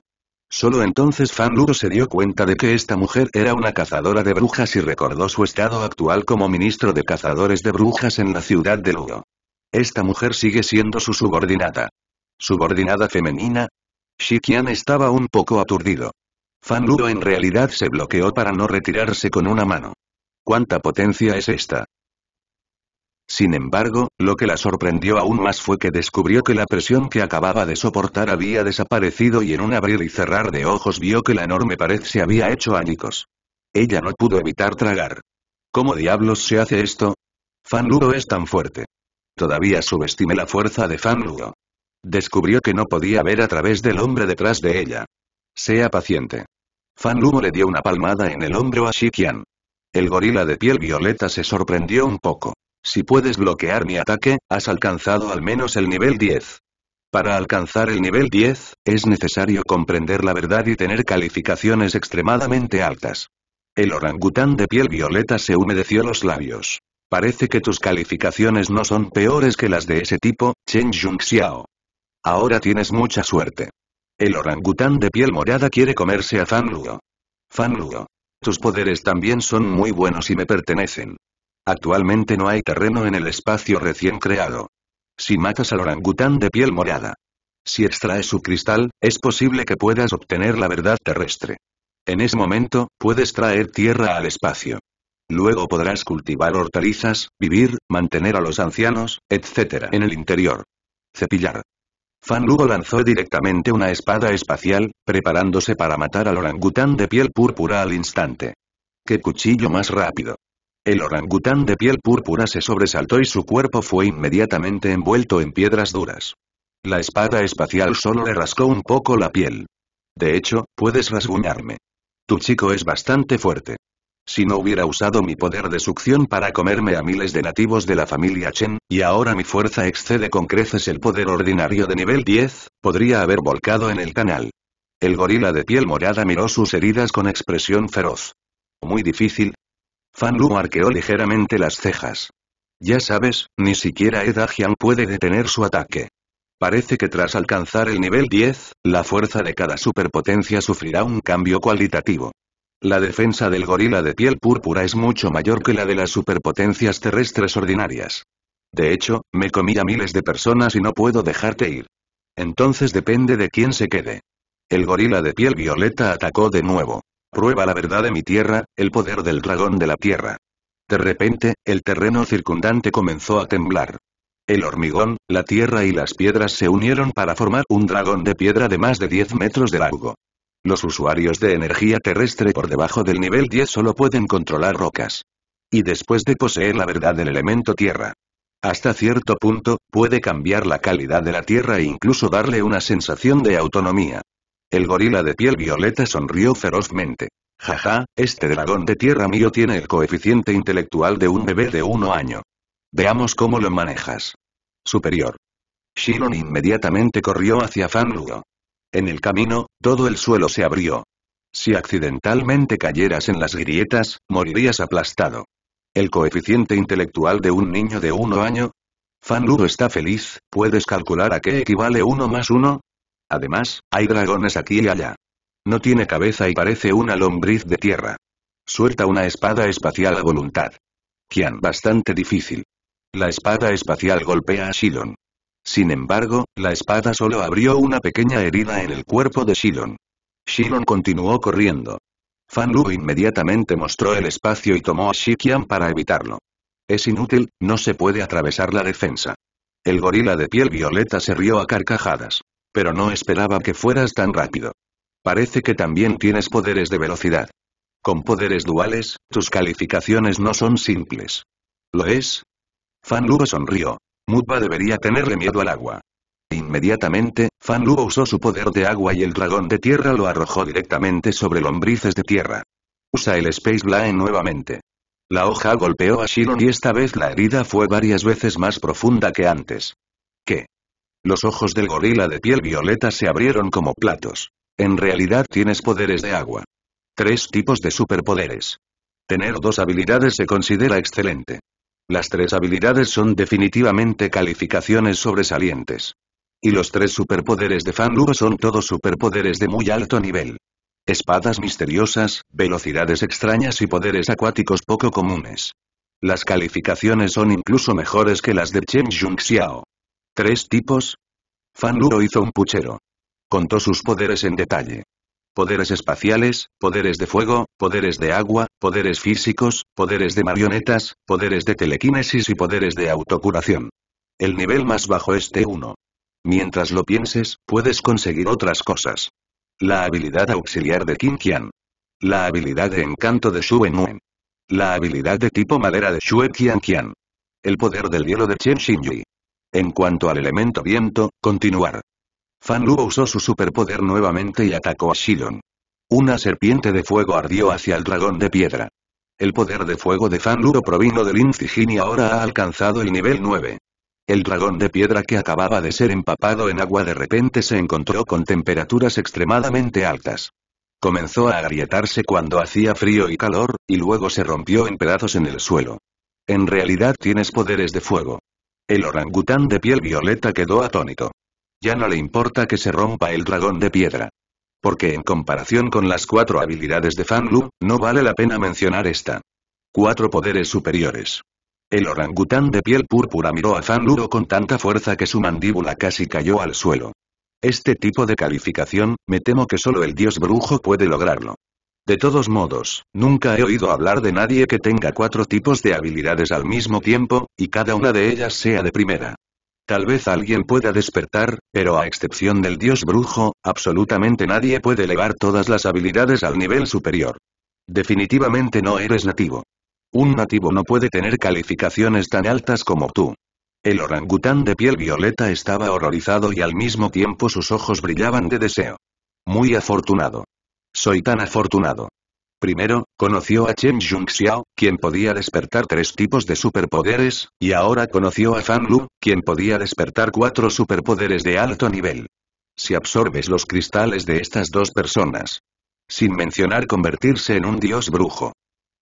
Solo entonces Fan Ludo se dio cuenta de que esta mujer era una cazadora de brujas y recordó su estado actual como ministro de cazadores de brujas en la ciudad de Lugo. Esta mujer sigue siendo su subordinada. ¿Subordinada femenina? Shikian estaba un poco aturdido. Fan Luro en realidad se bloqueó para no retirarse con una mano. ¿Cuánta potencia es esta? Sin embargo, lo que la sorprendió aún más fue que descubrió que la presión que acababa de soportar había desaparecido y en un abrir y cerrar de ojos vio que la enorme pared se había hecho añicos. Ella no pudo evitar tragar. ¿Cómo diablos se hace esto? Fan Ludo es tan fuerte. Todavía subestimé la fuerza de Fan Ludo. Descubrió que no podía ver a través del hombre detrás de ella. Sea paciente. Fan Luo le dio una palmada en el hombro a Shikian. El gorila de piel violeta se sorprendió un poco. Si puedes bloquear mi ataque, has alcanzado al menos el nivel 10. Para alcanzar el nivel 10, es necesario comprender la verdad y tener calificaciones extremadamente altas. El orangután de piel violeta se humedeció los labios. Parece que tus calificaciones no son peores que las de ese tipo, Chen Junxiao. Ahora tienes mucha suerte. El orangután de piel morada quiere comerse a Fan Luo. Fan Luo. Tus poderes también son muy buenos y me pertenecen. Actualmente no hay terreno en el espacio recién creado. Si matas al orangután de piel morada. Si extraes su cristal, es posible que puedas obtener la verdad terrestre. En ese momento, puedes traer tierra al espacio. Luego podrás cultivar hortalizas, vivir, mantener a los ancianos, etc. en el interior. Cepillar. Fan Lugo lanzó directamente una espada espacial, preparándose para matar al orangután de piel púrpura al instante. ¡Qué cuchillo más rápido! El orangután de piel púrpura se sobresaltó y su cuerpo fue inmediatamente envuelto en piedras duras. La espada espacial solo le rascó un poco la piel. De hecho, puedes rasguñarme. Tu chico es bastante fuerte. Si no hubiera usado mi poder de succión para comerme a miles de nativos de la familia Chen, y ahora mi fuerza excede con creces el poder ordinario de nivel 10, podría haber volcado en el canal. El gorila de piel morada miró sus heridas con expresión feroz. Muy difícil, Fan Lu arqueó ligeramente las cejas. Ya sabes, ni siquiera Edagian puede detener su ataque. Parece que tras alcanzar el nivel 10, la fuerza de cada superpotencia sufrirá un cambio cualitativo. La defensa del gorila de piel púrpura es mucho mayor que la de las superpotencias terrestres ordinarias. De hecho, me comí a miles de personas y no puedo dejarte ir. Entonces depende de quién se quede. El gorila de piel violeta atacó de nuevo. Prueba la verdad de mi tierra, el poder del dragón de la tierra. De repente, el terreno circundante comenzó a temblar. El hormigón, la tierra y las piedras se unieron para formar un dragón de piedra de más de 10 metros de largo. Los usuarios de energía terrestre por debajo del nivel 10 solo pueden controlar rocas. Y después de poseer la verdad del elemento tierra. Hasta cierto punto, puede cambiar la calidad de la tierra e incluso darle una sensación de autonomía. El gorila de piel violeta sonrió ferozmente. Jaja, este dragón de tierra mío tiene el coeficiente intelectual de un bebé de uno año. Veamos cómo lo manejas. Superior. Shiron inmediatamente corrió hacia Fanluo. En el camino, todo el suelo se abrió. Si accidentalmente cayeras en las grietas, morirías aplastado. ¿El coeficiente intelectual de un niño de uno año? Fanluo está feliz, ¿puedes calcular a qué equivale uno más uno? Además, hay dragones aquí y allá. No tiene cabeza y parece una lombriz de tierra. Suelta una espada espacial a voluntad. Kian bastante difícil. La espada espacial golpea a Shilon. Sin embargo, la espada solo abrió una pequeña herida en el cuerpo de Shilon. Shilon continuó corriendo. Fan Lu inmediatamente mostró el espacio y tomó a Shikian para evitarlo. Es inútil, no se puede atravesar la defensa. El gorila de piel violeta se rió a carcajadas. Pero no esperaba que fueras tan rápido. Parece que también tienes poderes de velocidad. Con poderes duales, tus calificaciones no son simples. ¿Lo es? Fan Luo sonrió. Mudba debería tenerle miedo al agua. Inmediatamente, Fan Luo usó su poder de agua y el dragón de tierra lo arrojó directamente sobre lombrices de tierra. Usa el Space Blade nuevamente. La hoja golpeó a Shiron y esta vez la herida fue varias veces más profunda que antes. ¿Qué? Los ojos del gorila de piel violeta se abrieron como platos. En realidad tienes poderes de agua. Tres tipos de superpoderes. Tener dos habilidades se considera excelente. Las tres habilidades son definitivamente calificaciones sobresalientes. Y los tres superpoderes de Fan son todos superpoderes de muy alto nivel. Espadas misteriosas, velocidades extrañas y poderes acuáticos poco comunes. Las calificaciones son incluso mejores que las de Chen Xiao. ¿Tres tipos? Fan Luo hizo un puchero. Contó sus poderes en detalle. Poderes espaciales, poderes de fuego, poderes de agua, poderes físicos, poderes de marionetas, poderes de telequinesis y poderes de autocuración. El nivel más bajo es T1. Mientras lo pienses, puedes conseguir otras cosas. La habilidad auxiliar de Qin Qian. La habilidad de encanto de Xue Wen. La habilidad de tipo madera de Xue Qian Qian. El poder del hielo de Chen en cuanto al elemento viento, continuar. Fan Luo usó su superpoder nuevamente y atacó a Shilon. Una serpiente de fuego ardió hacia el dragón de piedra. El poder de fuego de Fan Luo provino del Incigin y ahora ha alcanzado el nivel 9. El dragón de piedra que acababa de ser empapado en agua de repente se encontró con temperaturas extremadamente altas. Comenzó a agrietarse cuando hacía frío y calor, y luego se rompió en pedazos en el suelo. En realidad tienes poderes de fuego. El orangután de piel violeta quedó atónito. Ya no le importa que se rompa el dragón de piedra. Porque en comparación con las cuatro habilidades de Fan no vale la pena mencionar esta. Cuatro poderes superiores. El orangután de piel púrpura miró a Fan con tanta fuerza que su mandíbula casi cayó al suelo. Este tipo de calificación, me temo que solo el dios brujo puede lograrlo. De todos modos, nunca he oído hablar de nadie que tenga cuatro tipos de habilidades al mismo tiempo, y cada una de ellas sea de primera. Tal vez alguien pueda despertar, pero a excepción del dios brujo, absolutamente nadie puede elevar todas las habilidades al nivel superior. Definitivamente no eres nativo. Un nativo no puede tener calificaciones tan altas como tú. El orangután de piel violeta estaba horrorizado y al mismo tiempo sus ojos brillaban de deseo. Muy afortunado. Soy tan afortunado. Primero, conoció a Chen Xiao, quien podía despertar tres tipos de superpoderes, y ahora conoció a Fan Lu, quien podía despertar cuatro superpoderes de alto nivel. Si absorbes los cristales de estas dos personas. Sin mencionar convertirse en un dios brujo.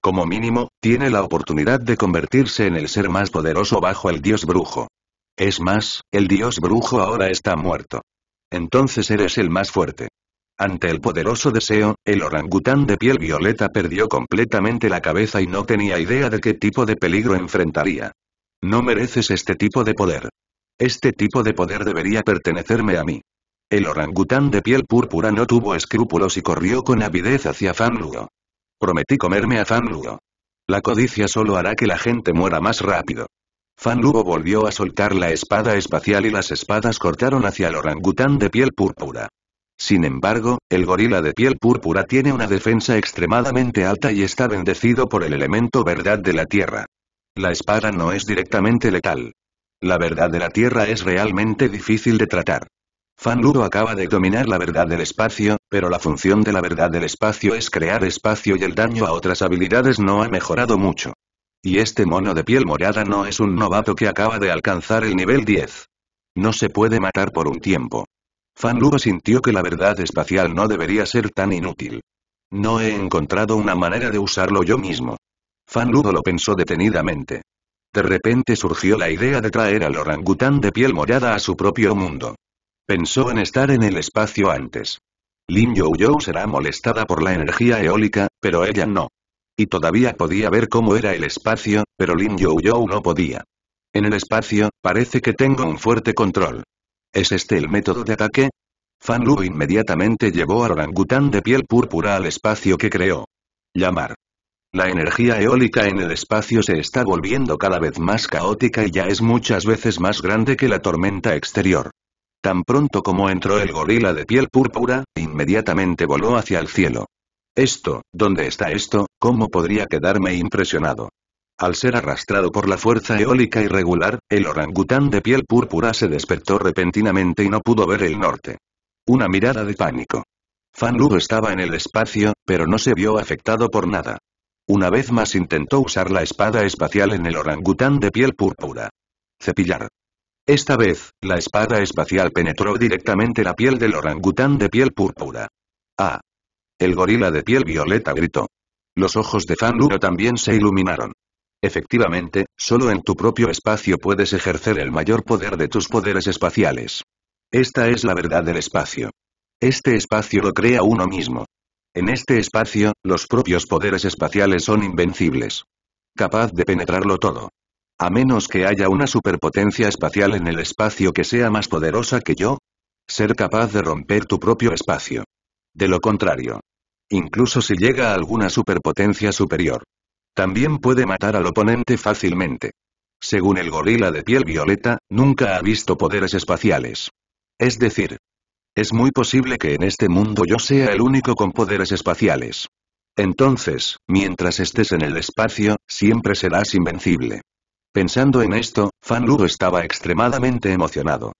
Como mínimo, tiene la oportunidad de convertirse en el ser más poderoso bajo el dios brujo. Es más, el dios brujo ahora está muerto. Entonces eres el más fuerte. Ante el poderoso deseo, el orangután de piel violeta perdió completamente la cabeza y no tenía idea de qué tipo de peligro enfrentaría. No mereces este tipo de poder. Este tipo de poder debería pertenecerme a mí. El orangután de piel púrpura no tuvo escrúpulos y corrió con avidez hacia Fanluo. Prometí comerme a Fanluo. La codicia solo hará que la gente muera más rápido. Fanluo volvió a soltar la espada espacial y las espadas cortaron hacia el orangután de piel púrpura. Sin embargo, el gorila de piel púrpura tiene una defensa extremadamente alta y está bendecido por el elemento verdad de la tierra. La espada no es directamente letal. La verdad de la tierra es realmente difícil de tratar. Fan Ludo acaba de dominar la verdad del espacio, pero la función de la verdad del espacio es crear espacio y el daño a otras habilidades no ha mejorado mucho. Y este mono de piel morada no es un novato que acaba de alcanzar el nivel 10. No se puede matar por un tiempo. Fan Luo sintió que la verdad espacial no debería ser tan inútil. No he encontrado una manera de usarlo yo mismo. Fan Luo lo pensó detenidamente. De repente surgió la idea de traer al orangután de piel morada a su propio mundo. Pensó en estar en el espacio antes. Lin Youyou será molestada por la energía eólica, pero ella no. Y todavía podía ver cómo era el espacio, pero Lin Youyou no podía. En el espacio, parece que tengo un fuerte control. ¿Es este el método de ataque? Fan Lu inmediatamente llevó al orangután de piel púrpura al espacio que creó. Llamar. La energía eólica en el espacio se está volviendo cada vez más caótica y ya es muchas veces más grande que la tormenta exterior. Tan pronto como entró el gorila de piel púrpura, inmediatamente voló hacia el cielo. Esto, ¿dónde está esto? ¿Cómo podría quedarme impresionado? Al ser arrastrado por la fuerza eólica irregular, el orangután de piel púrpura se despertó repentinamente y no pudo ver el norte. Una mirada de pánico. Fan Lu estaba en el espacio, pero no se vio afectado por nada. Una vez más intentó usar la espada espacial en el orangután de piel púrpura. Cepillar. Esta vez, la espada espacial penetró directamente la piel del orangután de piel púrpura. ¡Ah! El gorila de piel violeta gritó. Los ojos de Fan Lu también se iluminaron. Efectivamente, solo en tu propio espacio puedes ejercer el mayor poder de tus poderes espaciales. Esta es la verdad del espacio. Este espacio lo crea uno mismo. En este espacio, los propios poderes espaciales son invencibles. Capaz de penetrarlo todo. A menos que haya una superpotencia espacial en el espacio que sea más poderosa que yo. Ser capaz de romper tu propio espacio. De lo contrario. Incluso si llega a alguna superpotencia superior. También puede matar al oponente fácilmente. Según el gorila de piel violeta, nunca ha visto poderes espaciales. Es decir, es muy posible que en este mundo yo sea el único con poderes espaciales. Entonces, mientras estés en el espacio, siempre serás invencible. Pensando en esto, Fan Lu estaba extremadamente emocionado.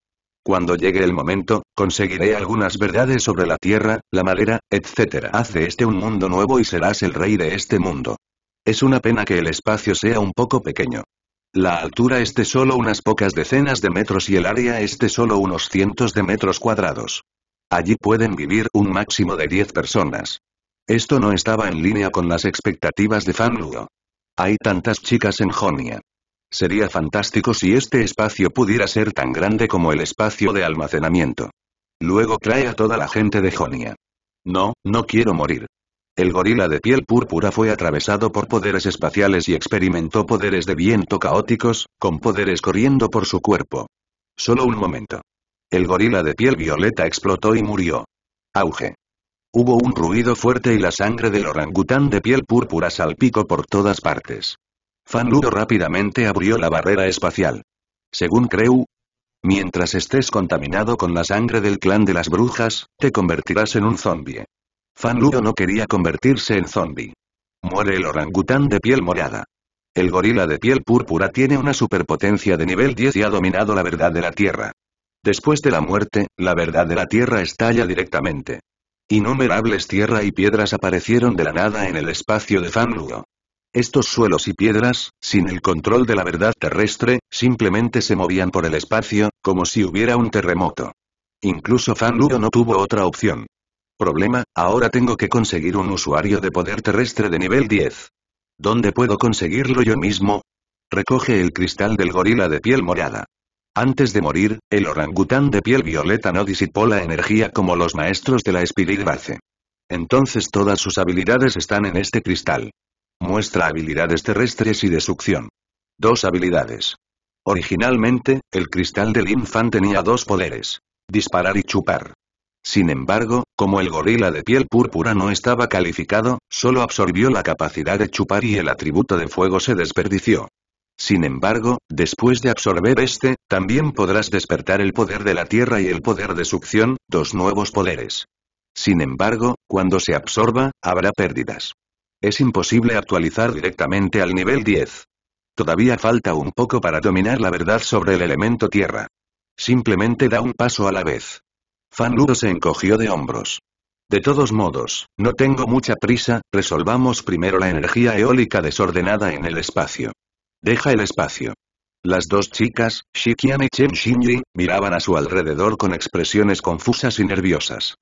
Cuando llegue el momento, conseguiré algunas verdades sobre la Tierra, la madera, etc. Hace este un mundo nuevo y serás el rey de este mundo. Es una pena que el espacio sea un poco pequeño. La altura es de solo unas pocas decenas de metros y el área es de solo unos cientos de metros cuadrados. Allí pueden vivir un máximo de 10 personas. Esto no estaba en línea con las expectativas de Fan Hay tantas chicas en Jonia. Sería fantástico si este espacio pudiera ser tan grande como el espacio de almacenamiento. Luego trae a toda la gente de Jonia. No, no quiero morir. El gorila de piel púrpura fue atravesado por poderes espaciales y experimentó poderes de viento caóticos, con poderes corriendo por su cuerpo. Solo un momento. El gorila de piel violeta explotó y murió. Auge. Hubo un ruido fuerte y la sangre del orangután de piel púrpura salpicó por todas partes. Fan Ludo rápidamente abrió la barrera espacial. Según Creu, mientras estés contaminado con la sangre del clan de las brujas, te convertirás en un zombie. Fan Luo no quería convertirse en zombie. Muere el orangután de piel morada. El gorila de piel púrpura tiene una superpotencia de nivel 10 y ha dominado la verdad de la Tierra. Después de la muerte, la verdad de la Tierra estalla directamente. Innumerables tierra y piedras aparecieron de la nada en el espacio de Fan Luo. Estos suelos y piedras, sin el control de la verdad terrestre, simplemente se movían por el espacio, como si hubiera un terremoto. Incluso Fan Luo no tuvo otra opción. Problema, ahora tengo que conseguir un usuario de poder terrestre de nivel 10. ¿Dónde puedo conseguirlo yo mismo? Recoge el cristal del gorila de piel morada. Antes de morir, el orangután de piel violeta no disipó la energía como los maestros de la hace. Entonces todas sus habilidades están en este cristal. Muestra habilidades terrestres y de succión. Dos habilidades. Originalmente, el cristal del infant tenía dos poderes. Disparar y chupar. Sin embargo, como el gorila de piel púrpura no estaba calificado, solo absorbió la capacidad de chupar y el atributo de fuego se desperdició. Sin embargo, después de absorber este, también podrás despertar el poder de la tierra y el poder de succión, dos nuevos poderes. Sin embargo, cuando se absorba, habrá pérdidas. Es imposible actualizar directamente al nivel 10. Todavía falta un poco para dominar la verdad sobre el elemento tierra. Simplemente da un paso a la vez. Fan Luo se encogió de hombros. De todos modos, no tengo mucha prisa, resolvamos primero la energía eólica desordenada en el espacio. Deja el espacio. Las dos chicas, Shikian y Chen Shinji, miraban a su alrededor con expresiones confusas y nerviosas.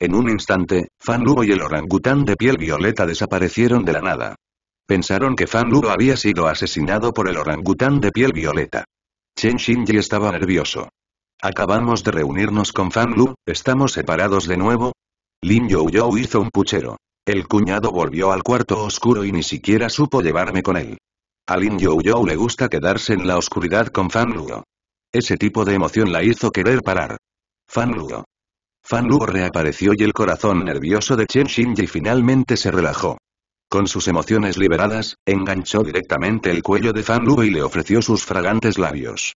En un instante, Fan Luo y el orangután de piel violeta desaparecieron de la nada. Pensaron que Fan Luo había sido asesinado por el orangután de piel violeta. Chen Shinji estaba nervioso. Acabamos de reunirnos con Fan Lu, ¿estamos separados de nuevo? Lin Yo hizo un puchero. El cuñado volvió al cuarto oscuro y ni siquiera supo llevarme con él. A Lin Yo le gusta quedarse en la oscuridad con Fan Luo. Ese tipo de emoción la hizo querer parar. Fan Luo. Fan Luo reapareció y el corazón nervioso de Chen Shinji finalmente se relajó. Con sus emociones liberadas, enganchó directamente el cuello de Fan Luo y le ofreció sus fragantes labios.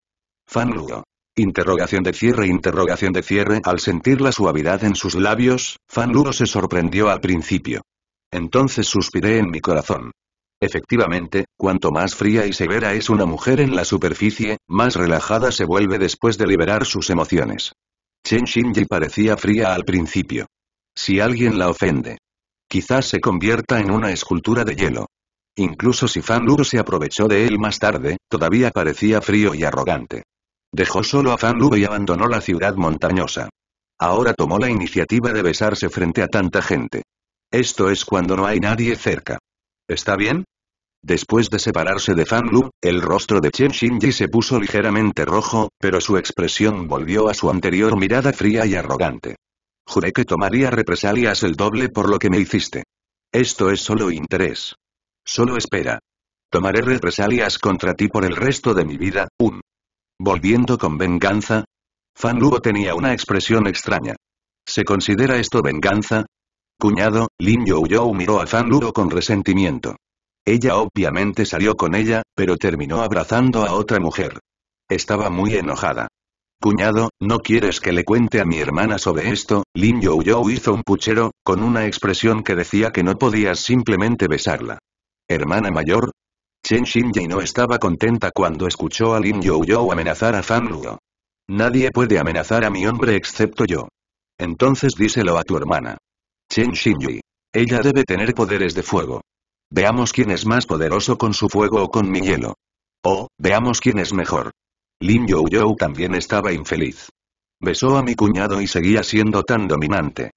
Fan Luo. Interrogación de cierre, interrogación de cierre. Al sentir la suavidad en sus labios, Fan Luo se sorprendió al principio. Entonces suspiré en mi corazón. Efectivamente, cuanto más fría y severa es una mujer en la superficie, más relajada se vuelve después de liberar sus emociones. Chen Shinji parecía fría al principio. Si alguien la ofende, quizás se convierta en una escultura de hielo. Incluso si Fan Luro se aprovechó de él más tarde, todavía parecía frío y arrogante. Dejó solo a Fan Lu y abandonó la ciudad montañosa. Ahora tomó la iniciativa de besarse frente a tanta gente. Esto es cuando no hay nadie cerca. ¿Está bien? Después de separarse de Fan Lu, el rostro de Chen Shinji se puso ligeramente rojo, pero su expresión volvió a su anterior mirada fría y arrogante. Juré que tomaría represalias el doble por lo que me hiciste. Esto es solo interés. Solo espera. Tomaré represalias contra ti por el resto de mi vida, un. ¿Volviendo con venganza? Fan Luo tenía una expresión extraña. ¿Se considera esto venganza? Cuñado, Lin Youyou miró a Fan Luo con resentimiento. Ella obviamente salió con ella, pero terminó abrazando a otra mujer. Estaba muy enojada. Cuñado, ¿no quieres que le cuente a mi hermana sobre esto? Lin Youyou hizo un puchero, con una expresión que decía que no podías simplemente besarla. Hermana mayor, Chen Shinji no estaba contenta cuando escuchó a Lin Youyou amenazar a Fan Luo. Nadie puede amenazar a mi hombre excepto yo. Entonces díselo a tu hermana. Chen Shinji. Ella debe tener poderes de fuego. Veamos quién es más poderoso con su fuego o con mi hielo. O, veamos quién es mejor. Lin Youyou también estaba infeliz. Besó a mi cuñado y seguía siendo tan dominante.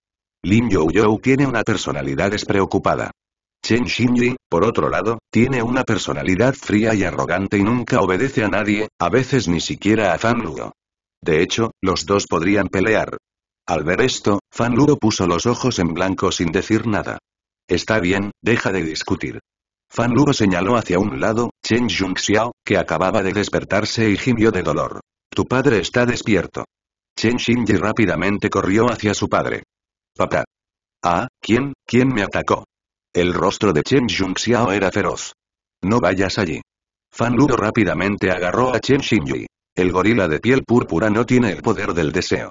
Lin Youyou tiene una personalidad despreocupada. Chen Xinyi, por otro lado, tiene una personalidad fría y arrogante y nunca obedece a nadie, a veces ni siquiera a Fan Luo. De hecho, los dos podrían pelear. Al ver esto, Fan Luo puso los ojos en blanco sin decir nada. Está bien, deja de discutir. Fan Luo señaló hacia un lado, Chen Xiao, que acababa de despertarse y gimió de dolor. Tu padre está despierto. Chen Xinyi rápidamente corrió hacia su padre. Papá. Ah, ¿quién, quién me atacó? El rostro de Chen Xiao era feroz. No vayas allí. Fan Ludo rápidamente agarró a Chen Xinji. El gorila de piel púrpura no tiene el poder del deseo.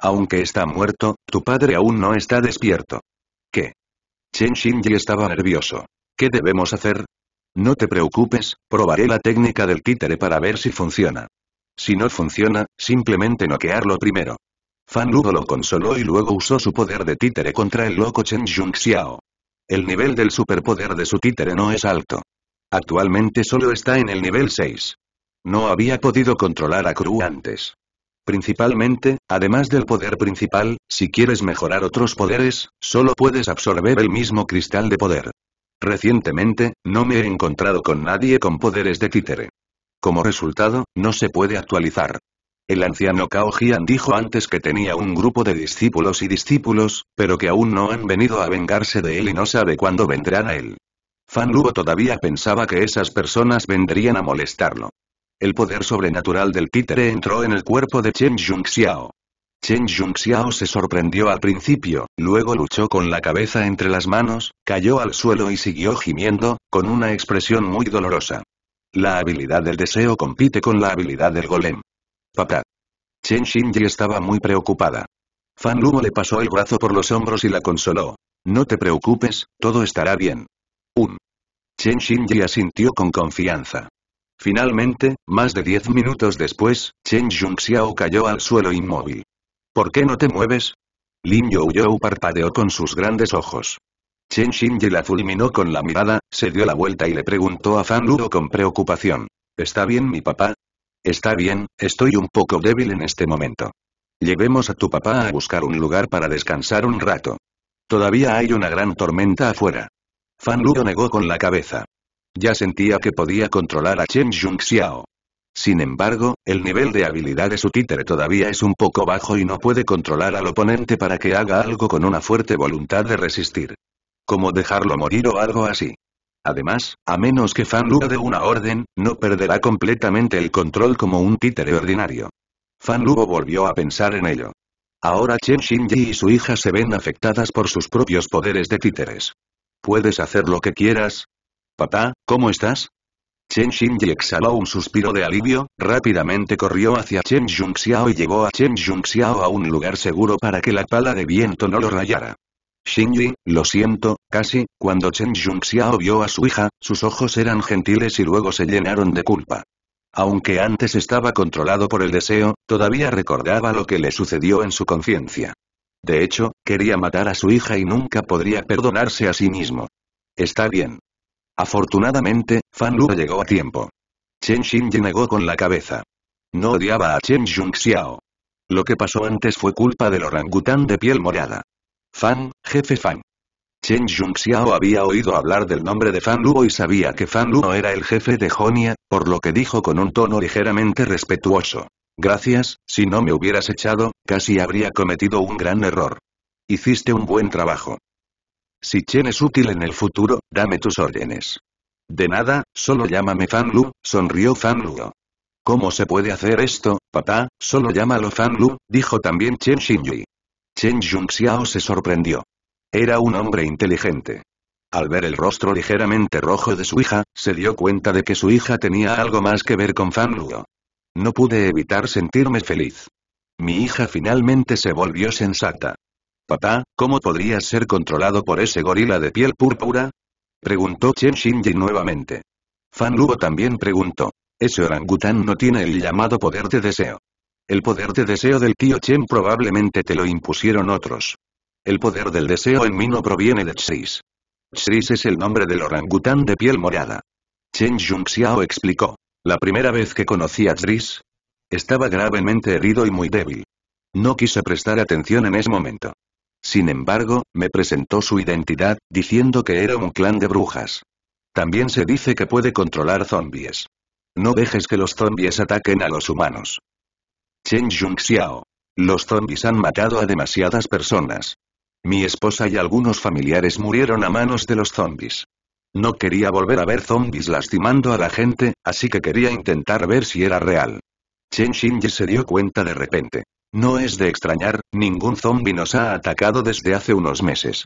Aunque está muerto, tu padre aún no está despierto. ¿Qué? Chen Xinji estaba nervioso. ¿Qué debemos hacer? No te preocupes, probaré la técnica del títere para ver si funciona. Si no funciona, simplemente noquearlo primero. Fan Ludo lo consoló y luego usó su poder de títere contra el loco Chen Xiao. El nivel del superpoder de su títere no es alto. Actualmente solo está en el nivel 6. No había podido controlar a Kru antes. Principalmente, además del poder principal, si quieres mejorar otros poderes, solo puedes absorber el mismo cristal de poder. Recientemente, no me he encontrado con nadie con poderes de títere. Como resultado, no se puede actualizar. El anciano Cao Jian dijo antes que tenía un grupo de discípulos y discípulos, pero que aún no han venido a vengarse de él y no sabe cuándo vendrán a él. Fan Luo todavía pensaba que esas personas vendrían a molestarlo. El poder sobrenatural del títere entró en el cuerpo de Chen Junxiao. Chen Junxiao se sorprendió al principio, luego luchó con la cabeza entre las manos, cayó al suelo y siguió gimiendo, con una expresión muy dolorosa. La habilidad del deseo compite con la habilidad del golem. Papá. Chen Xinji estaba muy preocupada. Fan Luo le pasó el brazo por los hombros y la consoló. No te preocupes, todo estará bien. Un. Chen Xinji asintió con confianza. Finalmente, más de diez minutos después, Chen Xiao cayó al suelo inmóvil. ¿Por qué no te mueves? Lin Youyou parpadeó con sus grandes ojos. Chen Xinji la fulminó con la mirada, se dio la vuelta y le preguntó a Fan Luo con preocupación. ¿Está bien mi papá? Está bien, estoy un poco débil en este momento. Llevemos a tu papá a buscar un lugar para descansar un rato. Todavía hay una gran tormenta afuera. Fan Ludo negó con la cabeza. Ya sentía que podía controlar a Chen Xiao. Sin embargo, el nivel de habilidad de su títere todavía es un poco bajo y no puede controlar al oponente para que haga algo con una fuerte voluntad de resistir. Como dejarlo morir o algo así. Además, a menos que Fan Luo de una orden, no perderá completamente el control como un títere ordinario. Fan Luo volvió a pensar en ello. Ahora Chen Xinji y su hija se ven afectadas por sus propios poderes de títeres. ¿Puedes hacer lo que quieras? Papá, ¿cómo estás? Chen Xinji exhaló un suspiro de alivio, rápidamente corrió hacia Chen Xiao y llevó a Chen Xiao a un lugar seguro para que la pala de viento no lo rayara. Shinji, lo siento, casi, cuando Chen Xiao vio a su hija, sus ojos eran gentiles y luego se llenaron de culpa. Aunque antes estaba controlado por el deseo, todavía recordaba lo que le sucedió en su conciencia. De hecho, quería matar a su hija y nunca podría perdonarse a sí mismo. Está bien. Afortunadamente, Fan Lu llegó a tiempo. Chen Shinji negó con la cabeza. No odiaba a Chen Junxiao. Lo que pasó antes fue culpa del orangután de piel morada. Fan, jefe Fan. Chen Xiao había oído hablar del nombre de Fan Luo y sabía que Fan Luo era el jefe de Jonia, por lo que dijo con un tono ligeramente respetuoso. Gracias, si no me hubieras echado, casi habría cometido un gran error. Hiciste un buen trabajo. Si Chen es útil en el futuro, dame tus órdenes. De nada, solo llámame Fan Lu, sonrió Fan Luo. ¿Cómo se puede hacer esto, papá? Solo llámalo Fan Lu, dijo también Chen Xinyi. Chen Yunxiao se sorprendió. Era un hombre inteligente. Al ver el rostro ligeramente rojo de su hija, se dio cuenta de que su hija tenía algo más que ver con Fan Luo. No pude evitar sentirme feliz. Mi hija finalmente se volvió sensata. Papá, ¿cómo podría ser controlado por ese gorila de piel púrpura? Preguntó Chen Xinji nuevamente. Fan Luo también preguntó. Ese orangután no tiene el llamado poder de deseo. El poder de deseo del tío Chen probablemente te lo impusieron otros. El poder del deseo en mí no proviene de Xis. Xis es el nombre del orangután de piel morada. Chen Xiao explicó. La primera vez que conocí a Tris, estaba gravemente herido y muy débil. No quise prestar atención en ese momento. Sin embargo, me presentó su identidad, diciendo que era un clan de brujas. También se dice que puede controlar zombies. No dejes que los zombies ataquen a los humanos. Chen Xiao. Los zombies han matado a demasiadas personas. Mi esposa y algunos familiares murieron a manos de los zombies. No quería volver a ver zombies lastimando a la gente, así que quería intentar ver si era real. Chen Xinji se dio cuenta de repente. No es de extrañar, ningún zombie nos ha atacado desde hace unos meses.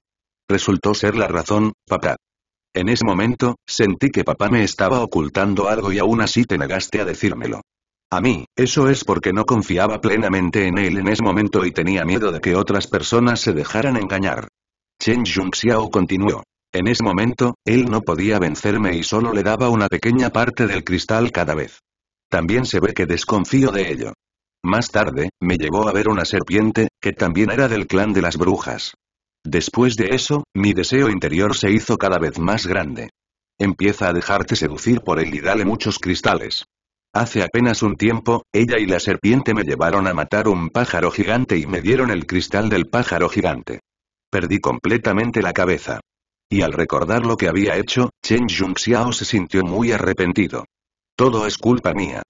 Resultó ser la razón, papá. En ese momento, sentí que papá me estaba ocultando algo y aún así te negaste a decírmelo. A mí, eso es porque no confiaba plenamente en él en ese momento y tenía miedo de que otras personas se dejaran engañar. Chen Xiao continuó. En ese momento, él no podía vencerme y solo le daba una pequeña parte del cristal cada vez. También se ve que desconfío de ello. Más tarde, me llevó a ver una serpiente, que también era del clan de las brujas. Después de eso, mi deseo interior se hizo cada vez más grande. Empieza a dejarte seducir por él y dale muchos cristales. Hace apenas un tiempo, ella y la serpiente me llevaron a matar un pájaro gigante y me dieron el cristal del pájaro gigante. Perdí completamente la cabeza. Y al recordar lo que había hecho, Chen Junxiao se sintió muy arrepentido. Todo es culpa mía.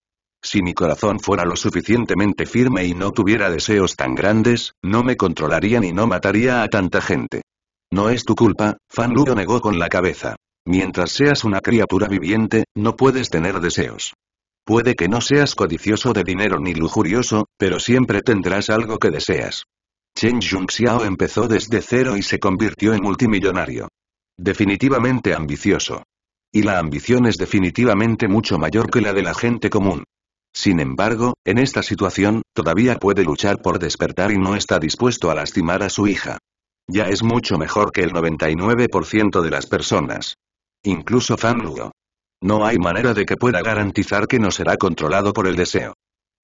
Si mi corazón fuera lo suficientemente firme y no tuviera deseos tan grandes, no me controlaría ni no mataría a tanta gente. No es tu culpa, Fan Luo negó con la cabeza. Mientras seas una criatura viviente, no puedes tener deseos. Puede que no seas codicioso de dinero ni lujurioso, pero siempre tendrás algo que deseas. Chen Xiao empezó desde cero y se convirtió en multimillonario. Definitivamente ambicioso. Y la ambición es definitivamente mucho mayor que la de la gente común. Sin embargo, en esta situación, todavía puede luchar por despertar y no está dispuesto a lastimar a su hija. Ya es mucho mejor que el 99% de las personas. Incluso Fan Luo. No hay manera de que pueda garantizar que no será controlado por el deseo.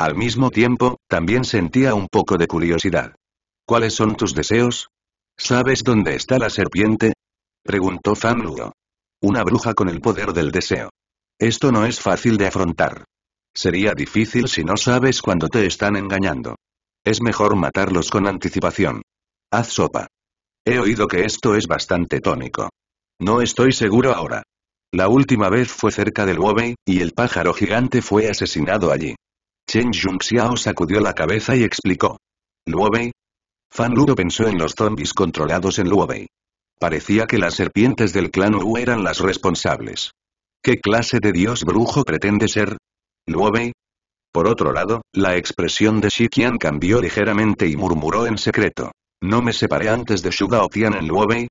Al mismo tiempo, también sentía un poco de curiosidad. ¿Cuáles son tus deseos? ¿Sabes dónde está la serpiente? Preguntó lugo Una bruja con el poder del deseo. Esto no es fácil de afrontar. Sería difícil si no sabes cuándo te están engañando. Es mejor matarlos con anticipación. Haz sopa. He oído que esto es bastante tónico. No estoy seguro ahora. La última vez fue cerca del Luobei y el pájaro gigante fue asesinado allí. Chen Junxiao sacudió la cabeza y explicó. ¿Luobei? Fan Ludo pensó en los zombis controlados en Luobei. Parecía que las serpientes del clan Wu eran las responsables. ¿Qué clase de dios brujo pretende ser? ¿Luobei? Por otro lado, la expresión de Qian cambió ligeramente y murmuró en secreto. No me separé antes de Tian en Luobei,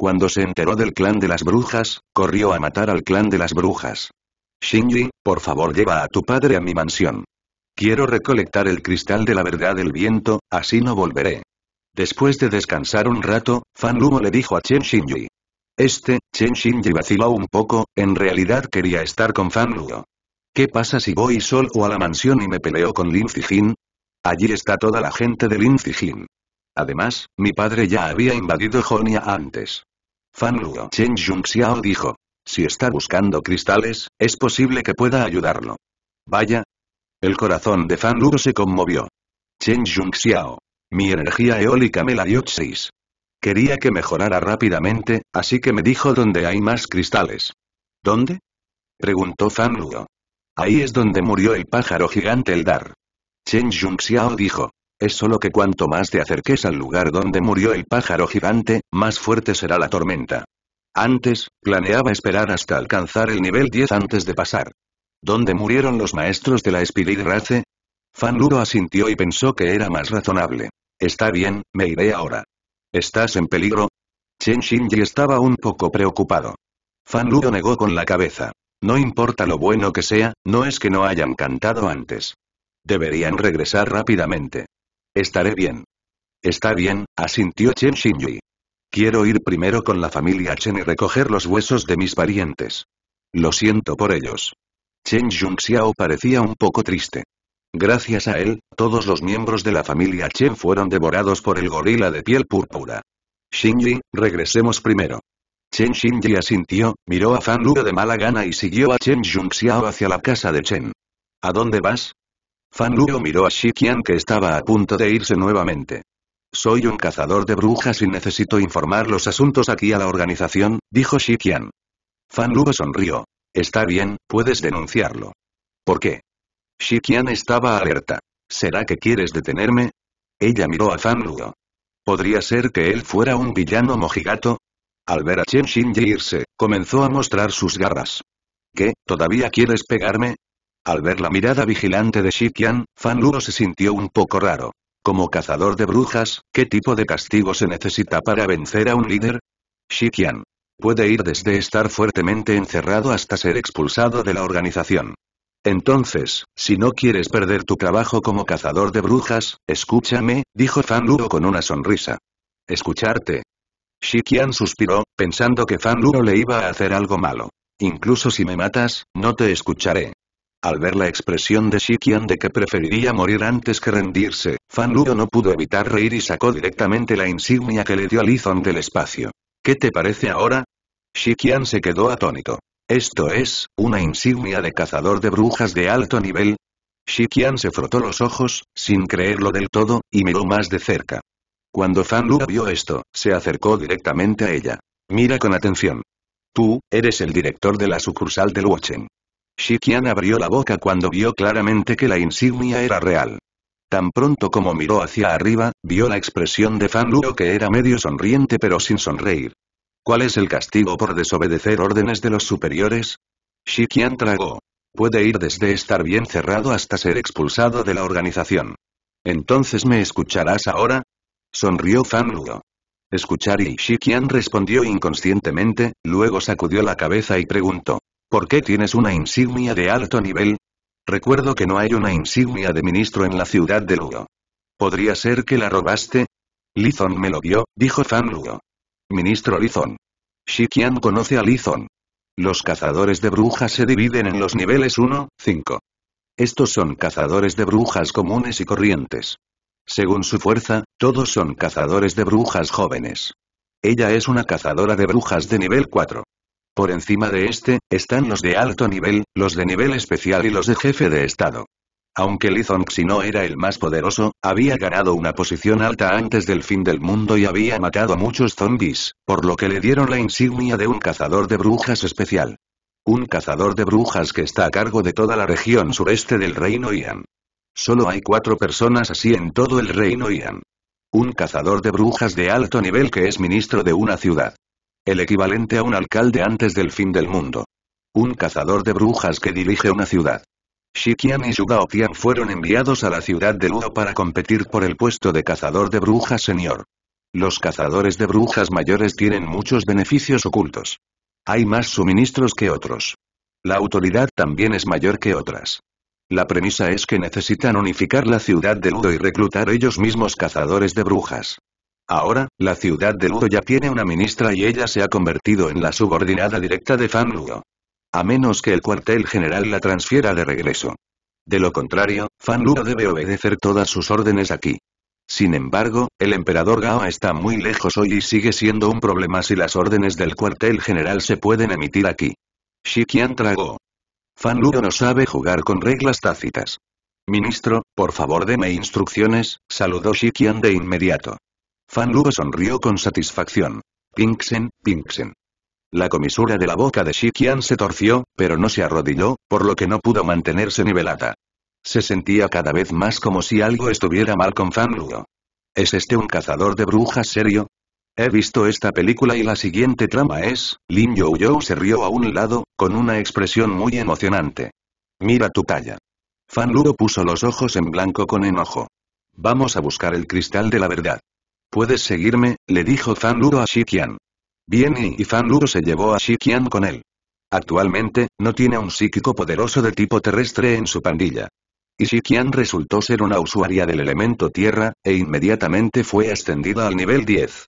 cuando se enteró del clan de las brujas, corrió a matar al clan de las brujas. Shinji, por favor lleva a tu padre a mi mansión. Quiero recolectar el cristal de la verdad del viento, así no volveré. Después de descansar un rato, Fan Lumo le dijo a Chen Shinji. Este, Chen Shinji vaciló un poco, en realidad quería estar con Fan Luo. ¿Qué pasa si voy solo a la mansión y me peleo con Lin Zijin? Allí está toda la gente de Lin Zijin. Además, mi padre ya había invadido Jonia antes. Fan Luo Chen Junxiao Xiao dijo. Si está buscando cristales, es posible que pueda ayudarlo. Vaya. El corazón de Fan Luo se conmovió. Chen Junxiao, Xiao. Mi energía eólica me la dio 6. Quería que mejorara rápidamente, así que me dijo dónde hay más cristales. ¿Dónde? Preguntó Fan Luo. Ahí es donde murió el pájaro gigante Eldar. Chen Junxiao Xiao dijo. Es solo que cuanto más te acerques al lugar donde murió el pájaro gigante, más fuerte será la tormenta. Antes, planeaba esperar hasta alcanzar el nivel 10 antes de pasar. ¿Dónde murieron los maestros de la Spirit Race? Fan Luro asintió y pensó que era más razonable. Está bien, me iré ahora. ¿Estás en peligro? Chen Shinji estaba un poco preocupado. Fan Luro negó con la cabeza. No importa lo bueno que sea, no es que no hayan cantado antes. Deberían regresar rápidamente. Estaré bien. Está bien, asintió Chen Xinji. Quiero ir primero con la familia Chen y recoger los huesos de mis parientes. Lo siento por ellos. Chen Junxiao parecía un poco triste. Gracias a él, todos los miembros de la familia Chen fueron devorados por el gorila de piel púrpura. Xinji, regresemos primero. Chen Xinji asintió, miró a Fan Luo de mala gana y siguió a Chen Junxiao hacia la casa de Chen. ¿A dónde vas? Fan Luo miró a Qian que estaba a punto de irse nuevamente. Soy un cazador de brujas y necesito informar los asuntos aquí a la organización, dijo Qian. Fan Luo sonrió. Está bien, puedes denunciarlo. ¿Por qué? Qian estaba alerta. ¿Será que quieres detenerme? Ella miró a Fan Luo. ¿Podría ser que él fuera un villano mojigato? Al ver a Chen Shinji irse, comenzó a mostrar sus garras. ¿Qué, todavía quieres pegarme? Al ver la mirada vigilante de Shikian, Fan Luo se sintió un poco raro. Como cazador de brujas, ¿qué tipo de castigo se necesita para vencer a un líder? Shikian. Puede ir desde estar fuertemente encerrado hasta ser expulsado de la organización. Entonces, si no quieres perder tu trabajo como cazador de brujas, escúchame, dijo Fan Luo con una sonrisa. Escucharte. Shikian suspiró, pensando que Fan Luo le iba a hacer algo malo. Incluso si me matas, no te escucharé. Al ver la expresión de Shikian de que preferiría morir antes que rendirse, Fan Luo no pudo evitar reír y sacó directamente la insignia que le dio Lizon del espacio. ¿Qué te parece ahora? Shikian se quedó atónito. ¿Esto es, una insignia de cazador de brujas de alto nivel? Shikian se frotó los ojos, sin creerlo del todo, y miró más de cerca. Cuando Fan Luo vio esto, se acercó directamente a ella. Mira con atención. Tú, eres el director de la sucursal de Luochen. Shikian abrió la boca cuando vio claramente que la insignia era real. Tan pronto como miró hacia arriba, vio la expresión de Fan Luo que era medio sonriente pero sin sonreír. ¿Cuál es el castigo por desobedecer órdenes de los superiores? Shikian tragó. Puede ir desde estar bien cerrado hasta ser expulsado de la organización. ¿Entonces me escucharás ahora? Sonrió Fan Luo. Escuchar y Shikian respondió inconscientemente, luego sacudió la cabeza y preguntó. ¿Por qué tienes una insignia de alto nivel? Recuerdo que no hay una insignia de ministro en la ciudad de Lugo. ¿Podría ser que la robaste? Lizon me lo vio, dijo Fan Lugo. Ministro Lizon. Shikian conoce a Lizon. Los cazadores de brujas se dividen en los niveles 1, 5. Estos son cazadores de brujas comunes y corrientes. Según su fuerza, todos son cazadores de brujas jóvenes. Ella es una cazadora de brujas de nivel 4. Por encima de este, están los de alto nivel, los de nivel especial y los de jefe de estado. Aunque Lizonxi no era el más poderoso, había ganado una posición alta antes del fin del mundo y había matado a muchos zombies, por lo que le dieron la insignia de un cazador de brujas especial. Un cazador de brujas que está a cargo de toda la región sureste del reino Ian. Solo hay cuatro personas así en todo el reino Ian. Un cazador de brujas de alto nivel que es ministro de una ciudad. El equivalente a un alcalde antes del fin del mundo. Un cazador de brujas que dirige una ciudad. Shikian y Yugao fueron enviados a la ciudad de Ludo para competir por el puesto de cazador de brujas señor. Los cazadores de brujas mayores tienen muchos beneficios ocultos. Hay más suministros que otros. La autoridad también es mayor que otras. La premisa es que necesitan unificar la ciudad de Ludo y reclutar ellos mismos cazadores de brujas. Ahora, la ciudad de Lugo ya tiene una ministra y ella se ha convertido en la subordinada directa de Fan Lugo. A menos que el cuartel general la transfiera de regreso. De lo contrario, Fan Lugo debe obedecer todas sus órdenes aquí. Sin embargo, el emperador Gao está muy lejos hoy y sigue siendo un problema si las órdenes del cuartel general se pueden emitir aquí. Shikian tragó. Fan Lugo no sabe jugar con reglas tácitas. Ministro, por favor deme instrucciones, saludó Shikian de inmediato. Fan Luo sonrió con satisfacción. Pinksen, Pinksen. La comisura de la boca de Qian se torció, pero no se arrodilló, por lo que no pudo mantenerse nivelada. Se sentía cada vez más como si algo estuviera mal con Fan Luo. ¿Es este un cazador de brujas serio? He visto esta película y la siguiente trama es, Lin Yo Yo se rió a un lado, con una expresión muy emocionante. Mira tu talla. Fan Luo puso los ojos en blanco con enojo. Vamos a buscar el cristal de la verdad. Puedes seguirme, le dijo Fan Luro a Qian. Bien y Fan Luro se llevó a Qian con él. Actualmente, no tiene un psíquico poderoso de tipo terrestre en su pandilla. Y Qian resultó ser una usuaria del elemento tierra, e inmediatamente fue ascendida al nivel 10.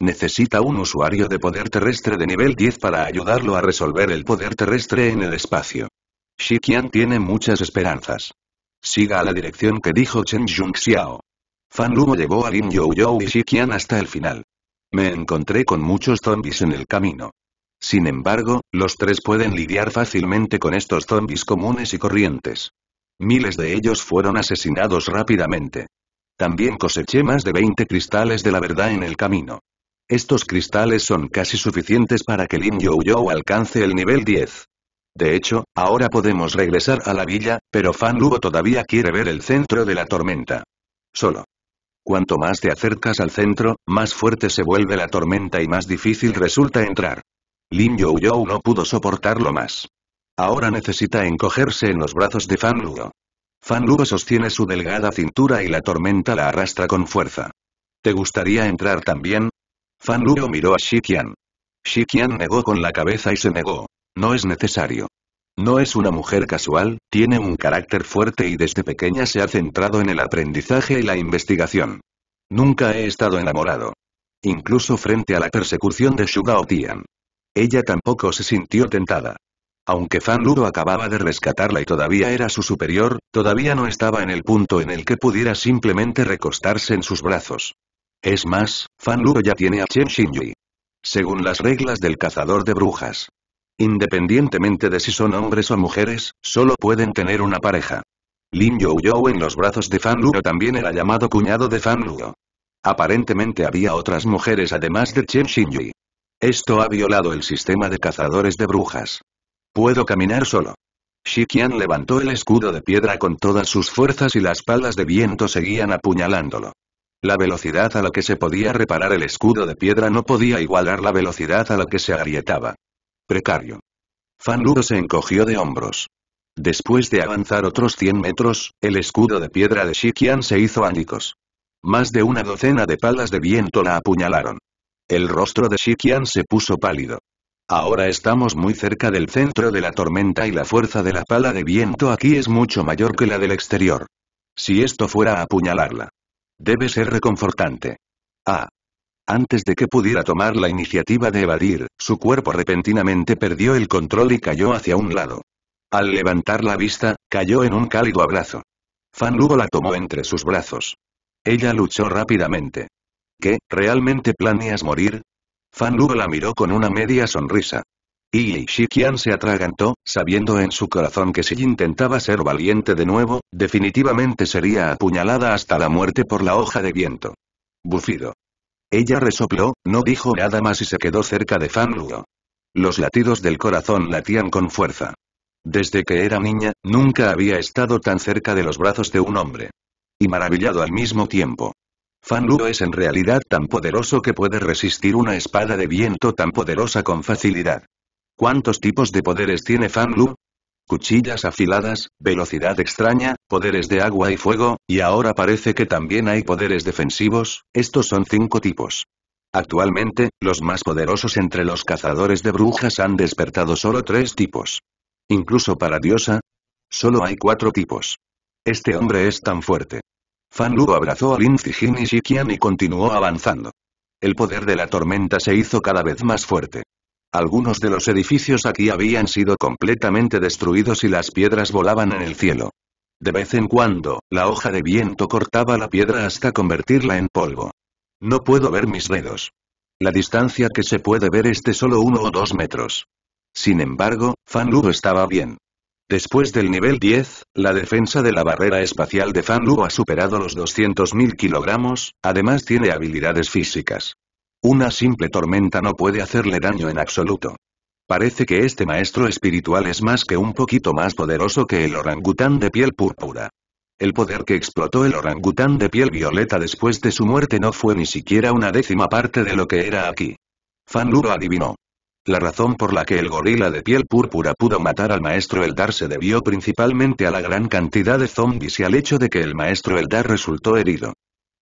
Necesita un usuario de poder terrestre de nivel 10 para ayudarlo a resolver el poder terrestre en el espacio. Qian tiene muchas esperanzas. Siga a la dirección que dijo Chen Junxiao. Xiao. Fan Luo llevó a Lin Youyou y Shikian hasta el final. Me encontré con muchos zombies en el camino. Sin embargo, los tres pueden lidiar fácilmente con estos zombies comunes y corrientes. Miles de ellos fueron asesinados rápidamente. También coseché más de 20 cristales de la verdad en el camino. Estos cristales son casi suficientes para que Lin Youyou alcance el nivel 10. De hecho, ahora podemos regresar a la villa, pero Fan Luo todavía quiere ver el centro de la tormenta. Solo. Cuanto más te acercas al centro, más fuerte se vuelve la tormenta y más difícil resulta entrar. Lin Yo no pudo soportarlo más. Ahora necesita encogerse en los brazos de Fan Luo. Fan Luo sostiene su delgada cintura y la tormenta la arrastra con fuerza. ¿Te gustaría entrar también? Fan Luo miró a Shi Qian. Shi Qian negó con la cabeza y se negó. No es necesario. No es una mujer casual, tiene un carácter fuerte y desde pequeña se ha centrado en el aprendizaje y la investigación. Nunca he estado enamorado. Incluso frente a la persecución de Shugao Tian. Ella tampoco se sintió tentada. Aunque Fan Luro acababa de rescatarla y todavía era su superior, todavía no estaba en el punto en el que pudiera simplemente recostarse en sus brazos. Es más, Fan Luro ya tiene a Chen Shinji. Según las reglas del cazador de brujas, Independientemente de si son hombres o mujeres, solo pueden tener una pareja. Lin Youyou en los brazos de Fan Luo también era llamado cuñado de Fan Luo. Aparentemente había otras mujeres además de Chen Xinyi. Esto ha violado el sistema de cazadores de brujas. Puedo caminar solo. Qian levantó el escudo de piedra con todas sus fuerzas y las palas de viento seguían apuñalándolo. La velocidad a la que se podía reparar el escudo de piedra no podía igualar la velocidad a la que se agrietaba. Precario. Fan se encogió de hombros. Después de avanzar otros 100 metros, el escudo de piedra de Shikian se hizo ánicos. Más de una docena de palas de viento la apuñalaron. El rostro de Shikian se puso pálido. Ahora estamos muy cerca del centro de la tormenta y la fuerza de la pala de viento aquí es mucho mayor que la del exterior. Si esto fuera a apuñalarla. Debe ser reconfortante. Ah, antes de que pudiera tomar la iniciativa de evadir, su cuerpo repentinamente perdió el control y cayó hacia un lado. Al levantar la vista, cayó en un cálido abrazo. Fan Lugo la tomó entre sus brazos. Ella luchó rápidamente. ¿Qué, realmente planeas morir? Fan Lugo la miró con una media sonrisa. Y Shikian se atragantó, sabiendo en su corazón que si intentaba ser valiente de nuevo, definitivamente sería apuñalada hasta la muerte por la hoja de viento. Bufido. Ella resopló, no dijo nada más y se quedó cerca de Fan Los latidos del corazón latían con fuerza. Desde que era niña, nunca había estado tan cerca de los brazos de un hombre. Y maravillado al mismo tiempo. Fan es en realidad tan poderoso que puede resistir una espada de viento tan poderosa con facilidad. ¿Cuántos tipos de poderes tiene Fan cuchillas afiladas, velocidad extraña, poderes de agua y fuego, y ahora parece que también hay poderes defensivos, estos son cinco tipos. Actualmente, los más poderosos entre los cazadores de brujas han despertado solo tres tipos. Incluso para Diosa, solo hay cuatro tipos. Este hombre es tan fuerte. Fan Lu abrazó a Lin Zijin y Shikian y continuó avanzando. El poder de la tormenta se hizo cada vez más fuerte. Algunos de los edificios aquí habían sido completamente destruidos y las piedras volaban en el cielo. De vez en cuando, la hoja de viento cortaba la piedra hasta convertirla en polvo. No puedo ver mis dedos. La distancia que se puede ver es de solo uno o dos metros. Sin embargo, Fan Lu estaba bien. Después del nivel 10, la defensa de la barrera espacial de Fan Lu ha superado los 200.000 kilogramos, además tiene habilidades físicas. Una simple tormenta no puede hacerle daño en absoluto. Parece que este maestro espiritual es más que un poquito más poderoso que el orangután de piel púrpura. El poder que explotó el orangután de piel violeta después de su muerte no fue ni siquiera una décima parte de lo que era aquí. Fan Luro adivinó. La razón por la que el gorila de piel púrpura pudo matar al maestro Eldar se debió principalmente a la gran cantidad de zombies y al hecho de que el maestro Eldar resultó herido.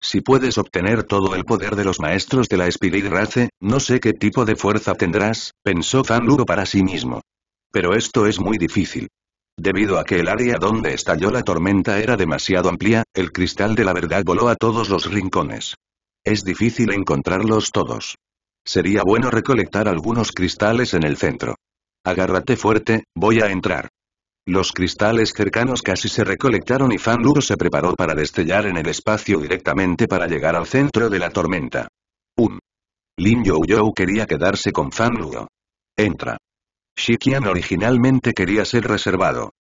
Si puedes obtener todo el poder de los maestros de la Spirit Race, no sé qué tipo de fuerza tendrás, pensó Fan para sí mismo. Pero esto es muy difícil. Debido a que el área donde estalló la tormenta era demasiado amplia, el cristal de la verdad voló a todos los rincones. Es difícil encontrarlos todos. Sería bueno recolectar algunos cristales en el centro. Agárrate fuerte, voy a entrar. Los cristales cercanos casi se recolectaron y Fan Luo se preparó para destellar en el espacio directamente para llegar al centro de la tormenta. Un. Lin Yo quería quedarse con Fan Luo. Entra. Shikian originalmente quería ser reservado.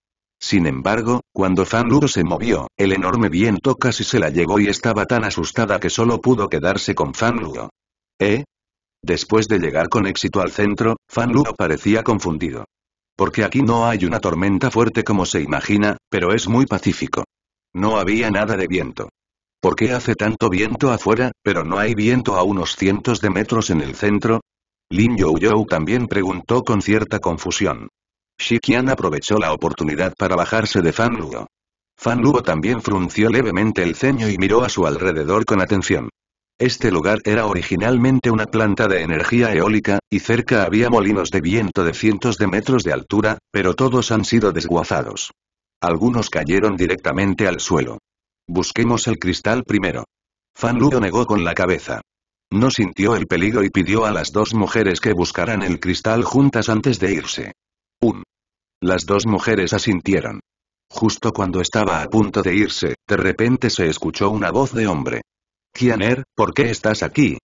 Sin embargo, cuando Fan Luo se movió, el enorme viento casi se la llevó y estaba tan asustada que solo pudo quedarse con Fan Luo. ¿Eh? Después de llegar con éxito al centro, Fan Luo parecía confundido. Porque aquí no hay una tormenta fuerte como se imagina, pero es muy pacífico. No había nada de viento. ¿Por qué hace tanto viento afuera, pero no hay viento a unos cientos de metros en el centro? Lin Youyou también preguntó con cierta confusión. Shikian aprovechó la oportunidad para bajarse de Fan Luo. Fan Luo también frunció levemente el ceño y miró a su alrededor con atención. Este lugar era originalmente una planta de energía eólica, y cerca había molinos de viento de cientos de metros de altura, pero todos han sido desguazados. Algunos cayeron directamente al suelo. Busquemos el cristal primero. Fan Luo negó con la cabeza. No sintió el peligro y pidió a las dos mujeres que buscaran el cristal juntas antes de irse. 1. Las dos mujeres asintieron. Justo cuando estaba a punto de irse, de repente se escuchó una voz de hombre. Kianer, ¿por qué estás aquí?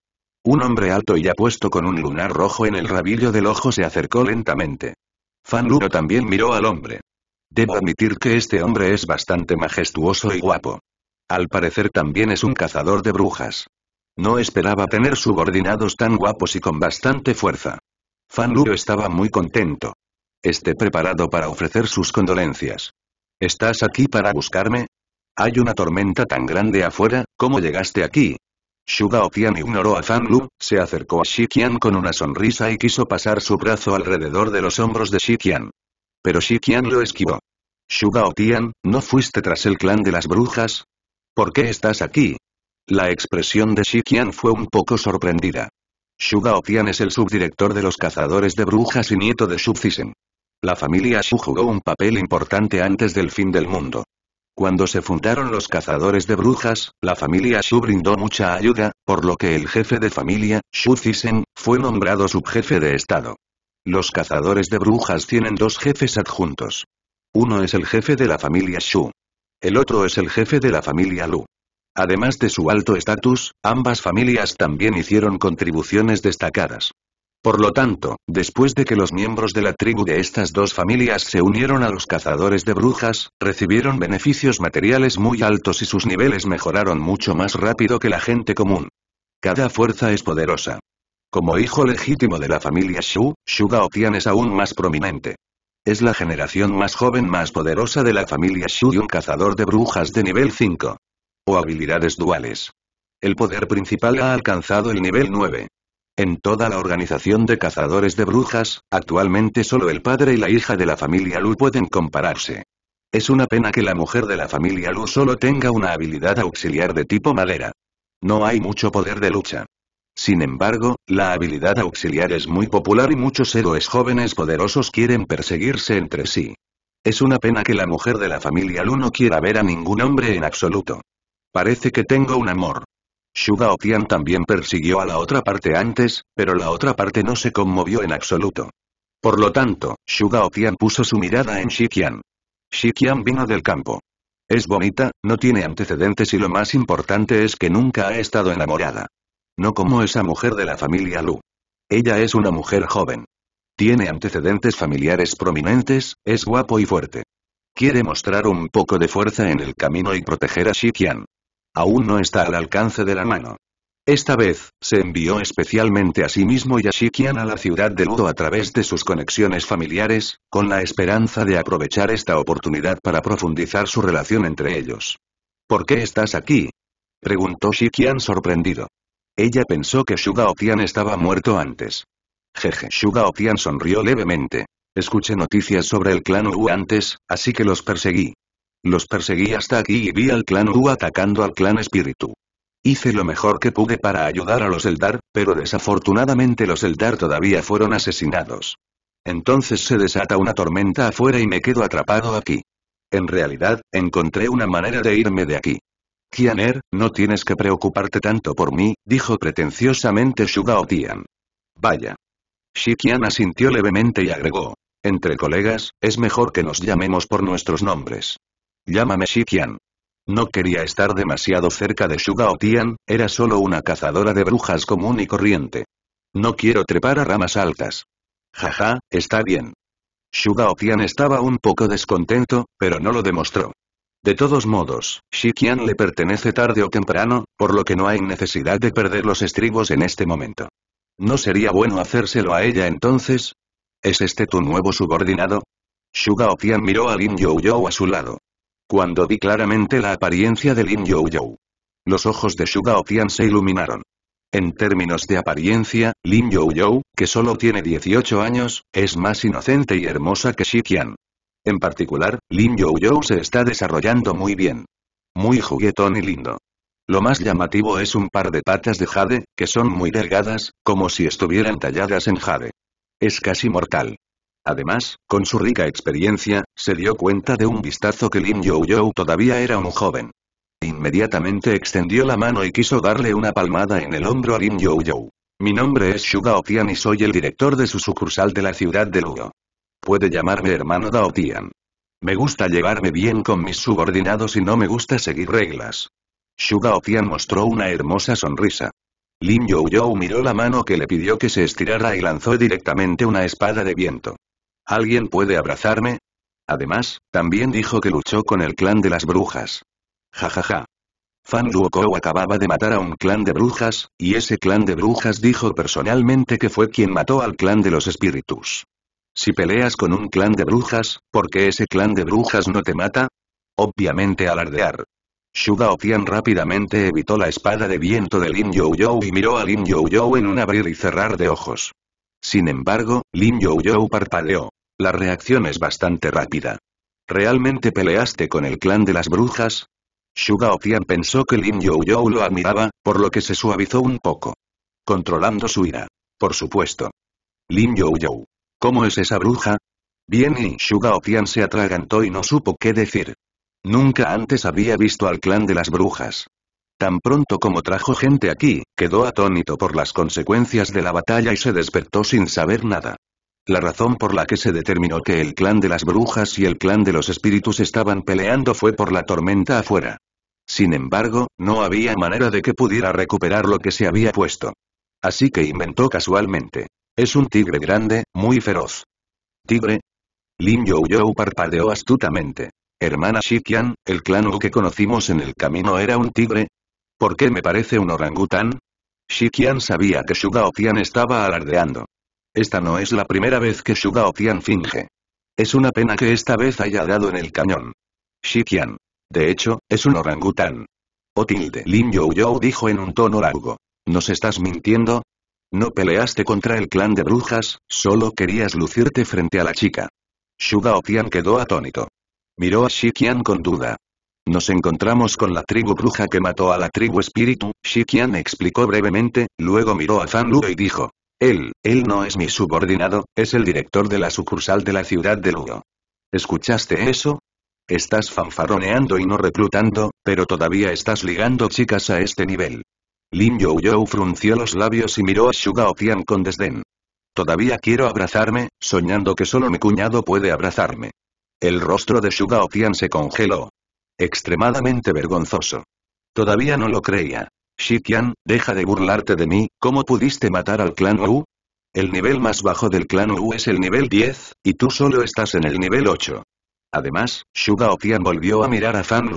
Un hombre alto y apuesto con un lunar rojo en el rabillo del ojo se acercó lentamente. Fan Luo también miró al hombre. Debo admitir que este hombre es bastante majestuoso y guapo. Al parecer también es un cazador de brujas. No esperaba tener subordinados tan guapos y con bastante fuerza. Fan Luo estaba muy contento. Esté preparado para ofrecer sus condolencias. ¿Estás aquí para buscarme? Hay una tormenta tan grande afuera, ¿cómo llegaste aquí? y Tian ignoró a Fan Lu, se acercó a Shikian con una sonrisa y quiso pasar su brazo alrededor de los hombros de Shikian. Pero Shikian lo esquivó. Shugaotian, ¿no fuiste tras el clan de las brujas? ¿Por qué estás aquí? La expresión de Shikian fue un poco sorprendida. Shugaotian Tian es el subdirector de los cazadores de brujas y nieto de Subcisen. La familia Shu jugó un papel importante antes del fin del mundo. Cuando se fundaron los cazadores de brujas, la familia Shu brindó mucha ayuda, por lo que el jefe de familia, Shu Zisen, fue nombrado subjefe de estado. Los cazadores de brujas tienen dos jefes adjuntos. Uno es el jefe de la familia Shu. El otro es el jefe de la familia Lu. Además de su alto estatus, ambas familias también hicieron contribuciones destacadas. Por lo tanto, después de que los miembros de la tribu de estas dos familias se unieron a los cazadores de brujas, recibieron beneficios materiales muy altos y sus niveles mejoraron mucho más rápido que la gente común. Cada fuerza es poderosa. Como hijo legítimo de la familia Shu, Shu Gaotian es aún más prominente. Es la generación más joven más poderosa de la familia Shu y un cazador de brujas de nivel 5. O habilidades duales. El poder principal ha alcanzado el nivel 9. En toda la organización de cazadores de brujas, actualmente solo el padre y la hija de la familia Lu pueden compararse. Es una pena que la mujer de la familia Lu solo tenga una habilidad auxiliar de tipo madera. No hay mucho poder de lucha. Sin embargo, la habilidad auxiliar es muy popular y muchos héroes jóvenes poderosos quieren perseguirse entre sí. Es una pena que la mujer de la familia Lu no quiera ver a ningún hombre en absoluto. Parece que tengo un amor. Shuga también persiguió a la otra parte antes, pero la otra parte no se conmovió en absoluto. Por lo tanto, Shuga Tian puso su mirada en Shikian. Shikian vino del campo. Es bonita, no tiene antecedentes y lo más importante es que nunca ha estado enamorada. No como esa mujer de la familia Lu. Ella es una mujer joven. Tiene antecedentes familiares prominentes, es guapo y fuerte. Quiere mostrar un poco de fuerza en el camino y proteger a Shikian. Aún no está al alcance de la mano. Esta vez, se envió especialmente a sí mismo y a Shikian a la ciudad de Ludo a través de sus conexiones familiares, con la esperanza de aprovechar esta oportunidad para profundizar su relación entre ellos. ¿Por qué estás aquí? preguntó Shikian sorprendido. Ella pensó que Shugaopian estaba muerto antes. Jeje, Shugaopian sonrió levemente. Escuché noticias sobre el clan Wu antes, así que los perseguí. Los perseguí hasta aquí y vi al clan U atacando al clan Espíritu. Hice lo mejor que pude para ayudar a los Eldar, pero desafortunadamente los Eldar todavía fueron asesinados. Entonces se desata una tormenta afuera y me quedo atrapado aquí. En realidad, encontré una manera de irme de aquí. Kianer, no tienes que preocuparte tanto por mí, dijo pretenciosamente Shugao Tian. Vaya. Shikian asintió levemente y agregó. Entre colegas, es mejor que nos llamemos por nuestros nombres. Llámame Shikian. No quería estar demasiado cerca de Shugaotian. era solo una cazadora de brujas común y corriente. No quiero trepar a ramas altas. Jaja, está bien. Shugaotian estaba un poco descontento, pero no lo demostró. De todos modos, Shikian le pertenece tarde o temprano, por lo que no hay necesidad de perder los estribos en este momento. ¿No sería bueno hacérselo a ella entonces? ¿Es este tu nuevo subordinado? Shugaotian miró a Lin Youyou a su lado. Cuando vi claramente la apariencia de Lin Youyou. Los ojos de Shugao Tian se iluminaron. En términos de apariencia, Lin Youyou, que solo tiene 18 años, es más inocente y hermosa que Qian. En particular, Lin Youyou se está desarrollando muy bien. Muy juguetón y lindo. Lo más llamativo es un par de patas de jade, que son muy delgadas, como si estuvieran talladas en jade. Es casi mortal. Además, con su rica experiencia, se dio cuenta de un vistazo que Lin Youyou todavía era un joven. Inmediatamente extendió la mano y quiso darle una palmada en el hombro a Lin Youyou. Mi nombre es Shuga Tian y soy el director de su sucursal de la ciudad de Lugo. Puede llamarme hermano Daotian. Me gusta llevarme bien con mis subordinados y no me gusta seguir reglas. Shuga Tian mostró una hermosa sonrisa. Lin Youyou miró la mano que le pidió que se estirara y lanzó directamente una espada de viento. ¿Alguien puede abrazarme? Además, también dijo que luchó con el clan de las brujas. Jajaja. Fan Luokou acababa de matar a un clan de brujas, y ese clan de brujas dijo personalmente que fue quien mató al clan de los espíritus. Si peleas con un clan de brujas, ¿por qué ese clan de brujas no te mata? Obviamente alardear. Shuda Otian rápidamente evitó la espada de viento de Lin Youyou y miró a Lin Youyou en un abrir y cerrar de ojos. Sin embargo, Lin Youyou parpadeó. La reacción es bastante rápida. ¿Realmente peleaste con el clan de las brujas? Shuga pensó que Lin Youyou lo admiraba, por lo que se suavizó un poco. Controlando su ira. Por supuesto. Lin Youyou. ¿Cómo es esa bruja? Bien y Shuga se atragantó y no supo qué decir. Nunca antes había visto al clan de las brujas. Tan pronto como trajo gente aquí, quedó atónito por las consecuencias de la batalla y se despertó sin saber nada. La razón por la que se determinó que el clan de las brujas y el clan de los espíritus estaban peleando fue por la tormenta afuera. Sin embargo, no había manera de que pudiera recuperar lo que se había puesto. Así que inventó casualmente. Es un tigre grande, muy feroz. ¿Tigre? Lin Youyou parpadeó astutamente. Hermana Shikian, el clan U que conocimos en el camino era un tigre. ¿Por qué me parece un orangután? Shikian sabía que Tian estaba alardeando. Esta no es la primera vez que Shugao Tian finge. Es una pena que esta vez haya dado en el cañón. Shikian. De hecho, es un orangután. O tilde. Lin You dijo en un tono largo. ¿Nos estás mintiendo? No peleaste contra el clan de brujas, solo querías lucirte frente a la chica. Shugao Tian quedó atónito. Miró a Shikian con duda. Nos encontramos con la tribu bruja que mató a la tribu espíritu, Shikian explicó brevemente, luego miró a Fan y dijo. Él, él no es mi subordinado, es el director de la sucursal de la ciudad de Lugo. ¿Escuchaste eso? Estás fanfaroneando y no reclutando, pero todavía estás ligando chicas a este nivel. Lin Youyou frunció los labios y miró a Shuga Tian con desdén. Todavía quiero abrazarme, soñando que solo mi cuñado puede abrazarme. El rostro de Shugao Tian se congeló. Extremadamente vergonzoso. Todavía no lo creía. Shikian, deja de burlarte de mí, ¿cómo pudiste matar al clan Wu? El nivel más bajo del clan Wu es el nivel 10, y tú solo estás en el nivel 8. Además, Shugaopian volvió a mirar a Fan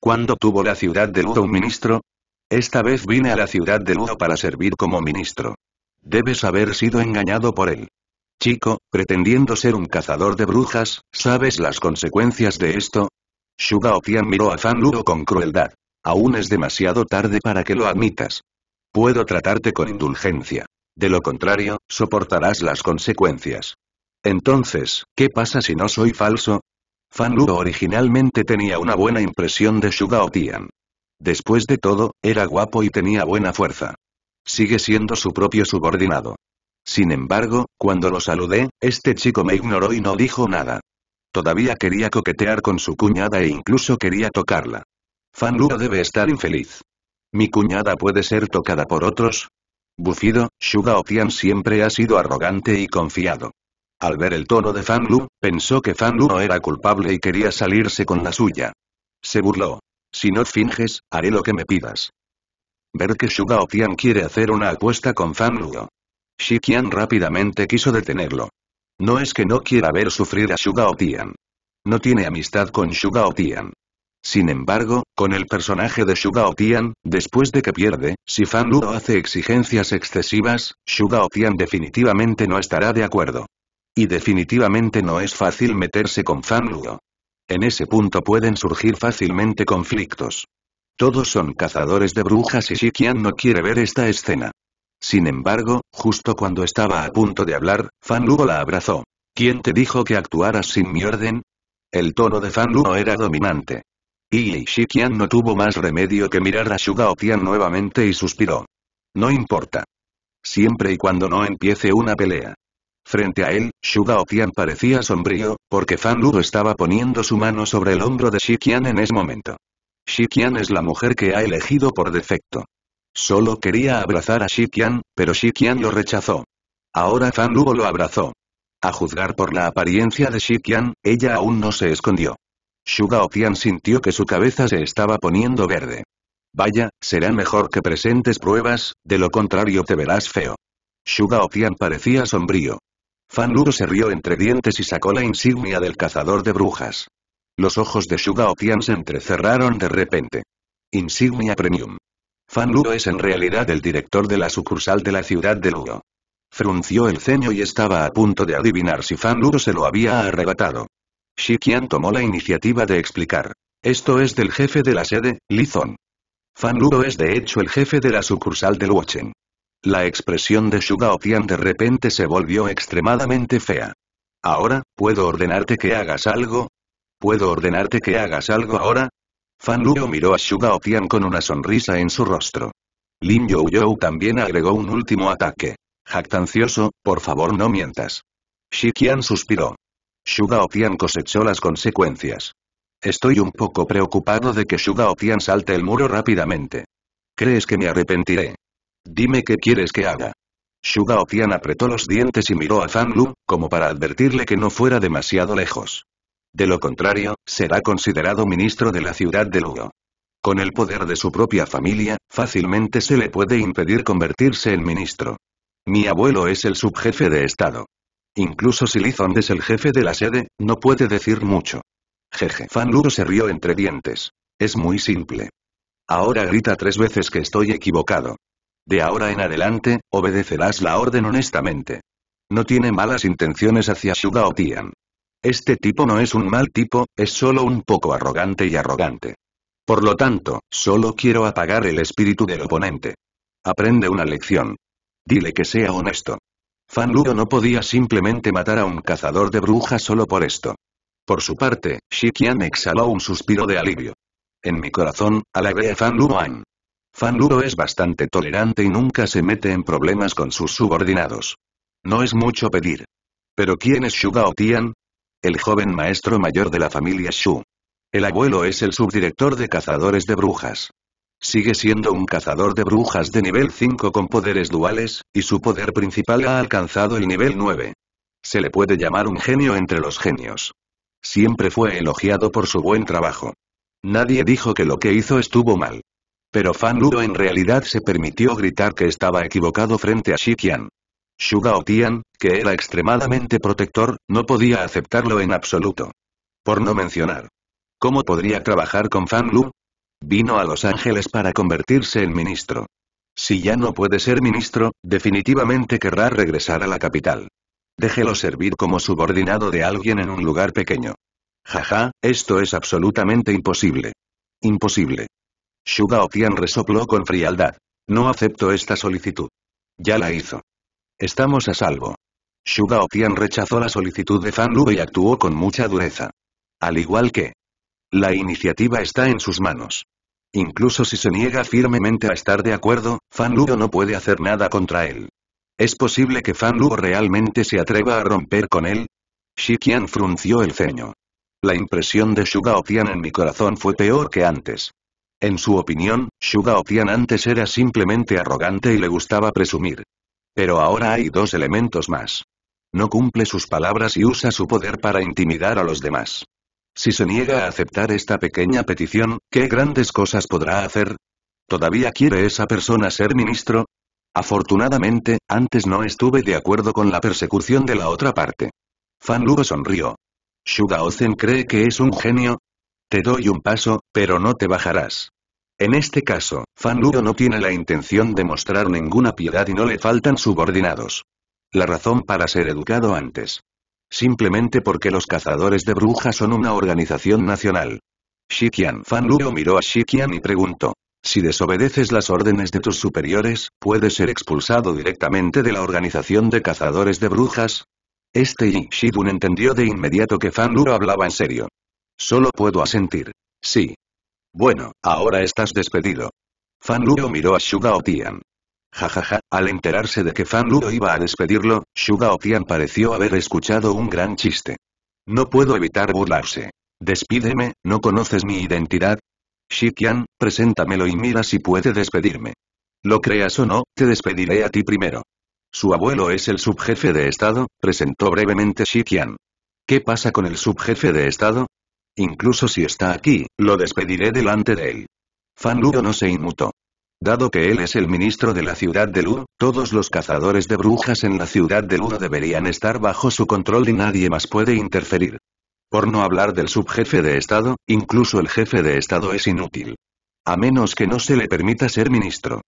¿Cuándo tuvo la ciudad de Ludo un ministro? Esta vez vine a la ciudad de Ludo para servir como ministro. Debes haber sido engañado por él. Chico, pretendiendo ser un cazador de brujas, ¿sabes las consecuencias de esto? Shugaopian miró a Fan con crueldad. Aún es demasiado tarde para que lo admitas. Puedo tratarte con indulgencia. De lo contrario, soportarás las consecuencias. Entonces, ¿qué pasa si no soy falso? Fan Luo originalmente tenía una buena impresión de Shugaotian. Tian. Después de todo, era guapo y tenía buena fuerza. Sigue siendo su propio subordinado. Sin embargo, cuando lo saludé, este chico me ignoró y no dijo nada. Todavía quería coquetear con su cuñada e incluso quería tocarla. Fan Luo debe estar infeliz. ¿Mi cuñada puede ser tocada por otros? Bufido, Shuga siempre ha sido arrogante y confiado. Al ver el tono de Fan pensó que Fan Luo era culpable y quería salirse con la suya. Se burló. Si no finges, haré lo que me pidas. Ver que Shuga quiere hacer una apuesta con Fan Luo. Qian rápidamente quiso detenerlo. No es que no quiera ver sufrir a Shuga No tiene amistad con Shuga sin embargo, con el personaje de Shugao Tian, después de que pierde, si Fan Luo hace exigencias excesivas, Shugao Tian definitivamente no estará de acuerdo. Y definitivamente no es fácil meterse con Fan Luo. En ese punto pueden surgir fácilmente conflictos. Todos son cazadores de brujas y Shikian no quiere ver esta escena. Sin embargo, justo cuando estaba a punto de hablar, Fan Luo la abrazó. ¿Quién te dijo que actuaras sin mi orden? El tono de Fan Luo era dominante. Y Shikian no tuvo más remedio que mirar a Shugaopian nuevamente y suspiró. No importa. Siempre y cuando no empiece una pelea. Frente a él, Shugaopian parecía sombrío, porque Fan Lu estaba poniendo su mano sobre el hombro de Shikian en ese momento. Shikian es la mujer que ha elegido por defecto. Solo quería abrazar a Shikian, pero Shikian lo rechazó. Ahora Fan Lu lo abrazó. A juzgar por la apariencia de Shikian, ella aún no se escondió. Shugao Tian sintió que su cabeza se estaba poniendo verde. Vaya, será mejor que presentes pruebas, de lo contrario te verás feo. Shugao Tian parecía sombrío. Fan Luro se rió entre dientes y sacó la insignia del cazador de brujas. Los ojos de Shugao Tian se entrecerraron de repente. Insignia Premium. Fan Luro es en realidad el director de la sucursal de la ciudad de Lugo. Frunció el ceño y estaba a punto de adivinar si Fan Luo se lo había arrebatado. Shi Qian tomó la iniciativa de explicar. Esto es del jefe de la sede, Lizon. Fan Luo es de hecho el jefe de la sucursal del Wachen. La expresión de Shugao de repente se volvió extremadamente fea. Ahora, ¿puedo ordenarte que hagas algo? ¿Puedo ordenarte que hagas algo ahora? Fan Luo miró a Shugao con una sonrisa en su rostro. Lin Youyou también agregó un último ataque. Jactancioso, por favor no mientas. Shi Qian suspiró. Shugao Tian cosechó las consecuencias. Estoy un poco preocupado de que Shugao Tian salte el muro rápidamente. ¿Crees que me arrepentiré? Dime qué quieres que haga. Shugao Tian apretó los dientes y miró a Fan Lu, como para advertirle que no fuera demasiado lejos. De lo contrario, será considerado ministro de la ciudad de Lugo. Con el poder de su propia familia, fácilmente se le puede impedir convertirse en ministro. Mi abuelo es el subjefe de Estado. Incluso si Lizond es el jefe de la sede, no puede decir mucho. Jeje. Fan Luro se rió entre dientes. Es muy simple. Ahora grita tres veces que estoy equivocado. De ahora en adelante, obedecerás la orden honestamente. No tiene malas intenciones hacia Shuga o Tian. Este tipo no es un mal tipo, es solo un poco arrogante y arrogante. Por lo tanto, solo quiero apagar el espíritu del oponente. Aprende una lección. Dile que sea honesto. Fan Luo no podía simplemente matar a un cazador de brujas solo por esto. Por su parte, Qian exhaló un suspiro de alivio. En mi corazón, alabé a Fan Luoan. Fan Luo es bastante tolerante y nunca se mete en problemas con sus subordinados. No es mucho pedir. ¿Pero quién es Gao Tian? El joven maestro mayor de la familia Shu. El abuelo es el subdirector de cazadores de brujas. Sigue siendo un cazador de brujas de nivel 5 con poderes duales, y su poder principal ha alcanzado el nivel 9. Se le puede llamar un genio entre los genios. Siempre fue elogiado por su buen trabajo. Nadie dijo que lo que hizo estuvo mal. Pero Fan Luo en realidad se permitió gritar que estaba equivocado frente a Shikian. Shugao Tian, que era extremadamente protector, no podía aceptarlo en absoluto. Por no mencionar. ¿Cómo podría trabajar con Fan Lu? Vino a Los Ángeles para convertirse en ministro. Si ya no puede ser ministro, definitivamente querrá regresar a la capital. Déjelo servir como subordinado de alguien en un lugar pequeño. Jaja, esto es absolutamente imposible. Imposible. Shugao Tian resopló con frialdad. No acepto esta solicitud. Ya la hizo. Estamos a salvo. Shugao Tian rechazó la solicitud de Fan Lu y actuó con mucha dureza. Al igual que la iniciativa está en sus manos. Incluso si se niega firmemente a estar de acuerdo, Fan Luo no puede hacer nada contra él. ¿Es posible que Fan Luo realmente se atreva a romper con él? Qian frunció el ceño. La impresión de Shugaotian en mi corazón fue peor que antes. En su opinión, Tian antes era simplemente arrogante y le gustaba presumir. Pero ahora hay dos elementos más. No cumple sus palabras y usa su poder para intimidar a los demás. Si se niega a aceptar esta pequeña petición, ¿qué grandes cosas podrá hacer? ¿Todavía quiere esa persona ser ministro? Afortunadamente, antes no estuve de acuerdo con la persecución de la otra parte. Fan Lugo sonrió. Shugaozen cree que es un genio. Te doy un paso, pero no te bajarás. En este caso, Fan Lugo no tiene la intención de mostrar ninguna piedad y no le faltan subordinados. La razón para ser educado antes. Simplemente porque los cazadores de brujas son una organización nacional. Shikian Fan Luo miró a Shikian y preguntó. Si desobedeces las órdenes de tus superiores, ¿puedes ser expulsado directamente de la organización de cazadores de brujas? Este Yi Shidun entendió de inmediato que Fan Luo hablaba en serio. Solo puedo asentir. Sí. Bueno, ahora estás despedido. Fan Luo miró a Shugao Tian jajaja, al enterarse de que Fan Luo iba a despedirlo, Shuga Tian pareció haber escuchado un gran chiste. No puedo evitar burlarse. Despídeme, ¿no conoces mi identidad? Shikian, preséntamelo y mira si puede despedirme. Lo creas o no, te despediré a ti primero. Su abuelo es el subjefe de Estado, presentó brevemente Shikian. ¿Qué pasa con el subjefe de Estado? Incluso si está aquí, lo despediré delante de él. Fan Luo no se inmutó. Dado que él es el ministro de la ciudad de Lur, todos los cazadores de brujas en la ciudad de Lur deberían estar bajo su control y nadie más puede interferir. Por no hablar del subjefe de Estado, incluso el jefe de Estado es inútil. A menos que no se le permita ser ministro.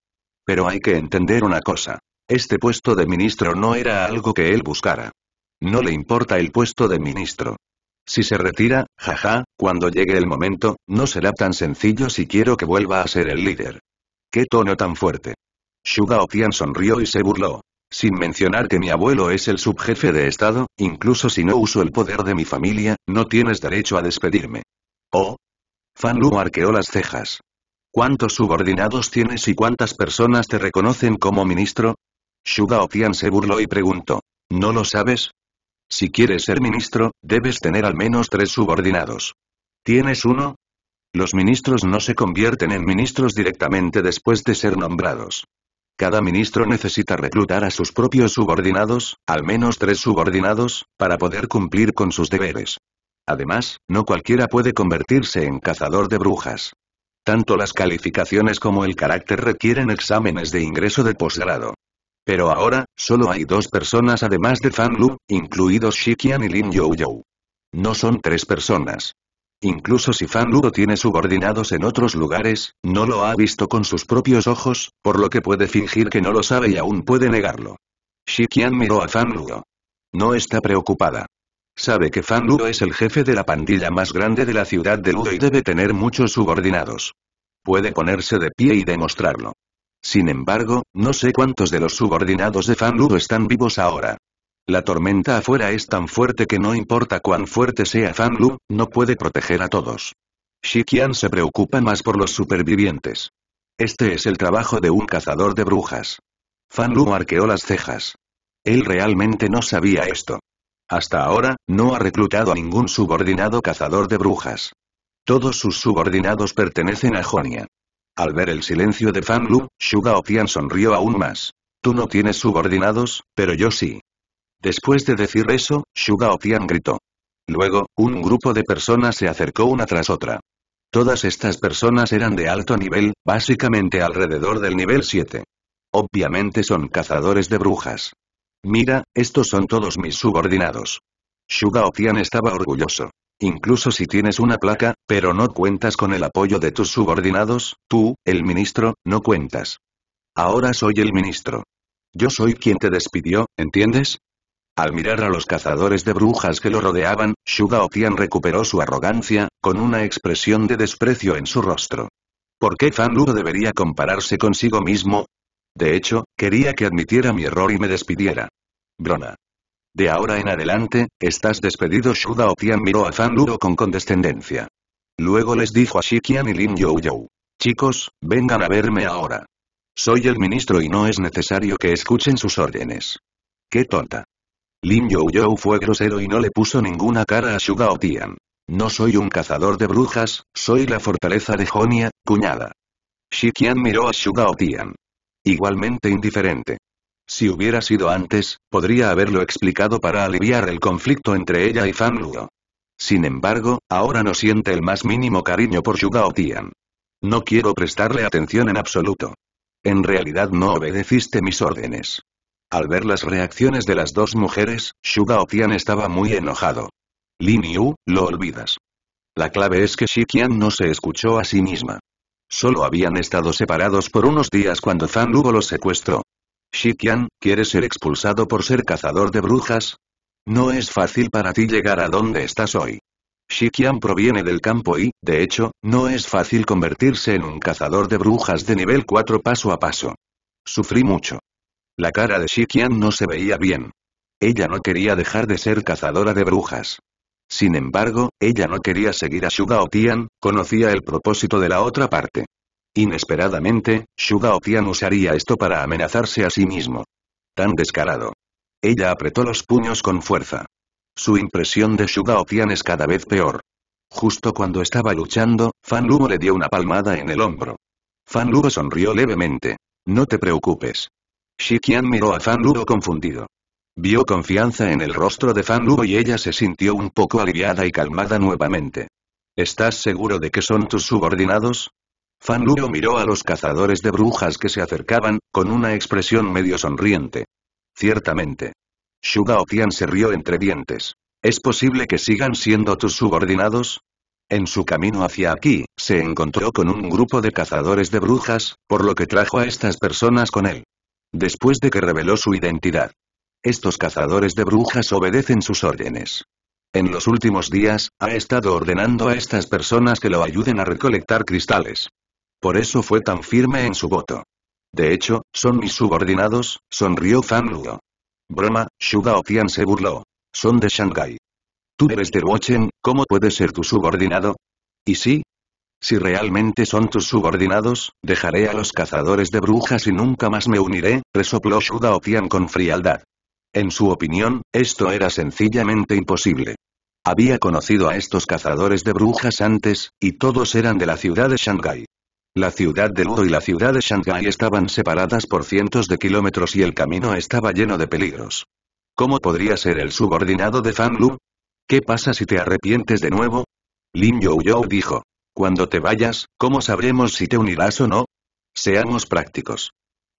Pero hay que entender una cosa. Este puesto de ministro no era algo que él buscara. No le importa el puesto de ministro. Si se retira, jaja, cuando llegue el momento, no será tan sencillo si quiero que vuelva a ser el líder. ¡Qué tono tan fuerte! Shugao Tian sonrió y se burló. Sin mencionar que mi abuelo es el subjefe de Estado, incluso si no uso el poder de mi familia, no tienes derecho a despedirme. Oh. Fan Lu arqueó las cejas. ¿Cuántos subordinados tienes y cuántas personas te reconocen como ministro? Shugao Tian se burló y preguntó. ¿No lo sabes? Si quieres ser ministro, debes tener al menos tres subordinados. ¿Tienes uno? Los ministros no se convierten en ministros directamente después de ser nombrados. Cada ministro necesita reclutar a sus propios subordinados, al menos tres subordinados, para poder cumplir con sus deberes. Además, no cualquiera puede convertirse en cazador de brujas. Tanto las calificaciones como el carácter requieren exámenes de ingreso de posgrado. Pero ahora, solo hay dos personas además de Fan Lu, incluidos Shikian y Lin Youyou. No son tres personas. Incluso si Fan Luo tiene subordinados en otros lugares, no lo ha visto con sus propios ojos, por lo que puede fingir que no lo sabe y aún puede negarlo. Shi Qian miró a Fan Luo. No está preocupada. Sabe que Fan Luo es el jefe de la pandilla más grande de la ciudad de Ludo y debe tener muchos subordinados. Puede ponerse de pie y demostrarlo. Sin embargo, no sé cuántos de los subordinados de Fan Luo están vivos ahora. La tormenta afuera es tan fuerte que no importa cuán fuerte sea Fan Lu, no puede proteger a todos. Shikian se preocupa más por los supervivientes. Este es el trabajo de un cazador de brujas. Fan Lu arqueó las cejas. Él realmente no sabía esto. Hasta ahora, no ha reclutado a ningún subordinado cazador de brujas. Todos sus subordinados pertenecen a Jonia. Al ver el silencio de Fan Lu, Shuga sonrió aún más. Tú no tienes subordinados, pero yo sí. Después de decir eso, Shugao Tian gritó. Luego, un grupo de personas se acercó una tras otra. Todas estas personas eran de alto nivel, básicamente alrededor del nivel 7. Obviamente son cazadores de brujas. Mira, estos son todos mis subordinados. Shugao Tian estaba orgulloso. Incluso si tienes una placa, pero no cuentas con el apoyo de tus subordinados, tú, el ministro, no cuentas. Ahora soy el ministro. Yo soy quien te despidió, ¿entiendes? Al mirar a los cazadores de brujas que lo rodeaban, Shuga recuperó su arrogancia, con una expresión de desprecio en su rostro. ¿Por qué Fan debería compararse consigo mismo? De hecho, quería que admitiera mi error y me despidiera. Brona. De ahora en adelante, estás despedido Shuda miró a Fan con condescendencia. Luego les dijo a Shikian y Lin Yo Chicos, vengan a verme ahora. Soy el ministro y no es necesario que escuchen sus órdenes. Qué tonta. Lin Youyou fue grosero y no le puso ninguna cara a Shugao Tian. No soy un cazador de brujas, soy la fortaleza de Jonia, cuñada. Qian miró a Shugao Tian. Igualmente indiferente. Si hubiera sido antes, podría haberlo explicado para aliviar el conflicto entre ella y Fan Luo. Sin embargo, ahora no siente el más mínimo cariño por Shugao Tian. No quiero prestarle atención en absoluto. En realidad no obedeciste mis órdenes. Al ver las reacciones de las dos mujeres, Shugaopian estaba muy enojado. Lin Yu, lo olvidas. La clave es que Qian no se escuchó a sí misma. Solo habían estado separados por unos días cuando Zan Lugo los secuestró. Qian, ¿quieres ser expulsado por ser cazador de brujas? No es fácil para ti llegar a donde estás hoy. Qian proviene del campo y, de hecho, no es fácil convertirse en un cazador de brujas de nivel 4 paso a paso. Sufrí mucho. La cara de Shikian no se veía bien. Ella no quería dejar de ser cazadora de brujas. Sin embargo, ella no quería seguir a Shuga Tian, conocía el propósito de la otra parte. Inesperadamente, Shuga Tian usaría esto para amenazarse a sí mismo. Tan descarado. Ella apretó los puños con fuerza. Su impresión de Shuga Tian es cada vez peor. Justo cuando estaba luchando, Fan Lugo le dio una palmada en el hombro. Fan Lugo sonrió levemente. No te preocupes. Shikian miró a Fan Luo confundido. Vio confianza en el rostro de Fan Luo y ella se sintió un poco aliviada y calmada nuevamente. ¿Estás seguro de que son tus subordinados? Fan Luo miró a los cazadores de brujas que se acercaban, con una expresión medio sonriente. Ciertamente. Shuga Qian se rió entre dientes. ¿Es posible que sigan siendo tus subordinados? En su camino hacia aquí, se encontró con un grupo de cazadores de brujas, por lo que trajo a estas personas con él después de que reveló su identidad. Estos cazadores de brujas obedecen sus órdenes. En los últimos días, ha estado ordenando a estas personas que lo ayuden a recolectar cristales. Por eso fue tan firme en su voto. De hecho, son mis subordinados, sonrió Luo. Broma, Shuga Tian se burló. Son de Shanghai. Tú eres de Wachen, ¿cómo puede ser tu subordinado? Y sí, si realmente son tus subordinados, dejaré a los cazadores de brujas y nunca más me uniré, resopló Shuda Otian con frialdad. En su opinión, esto era sencillamente imposible. Había conocido a estos cazadores de brujas antes, y todos eran de la ciudad de Shanghai. La ciudad de Ludo y la ciudad de Shanghai estaban separadas por cientos de kilómetros y el camino estaba lleno de peligros. ¿Cómo podría ser el subordinado de Fan Lu? ¿Qué pasa si te arrepientes de nuevo? Lin Youyou dijo. Cuando te vayas, ¿cómo sabremos si te unirás o no? Seamos prácticos.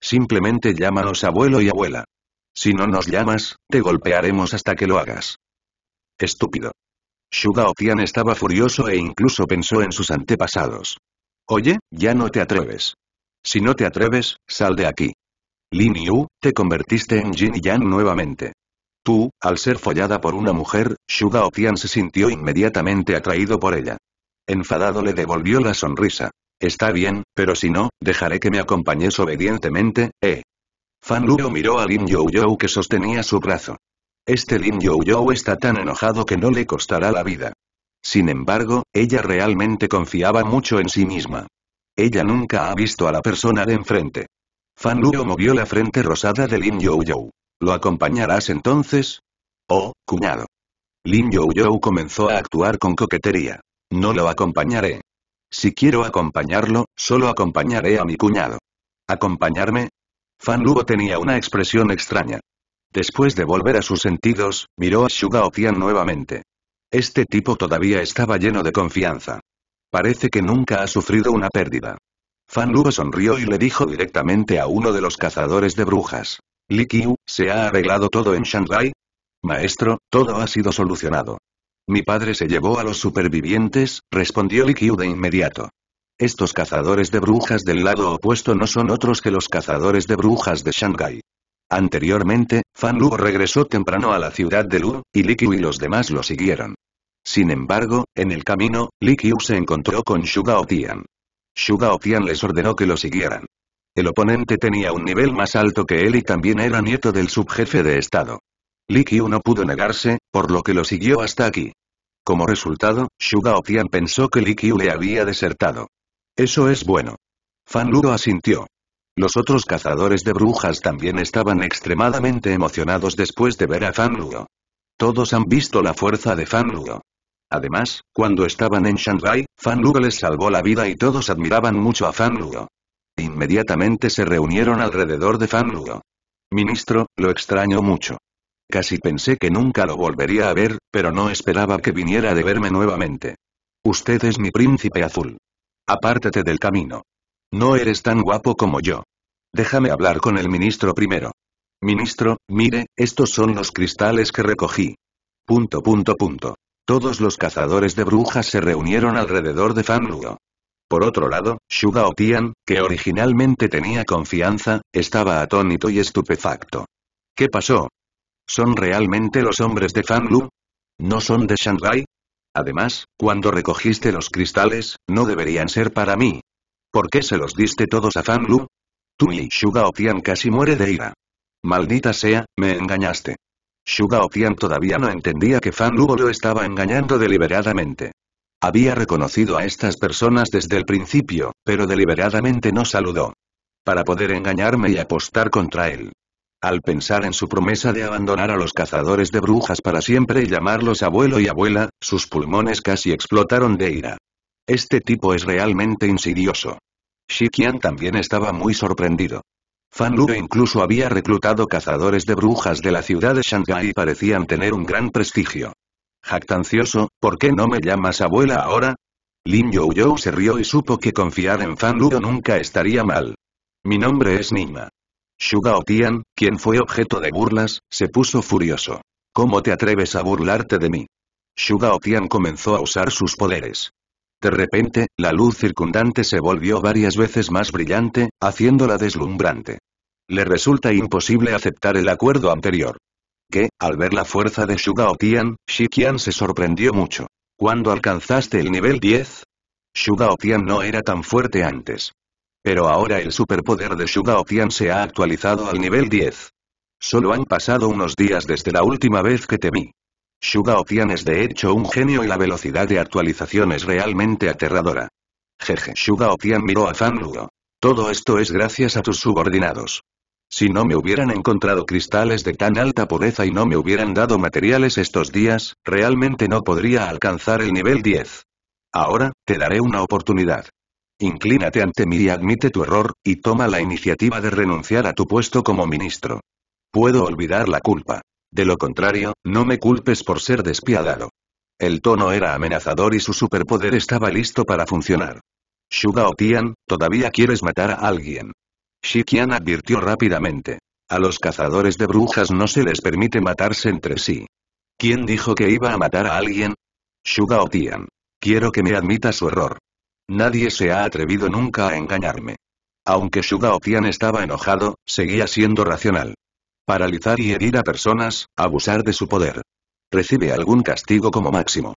Simplemente llámanos abuelo y abuela. Si no nos llamas, te golpearemos hasta que lo hagas. Estúpido. Shuga Tian estaba furioso e incluso pensó en sus antepasados. Oye, ya no te atreves. Si no te atreves, sal de aquí. Lin Yu, te convertiste en Jin Yang nuevamente. Tú, al ser follada por una mujer, Shuga Tian se sintió inmediatamente atraído por ella enfadado le devolvió la sonrisa. Está bien, pero si no, dejaré que me acompañes obedientemente, ¿eh? Fan Luo miró a Lin You que sostenía su brazo. Este Lin You está tan enojado que no le costará la vida. Sin embargo, ella realmente confiaba mucho en sí misma. Ella nunca ha visto a la persona de enfrente. Fan Luo movió la frente rosada de Lin You ¿Lo acompañarás entonces? Oh, cuñado. Lin You comenzó a actuar con coquetería. No lo acompañaré. Si quiero acompañarlo, solo acompañaré a mi cuñado. ¿Acompañarme? Fan Luo tenía una expresión extraña. Después de volver a sus sentidos, miró a Shugao Tian nuevamente. Este tipo todavía estaba lleno de confianza. Parece que nunca ha sufrido una pérdida. Fan Luo sonrió y le dijo directamente a uno de los cazadores de brujas. Li Qiu, ¿se ha arreglado todo en Shanghai? Maestro, todo ha sido solucionado. Mi padre se llevó a los supervivientes, respondió Qiu de inmediato. Estos cazadores de brujas del lado opuesto no son otros que los cazadores de brujas de Shanghai. Anteriormente, Fan Luo regresó temprano a la ciudad de Lu, y Qiu y los demás lo siguieron. Sin embargo, en el camino, Qiu se encontró con Shugaotian. Tian. les ordenó que lo siguieran. El oponente tenía un nivel más alto que él y también era nieto del subjefe de estado. Qiu no pudo negarse, por lo que lo siguió hasta aquí. Como resultado, Shugao pensó que Qiu le había desertado. Eso es bueno. Fan asintió. Los otros cazadores de brujas también estaban extremadamente emocionados después de ver a Fan Luo. Todos han visto la fuerza de Fan Luo. Además, cuando estaban en Shanghai, Fan les salvó la vida y todos admiraban mucho a Fan Inmediatamente se reunieron alrededor de Fan Luo. Ministro, lo extraño mucho. Casi pensé que nunca lo volvería a ver, pero no esperaba que viniera de verme nuevamente. Usted es mi príncipe azul. Apártate del camino. No eres tan guapo como yo. Déjame hablar con el ministro primero. Ministro, mire, estos son los cristales que recogí. Punto punto punto. Todos los cazadores de brujas se reunieron alrededor de Fan Por otro lado, Shugao Otian, que originalmente tenía confianza, estaba atónito y estupefacto. ¿Qué pasó? ¿Son realmente los hombres de Fan ¿No son de Shanghai? Además, cuando recogiste los cristales, no deberían ser para mí. ¿Por qué se los diste todos a Fan Lu? Tú y Shuga casi muere de ira. Maldita sea, me engañaste. Shuga Otian todavía no entendía que Fan lo estaba engañando deliberadamente. Había reconocido a estas personas desde el principio, pero deliberadamente no saludó. Para poder engañarme y apostar contra él. Al pensar en su promesa de abandonar a los cazadores de brujas para siempre y llamarlos abuelo y abuela, sus pulmones casi explotaron de ira. Este tipo es realmente insidioso. Shikian también estaba muy sorprendido. Fan Luo incluso había reclutado cazadores de brujas de la ciudad de Shanghai y parecían tener un gran prestigio. Jactancioso, ¿por qué no me llamas abuela ahora? Lin Youyou se rió y supo que confiar en Fan Luo nunca estaría mal. Mi nombre es Nima. Shugao quien fue objeto de burlas, se puso furioso. ¿Cómo te atreves a burlarte de mí? Shugao comenzó a usar sus poderes. De repente, la luz circundante se volvió varias veces más brillante, haciéndola deslumbrante. Le resulta imposible aceptar el acuerdo anterior. Que, al ver la fuerza de Shugao Tian, Shikian se sorprendió mucho. ¿Cuándo alcanzaste el nivel 10? Shugao no era tan fuerte antes. Pero ahora el superpoder de Tian se ha actualizado al nivel 10. Solo han pasado unos días desde la última vez que te vi. Tian es de hecho un genio y la velocidad de actualización es realmente aterradora. Jeje. Tian miró a Fan Todo esto es gracias a tus subordinados. Si no me hubieran encontrado cristales de tan alta pureza y no me hubieran dado materiales estos días, realmente no podría alcanzar el nivel 10. Ahora, te daré una oportunidad. Inclínate ante mí y admite tu error, y toma la iniciativa de renunciar a tu puesto como ministro. Puedo olvidar la culpa. De lo contrario, no me culpes por ser despiadado. El tono era amenazador y su superpoder estaba listo para funcionar. Shugaotian, Tian, todavía quieres matar a alguien. Shikian advirtió rápidamente. A los cazadores de brujas no se les permite matarse entre sí. ¿Quién dijo que iba a matar a alguien? Shugaotian, Tian. Quiero que me admita su error. Nadie se ha atrevido nunca a engañarme. Aunque Shugao Tian estaba enojado, seguía siendo racional. Paralizar y herir a personas, abusar de su poder. Recibe algún castigo como máximo.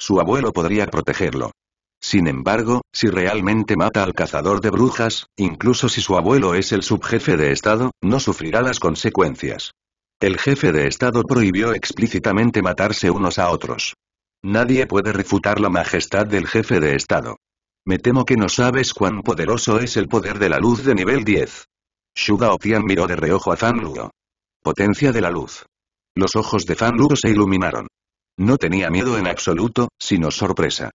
Su abuelo podría protegerlo. Sin embargo, si realmente mata al cazador de brujas, incluso si su abuelo es el subjefe de Estado, no sufrirá las consecuencias. El jefe de Estado prohibió explícitamente matarse unos a otros. Nadie puede refutar la majestad del jefe de Estado. Me temo que no sabes cuán poderoso es el poder de la luz de nivel 10. Shugao Tian miró de reojo a Fan Potencia de la luz. Los ojos de Fan se iluminaron. No tenía miedo en absoluto, sino sorpresa.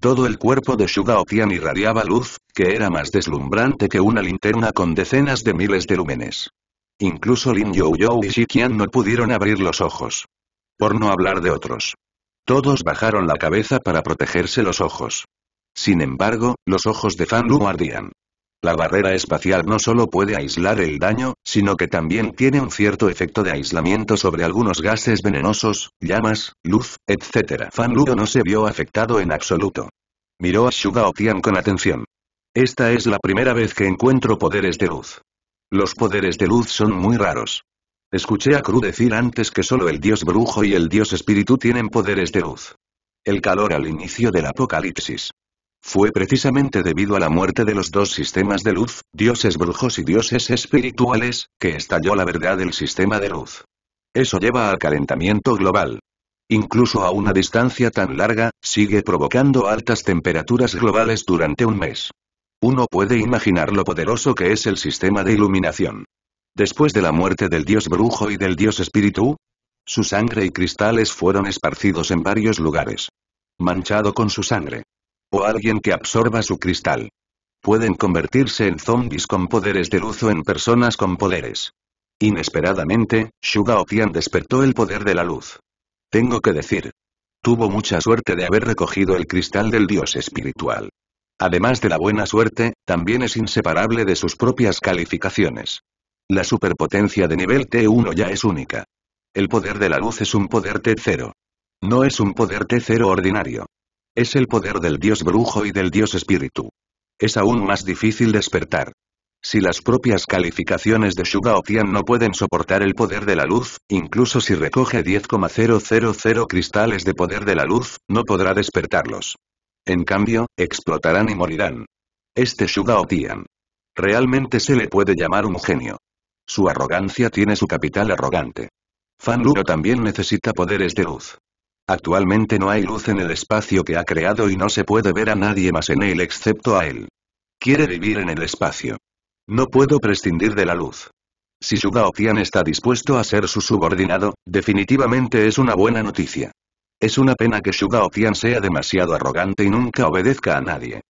Todo el cuerpo de Shugao Tian irradiaba luz, que era más deslumbrante que una linterna con decenas de miles de lúmenes. Incluso Lin Youyou y Shikian no pudieron abrir los ojos. Por no hablar de otros. Todos bajaron la cabeza para protegerse los ojos. Sin embargo, los ojos de Fan Lu ardían. La barrera espacial no solo puede aislar el daño, sino que también tiene un cierto efecto de aislamiento sobre algunos gases venenosos, llamas, luz, etc. Fan Luo no se vio afectado en absoluto. Miró a Shugao Tian con atención. Esta es la primera vez que encuentro poderes de luz. Los poderes de luz son muy raros. Escuché a Kru decir antes que solo el dios brujo y el dios espíritu tienen poderes de luz. El calor al inicio del apocalipsis. Fue precisamente debido a la muerte de los dos sistemas de luz, dioses brujos y dioses espirituales, que estalló la verdad del sistema de luz. Eso lleva al calentamiento global. Incluso a una distancia tan larga, sigue provocando altas temperaturas globales durante un mes. Uno puede imaginar lo poderoso que es el sistema de iluminación. Después de la muerte del dios brujo y del dios espíritu, su sangre y cristales fueron esparcidos en varios lugares. Manchado con su sangre. O alguien que absorba su cristal. Pueden convertirse en zombies con poderes de luz o en personas con poderes. Inesperadamente, Shuga despertó el poder de la luz. Tengo que decir. Tuvo mucha suerte de haber recogido el cristal del dios espiritual. Además de la buena suerte, también es inseparable de sus propias calificaciones. La superpotencia de nivel T1 ya es única. El poder de la luz es un poder T0. No es un poder T0 ordinario. Es el poder del dios brujo y del dios espíritu. Es aún más difícil despertar. Si las propias calificaciones de Shuga no pueden soportar el poder de la luz, incluso si recoge 10,000 cristales de poder de la luz, no podrá despertarlos. En cambio, explotarán y morirán. Este Shuga Realmente se le puede llamar un genio. Su arrogancia tiene su capital arrogante. Fan Luo también necesita poderes de luz. Actualmente no hay luz en el espacio que ha creado y no se puede ver a nadie más en él excepto a él. Quiere vivir en el espacio. No puedo prescindir de la luz. Si Shugao Tian está dispuesto a ser su subordinado, definitivamente es una buena noticia. Es una pena que Shugao Tian sea demasiado arrogante y nunca obedezca a nadie.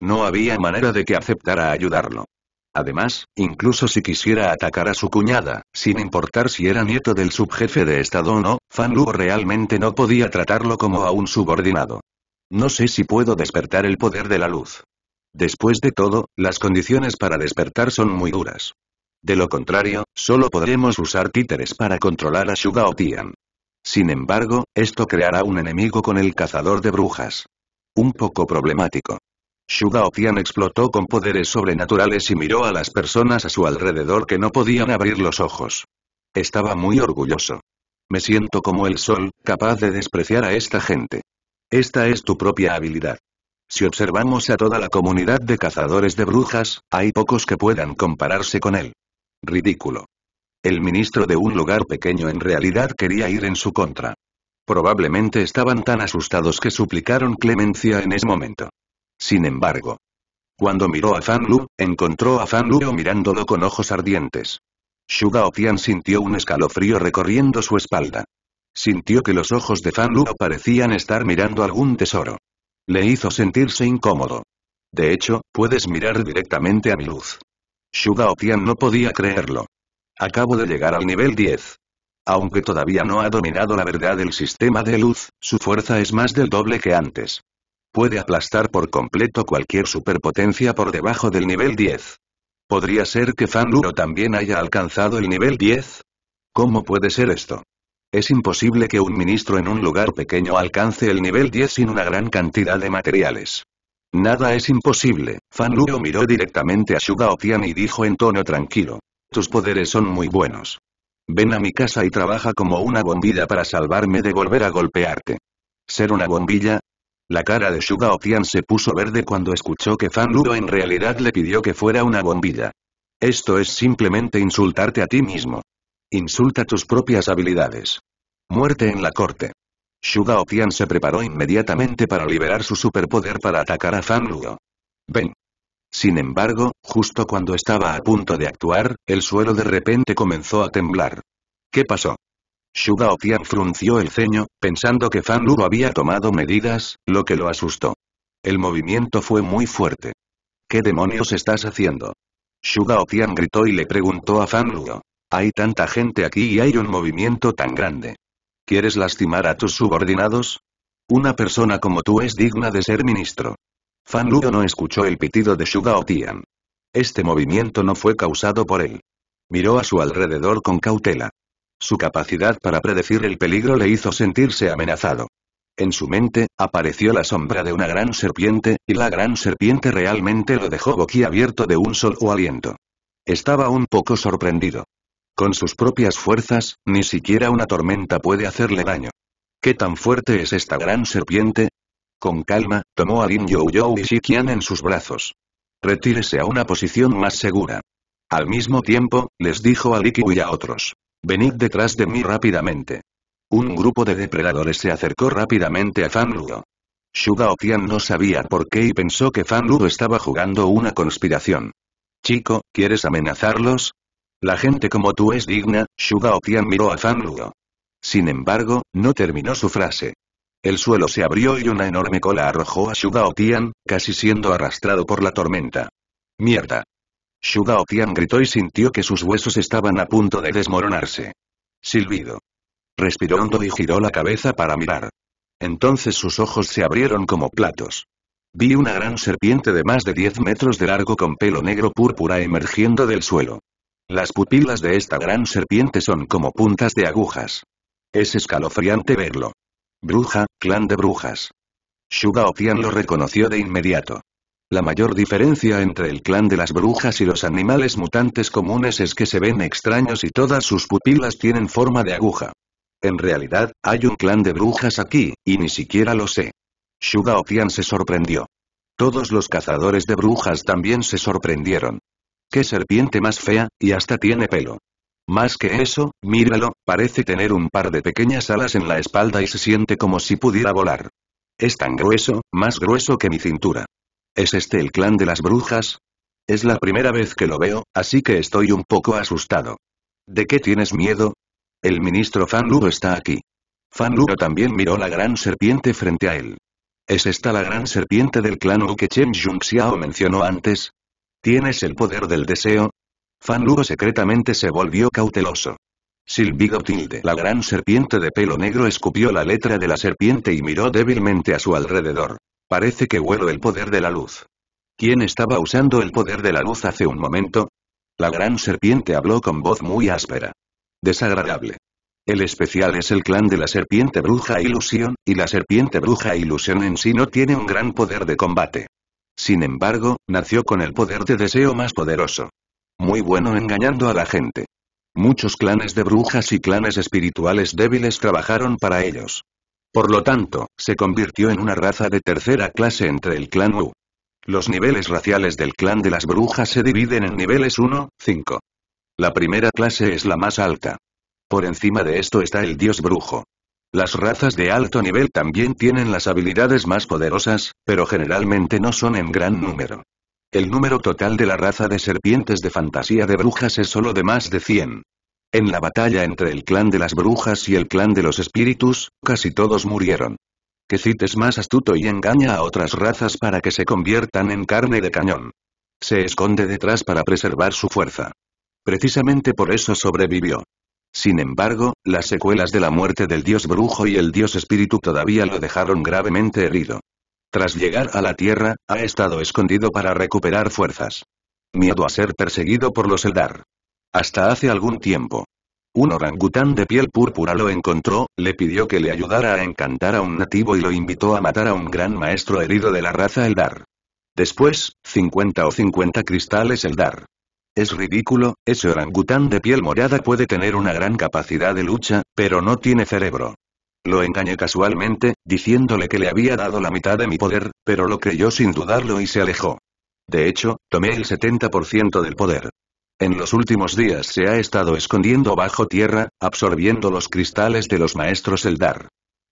No había manera de que aceptara ayudarlo. Además, incluso si quisiera atacar a su cuñada, sin importar si era nieto del subjefe de Estado o no, Fan Luo realmente no podía tratarlo como a un subordinado. No sé si puedo despertar el poder de la luz. Después de todo, las condiciones para despertar son muy duras. De lo contrario, solo podremos usar títeres para controlar a o Tian. Sin embargo, esto creará un enemigo con el cazador de brujas. Un poco problemático. Shugao Tian explotó con poderes sobrenaturales y miró a las personas a su alrededor que no podían abrir los ojos. Estaba muy orgulloso. Me siento como el sol, capaz de despreciar a esta gente. Esta es tu propia habilidad. Si observamos a toda la comunidad de cazadores de brujas, hay pocos que puedan compararse con él. Ridículo. El ministro de un lugar pequeño en realidad quería ir en su contra. Probablemente estaban tan asustados que suplicaron clemencia en ese momento. Sin embargo. Cuando miró a Fan Lu, encontró a Fan mirándolo con ojos ardientes. Shugaopian sintió un escalofrío recorriendo su espalda. Sintió que los ojos de Fan parecían estar mirando algún tesoro. Le hizo sentirse incómodo. De hecho, puedes mirar directamente a mi luz. Shugaopian no podía creerlo. Acabo de llegar al nivel 10. Aunque todavía no ha dominado la verdad del sistema de luz, su fuerza es más del doble que antes. Puede aplastar por completo cualquier superpotencia por debajo del nivel 10. ¿Podría ser que Fan Luro también haya alcanzado el nivel 10? ¿Cómo puede ser esto? Es imposible que un ministro en un lugar pequeño alcance el nivel 10 sin una gran cantidad de materiales. Nada es imposible, Fan Luo miró directamente a Shugaotian y dijo en tono tranquilo. Tus poderes son muy buenos. Ven a mi casa y trabaja como una bombilla para salvarme de volver a golpearte. ¿Ser una bombilla? La cara de Shuga Tian se puso verde cuando escuchó que Fan Luo en realidad le pidió que fuera una bombilla. Esto es simplemente insultarte a ti mismo. Insulta tus propias habilidades. Muerte en la corte. Shuga Otian se preparó inmediatamente para liberar su superpoder para atacar a Fan Luo. Ven. Sin embargo, justo cuando estaba a punto de actuar, el suelo de repente comenzó a temblar. ¿Qué pasó? Shuga frunció el ceño, pensando que Fan Luro había tomado medidas, lo que lo asustó. El movimiento fue muy fuerte. ¿Qué demonios estás haciendo? Shuga Tian gritó y le preguntó a Fan Luo. Hay tanta gente aquí y hay un movimiento tan grande. ¿Quieres lastimar a tus subordinados? Una persona como tú es digna de ser ministro. Fan Luo no escuchó el pitido de Shuga Tian. Este movimiento no fue causado por él. Miró a su alrededor con cautela. Su capacidad para predecir el peligro le hizo sentirse amenazado. En su mente, apareció la sombra de una gran serpiente, y la gran serpiente realmente lo dejó boquiabierto de un solo aliento. Estaba un poco sorprendido. Con sus propias fuerzas, ni siquiera una tormenta puede hacerle daño. ¿Qué tan fuerte es esta gran serpiente? Con calma, tomó a Lin Youyou y Shikian en sus brazos. Retírese a una posición más segura. Al mismo tiempo, les dijo a Likiu y a otros. Venid detrás de mí rápidamente. Un grupo de depredadores se acercó rápidamente a Fanluo. Shuga no sabía por qué y pensó que Fanluo estaba jugando una conspiración. Chico, ¿quieres amenazarlos? La gente como tú es digna, Shuga miró a Fanluo. Sin embargo, no terminó su frase. El suelo se abrió y una enorme cola arrojó a Shuga casi siendo arrastrado por la tormenta. Mierda. Shugao Tian gritó y sintió que sus huesos estaban a punto de desmoronarse. Silbido. Respiró hondo y giró la cabeza para mirar. Entonces sus ojos se abrieron como platos. Vi una gran serpiente de más de 10 metros de largo con pelo negro púrpura emergiendo del suelo. Las pupilas de esta gran serpiente son como puntas de agujas. Es escalofriante verlo. Bruja, clan de brujas. Shugao Tian lo reconoció de inmediato. La mayor diferencia entre el clan de las brujas y los animales mutantes comunes es que se ven extraños y todas sus pupilas tienen forma de aguja. En realidad, hay un clan de brujas aquí, y ni siquiera lo sé. Shuga se sorprendió. Todos los cazadores de brujas también se sorprendieron. ¡Qué serpiente más fea, y hasta tiene pelo! Más que eso, míralo, parece tener un par de pequeñas alas en la espalda y se siente como si pudiera volar. Es tan grueso, más grueso que mi cintura. ¿Es este el clan de las brujas? Es la primera vez que lo veo, así que estoy un poco asustado. ¿De qué tienes miedo? El ministro Fan Lu está aquí. Fan Lu también miró la gran serpiente frente a él. ¿Es esta la gran serpiente del clan Wu que Chen Xiao mencionó antes? ¿Tienes el poder del deseo? Fan Lu secretamente se volvió cauteloso. Silvigo Tilde. La gran serpiente de pelo negro escupió la letra de la serpiente y miró débilmente a su alrededor. Parece que huelo el poder de la luz. ¿Quién estaba usando el poder de la luz hace un momento? La gran serpiente habló con voz muy áspera. Desagradable. El especial es el clan de la serpiente bruja ilusión, y la serpiente bruja ilusión en sí no tiene un gran poder de combate. Sin embargo, nació con el poder de deseo más poderoso. Muy bueno engañando a la gente. Muchos clanes de brujas y clanes espirituales débiles trabajaron para ellos. Por lo tanto, se convirtió en una raza de tercera clase entre el clan Wu. Los niveles raciales del clan de las brujas se dividen en niveles 1, 5. La primera clase es la más alta. Por encima de esto está el dios brujo. Las razas de alto nivel también tienen las habilidades más poderosas, pero generalmente no son en gran número. El número total de la raza de serpientes de fantasía de brujas es solo de más de 100. En la batalla entre el clan de las brujas y el clan de los espíritus, casi todos murieron. Que es más astuto y engaña a otras razas para que se conviertan en carne de cañón. Se esconde detrás para preservar su fuerza. Precisamente por eso sobrevivió. Sin embargo, las secuelas de la muerte del dios brujo y el dios espíritu todavía lo dejaron gravemente herido. Tras llegar a la Tierra, ha estado escondido para recuperar fuerzas. Miedo a ser perseguido por los Eldar. Hasta hace algún tiempo. Un orangután de piel púrpura lo encontró, le pidió que le ayudara a encantar a un nativo y lo invitó a matar a un gran maestro herido de la raza Eldar. Después, 50 o 50 cristales Eldar. Es ridículo, ese orangután de piel morada puede tener una gran capacidad de lucha, pero no tiene cerebro. Lo engañé casualmente, diciéndole que le había dado la mitad de mi poder, pero lo creyó sin dudarlo y se alejó. De hecho, tomé el 70% del poder. En los últimos días se ha estado escondiendo bajo tierra, absorbiendo los cristales de los maestros Eldar.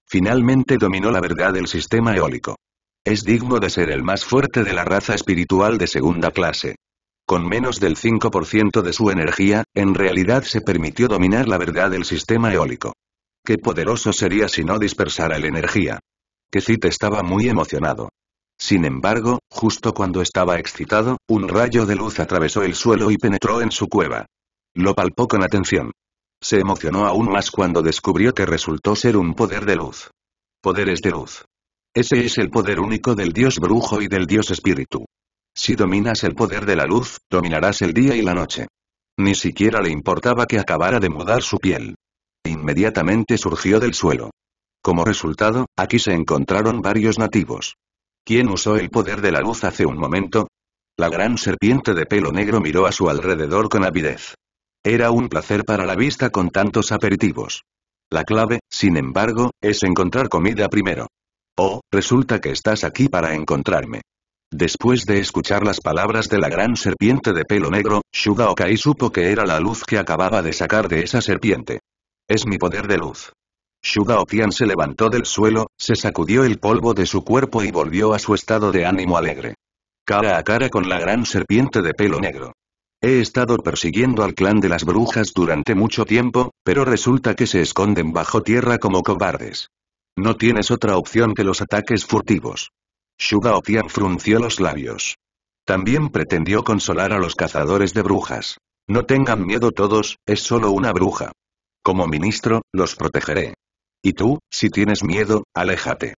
Finalmente dominó la verdad del sistema eólico. Es digno de ser el más fuerte de la raza espiritual de segunda clase. Con menos del 5% de su energía, en realidad se permitió dominar la verdad del sistema eólico. Qué poderoso sería si no dispersara la energía. Que Zit estaba muy emocionado. Sin embargo, justo cuando estaba excitado, un rayo de luz atravesó el suelo y penetró en su cueva. Lo palpó con atención. Se emocionó aún más cuando descubrió que resultó ser un poder de luz. Poderes de luz. Ese es el poder único del dios brujo y del dios espíritu. Si dominas el poder de la luz, dominarás el día y la noche. Ni siquiera le importaba que acabara de mudar su piel. Inmediatamente surgió del suelo. Como resultado, aquí se encontraron varios nativos. ¿Quién usó el poder de la luz hace un momento? La gran serpiente de pelo negro miró a su alrededor con avidez. Era un placer para la vista con tantos aperitivos. La clave, sin embargo, es encontrar comida primero. Oh, resulta que estás aquí para encontrarme. Después de escuchar las palabras de la gran serpiente de pelo negro, Shuga y supo que era la luz que acababa de sacar de esa serpiente. Es mi poder de luz. Shuga se levantó del suelo, se sacudió el polvo de su cuerpo y volvió a su estado de ánimo alegre. Cara a cara con la gran serpiente de pelo negro. He estado persiguiendo al clan de las brujas durante mucho tiempo, pero resulta que se esconden bajo tierra como cobardes. No tienes otra opción que los ataques furtivos. Shuga frunció los labios. También pretendió consolar a los cazadores de brujas. No tengan miedo todos, es solo una bruja. Como ministro, los protegeré. Y tú, si tienes miedo, aléjate.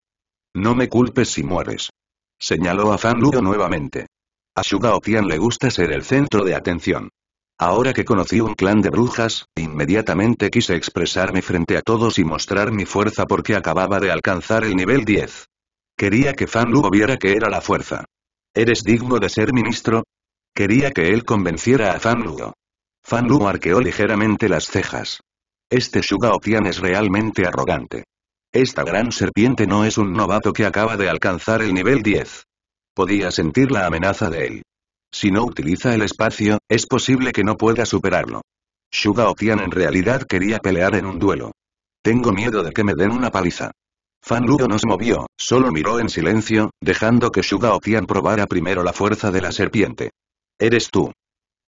No me culpes si mueres. Señaló a Fan nuevamente. A Shugao Tian le gusta ser el centro de atención. Ahora que conocí un clan de brujas, inmediatamente quise expresarme frente a todos y mostrar mi fuerza porque acababa de alcanzar el nivel 10. Quería que Fan Lugo viera que era la fuerza. ¿Eres digno de ser ministro? Quería que él convenciera a Fan Lugo. Fan Luo arqueó ligeramente las cejas. Este Shugaotian es realmente arrogante. Esta gran serpiente no es un novato que acaba de alcanzar el nivel 10. Podía sentir la amenaza de él. Si no utiliza el espacio, es posible que no pueda superarlo. Shugaotian en realidad quería pelear en un duelo. Tengo miedo de que me den una paliza. Fan Ludo no se movió, solo miró en silencio, dejando que Shugaotian probara primero la fuerza de la serpiente. Eres tú.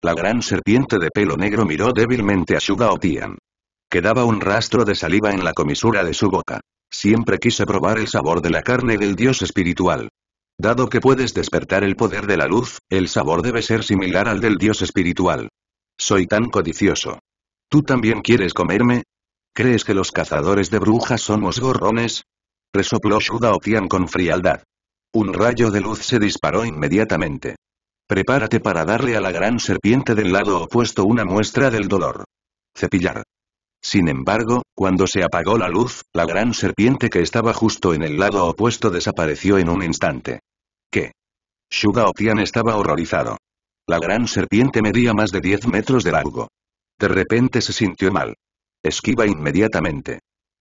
La gran serpiente de pelo negro miró débilmente a Shugaotian. Quedaba un rastro de saliva en la comisura de su boca. Siempre quise probar el sabor de la carne del dios espiritual. Dado que puedes despertar el poder de la luz, el sabor debe ser similar al del dios espiritual. Soy tan codicioso. ¿Tú también quieres comerme? ¿Crees que los cazadores de brujas somos gorrones? Resopló Shuda Otian con frialdad. Un rayo de luz se disparó inmediatamente. Prepárate para darle a la gran serpiente del lado opuesto una muestra del dolor. Cepillar. Sin embargo, cuando se apagó la luz, la gran serpiente que estaba justo en el lado opuesto desapareció en un instante. ¿Qué? Shugao estaba horrorizado. La gran serpiente medía más de 10 metros de largo. De repente se sintió mal. Esquiva inmediatamente.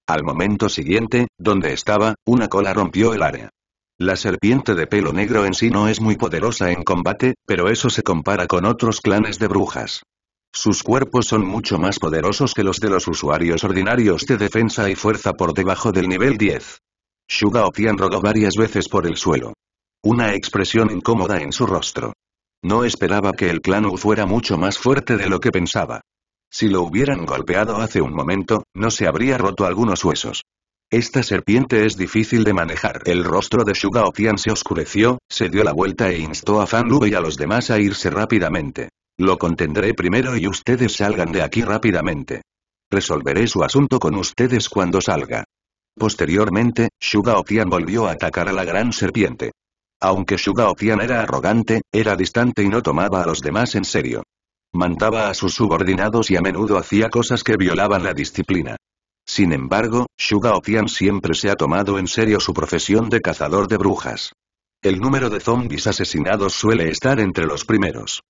Al momento siguiente, donde estaba, una cola rompió el área. La serpiente de pelo negro en sí no es muy poderosa en combate, pero eso se compara con otros clanes de brujas. Sus cuerpos son mucho más poderosos que los de los usuarios ordinarios de defensa y fuerza por debajo del nivel 10. Shugao Otian rodó varias veces por el suelo. Una expresión incómoda en su rostro. No esperaba que el clan U fuera mucho más fuerte de lo que pensaba. Si lo hubieran golpeado hace un momento, no se habría roto algunos huesos. Esta serpiente es difícil de manejar. El rostro de Shugao se oscureció, se dio la vuelta e instó a Fan Lu y a los demás a irse rápidamente. Lo contendré primero y ustedes salgan de aquí rápidamente. Resolveré su asunto con ustedes cuando salga. Posteriormente, Shugao volvió a atacar a la gran serpiente. Aunque Shugao era arrogante, era distante y no tomaba a los demás en serio. Mandaba a sus subordinados y a menudo hacía cosas que violaban la disciplina. Sin embargo, Shugao siempre se ha tomado en serio su profesión de cazador de brujas. El número de zombies asesinados suele estar entre los primeros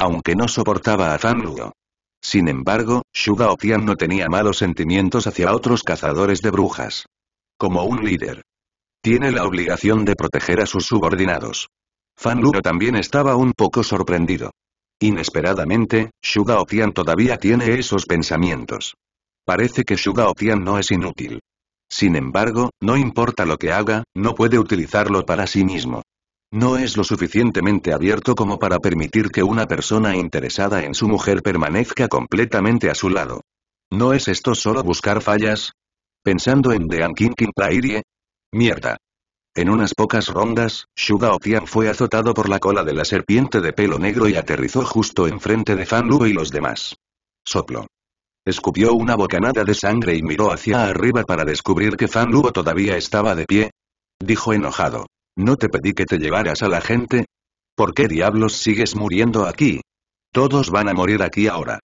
aunque no soportaba a luo, Sin embargo, Shuga no tenía malos sentimientos hacia otros cazadores de brujas. Como un líder. Tiene la obligación de proteger a sus subordinados. Fan Luo también estaba un poco sorprendido. Inesperadamente, Shuga todavía tiene esos pensamientos. Parece que Shuga no es inútil. Sin embargo, no importa lo que haga, no puede utilizarlo para sí mismo. No es lo suficientemente abierto como para permitir que una persona interesada en su mujer permanezca completamente a su lado. ¿No es esto solo buscar fallas? Pensando en Dean King Prairie, Mierda. En unas pocas rondas, Shugao Tian fue azotado por la cola de la serpiente de pelo negro y aterrizó justo enfrente de Fan Luo y los demás. Soplo. Escupió una bocanada de sangre y miró hacia arriba para descubrir que Fan Luo todavía estaba de pie. Dijo enojado. ¿No te pedí que te llevaras a la gente? ¿Por qué diablos sigues muriendo aquí? Todos van a morir aquí ahora.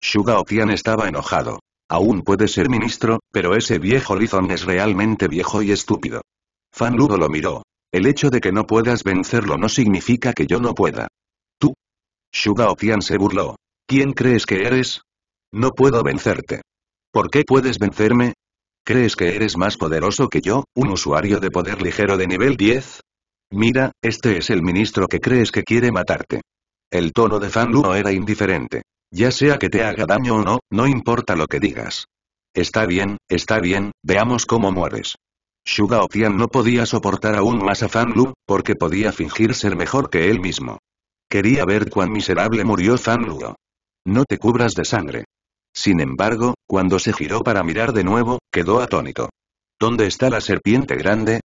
Shugao estaba enojado. Aún puede ser ministro, pero ese viejo Lizon es realmente viejo y estúpido. Fan Ludo lo miró. El hecho de que no puedas vencerlo no significa que yo no pueda. Tú. Shugao se burló. ¿Quién crees que eres? No puedo vencerte. ¿Por qué puedes vencerme? ¿Crees que eres más poderoso que yo, un usuario de poder ligero de nivel 10? Mira, este es el ministro que crees que quiere matarte. El tono de Fan Luo era indiferente. Ya sea que te haga daño o no, no importa lo que digas. Está bien, está bien, veamos cómo mueres. Shuga no podía soportar aún más a Fan Lu, porque podía fingir ser mejor que él mismo. Quería ver cuán miserable murió Fan Luo. No te cubras de sangre. Sin embargo, cuando se giró para mirar de nuevo, quedó atónito. ¿Dónde está la serpiente grande?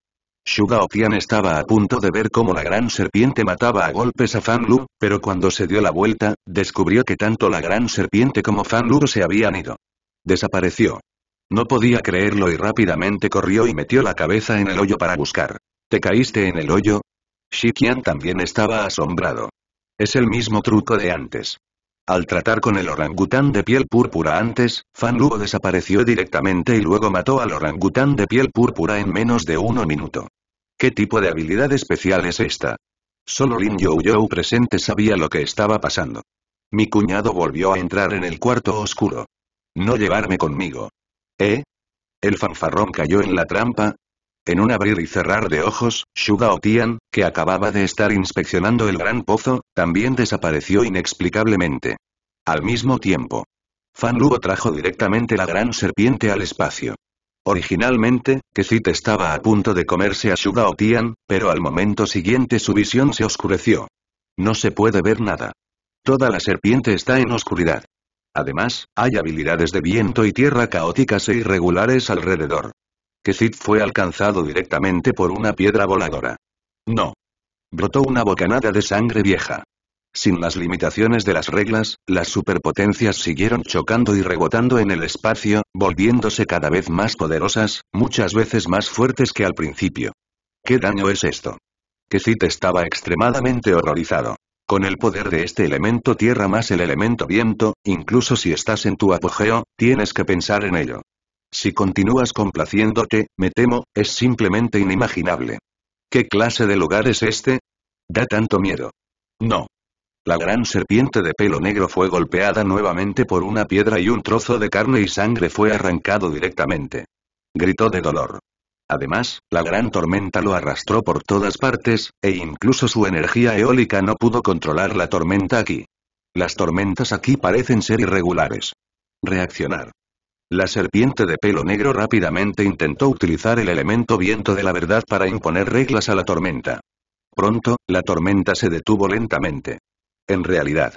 Shugaopian Tian estaba a punto de ver cómo la gran serpiente mataba a golpes a Fan Lu, pero cuando se dio la vuelta, descubrió que tanto la gran serpiente como Fan Lu se habían ido. Desapareció. No podía creerlo y rápidamente corrió y metió la cabeza en el hoyo para buscar. ¿Te caíste en el hoyo? Shi Qian también estaba asombrado. Es el mismo truco de antes. Al tratar con el orangután de piel púrpura antes, Fan Luo desapareció directamente y luego mató al orangután de piel púrpura en menos de uno minuto. ¿Qué tipo de habilidad especial es esta? Solo Lin Youyou presente sabía lo que estaba pasando. Mi cuñado volvió a entrar en el cuarto oscuro. No llevarme conmigo. ¿Eh? El fanfarrón cayó en la trampa, en un abrir y cerrar de ojos, Shugaotian, Tian, que acababa de estar inspeccionando el gran pozo, también desapareció inexplicablemente. Al mismo tiempo, Fan Luo trajo directamente la gran serpiente al espacio. Originalmente, Kezit estaba a punto de comerse a Shugaotian, pero al momento siguiente su visión se oscureció. No se puede ver nada. Toda la serpiente está en oscuridad. Además, hay habilidades de viento y tierra caóticas e irregulares alrededor que fue alcanzado directamente por una piedra voladora. No. Brotó una bocanada de sangre vieja. Sin las limitaciones de las reglas, las superpotencias siguieron chocando y rebotando en el espacio, volviéndose cada vez más poderosas, muchas veces más fuertes que al principio. ¿Qué daño es esto? Que estaba extremadamente horrorizado. Con el poder de este elemento tierra más el elemento viento, incluso si estás en tu apogeo, tienes que pensar en ello. Si continúas complaciéndote, me temo, es simplemente inimaginable. ¿Qué clase de lugar es este? Da tanto miedo. No. La gran serpiente de pelo negro fue golpeada nuevamente por una piedra y un trozo de carne y sangre fue arrancado directamente. Gritó de dolor. Además, la gran tormenta lo arrastró por todas partes, e incluso su energía eólica no pudo controlar la tormenta aquí. Las tormentas aquí parecen ser irregulares. Reaccionar. La serpiente de pelo negro rápidamente intentó utilizar el elemento viento de la verdad para imponer reglas a la tormenta. Pronto, la tormenta se detuvo lentamente. En realidad,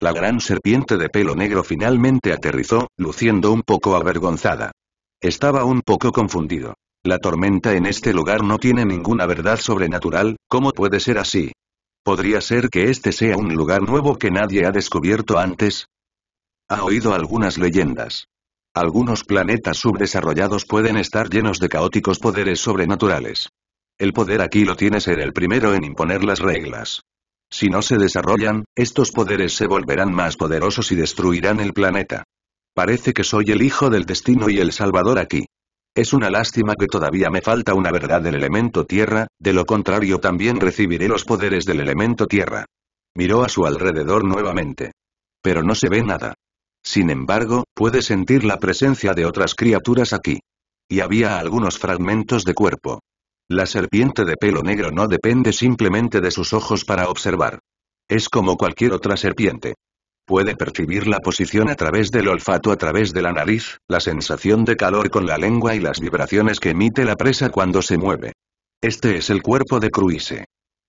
la gran serpiente de pelo negro finalmente aterrizó, luciendo un poco avergonzada. Estaba un poco confundido. La tormenta en este lugar no tiene ninguna verdad sobrenatural, ¿cómo puede ser así? ¿Podría ser que este sea un lugar nuevo que nadie ha descubierto antes? Ha oído algunas leyendas. Algunos planetas subdesarrollados pueden estar llenos de caóticos poderes sobrenaturales. El poder aquí lo tiene ser el primero en imponer las reglas. Si no se desarrollan, estos poderes se volverán más poderosos y destruirán el planeta. Parece que soy el hijo del destino y el salvador aquí. Es una lástima que todavía me falta una verdad del elemento tierra, de lo contrario también recibiré los poderes del elemento tierra. Miró a su alrededor nuevamente. Pero no se ve nada. Sin embargo, puede sentir la presencia de otras criaturas aquí. Y había algunos fragmentos de cuerpo. La serpiente de pelo negro no depende simplemente de sus ojos para observar. Es como cualquier otra serpiente. Puede percibir la posición a través del olfato, a través de la nariz, la sensación de calor con la lengua y las vibraciones que emite la presa cuando se mueve. Este es el cuerpo de Cruise.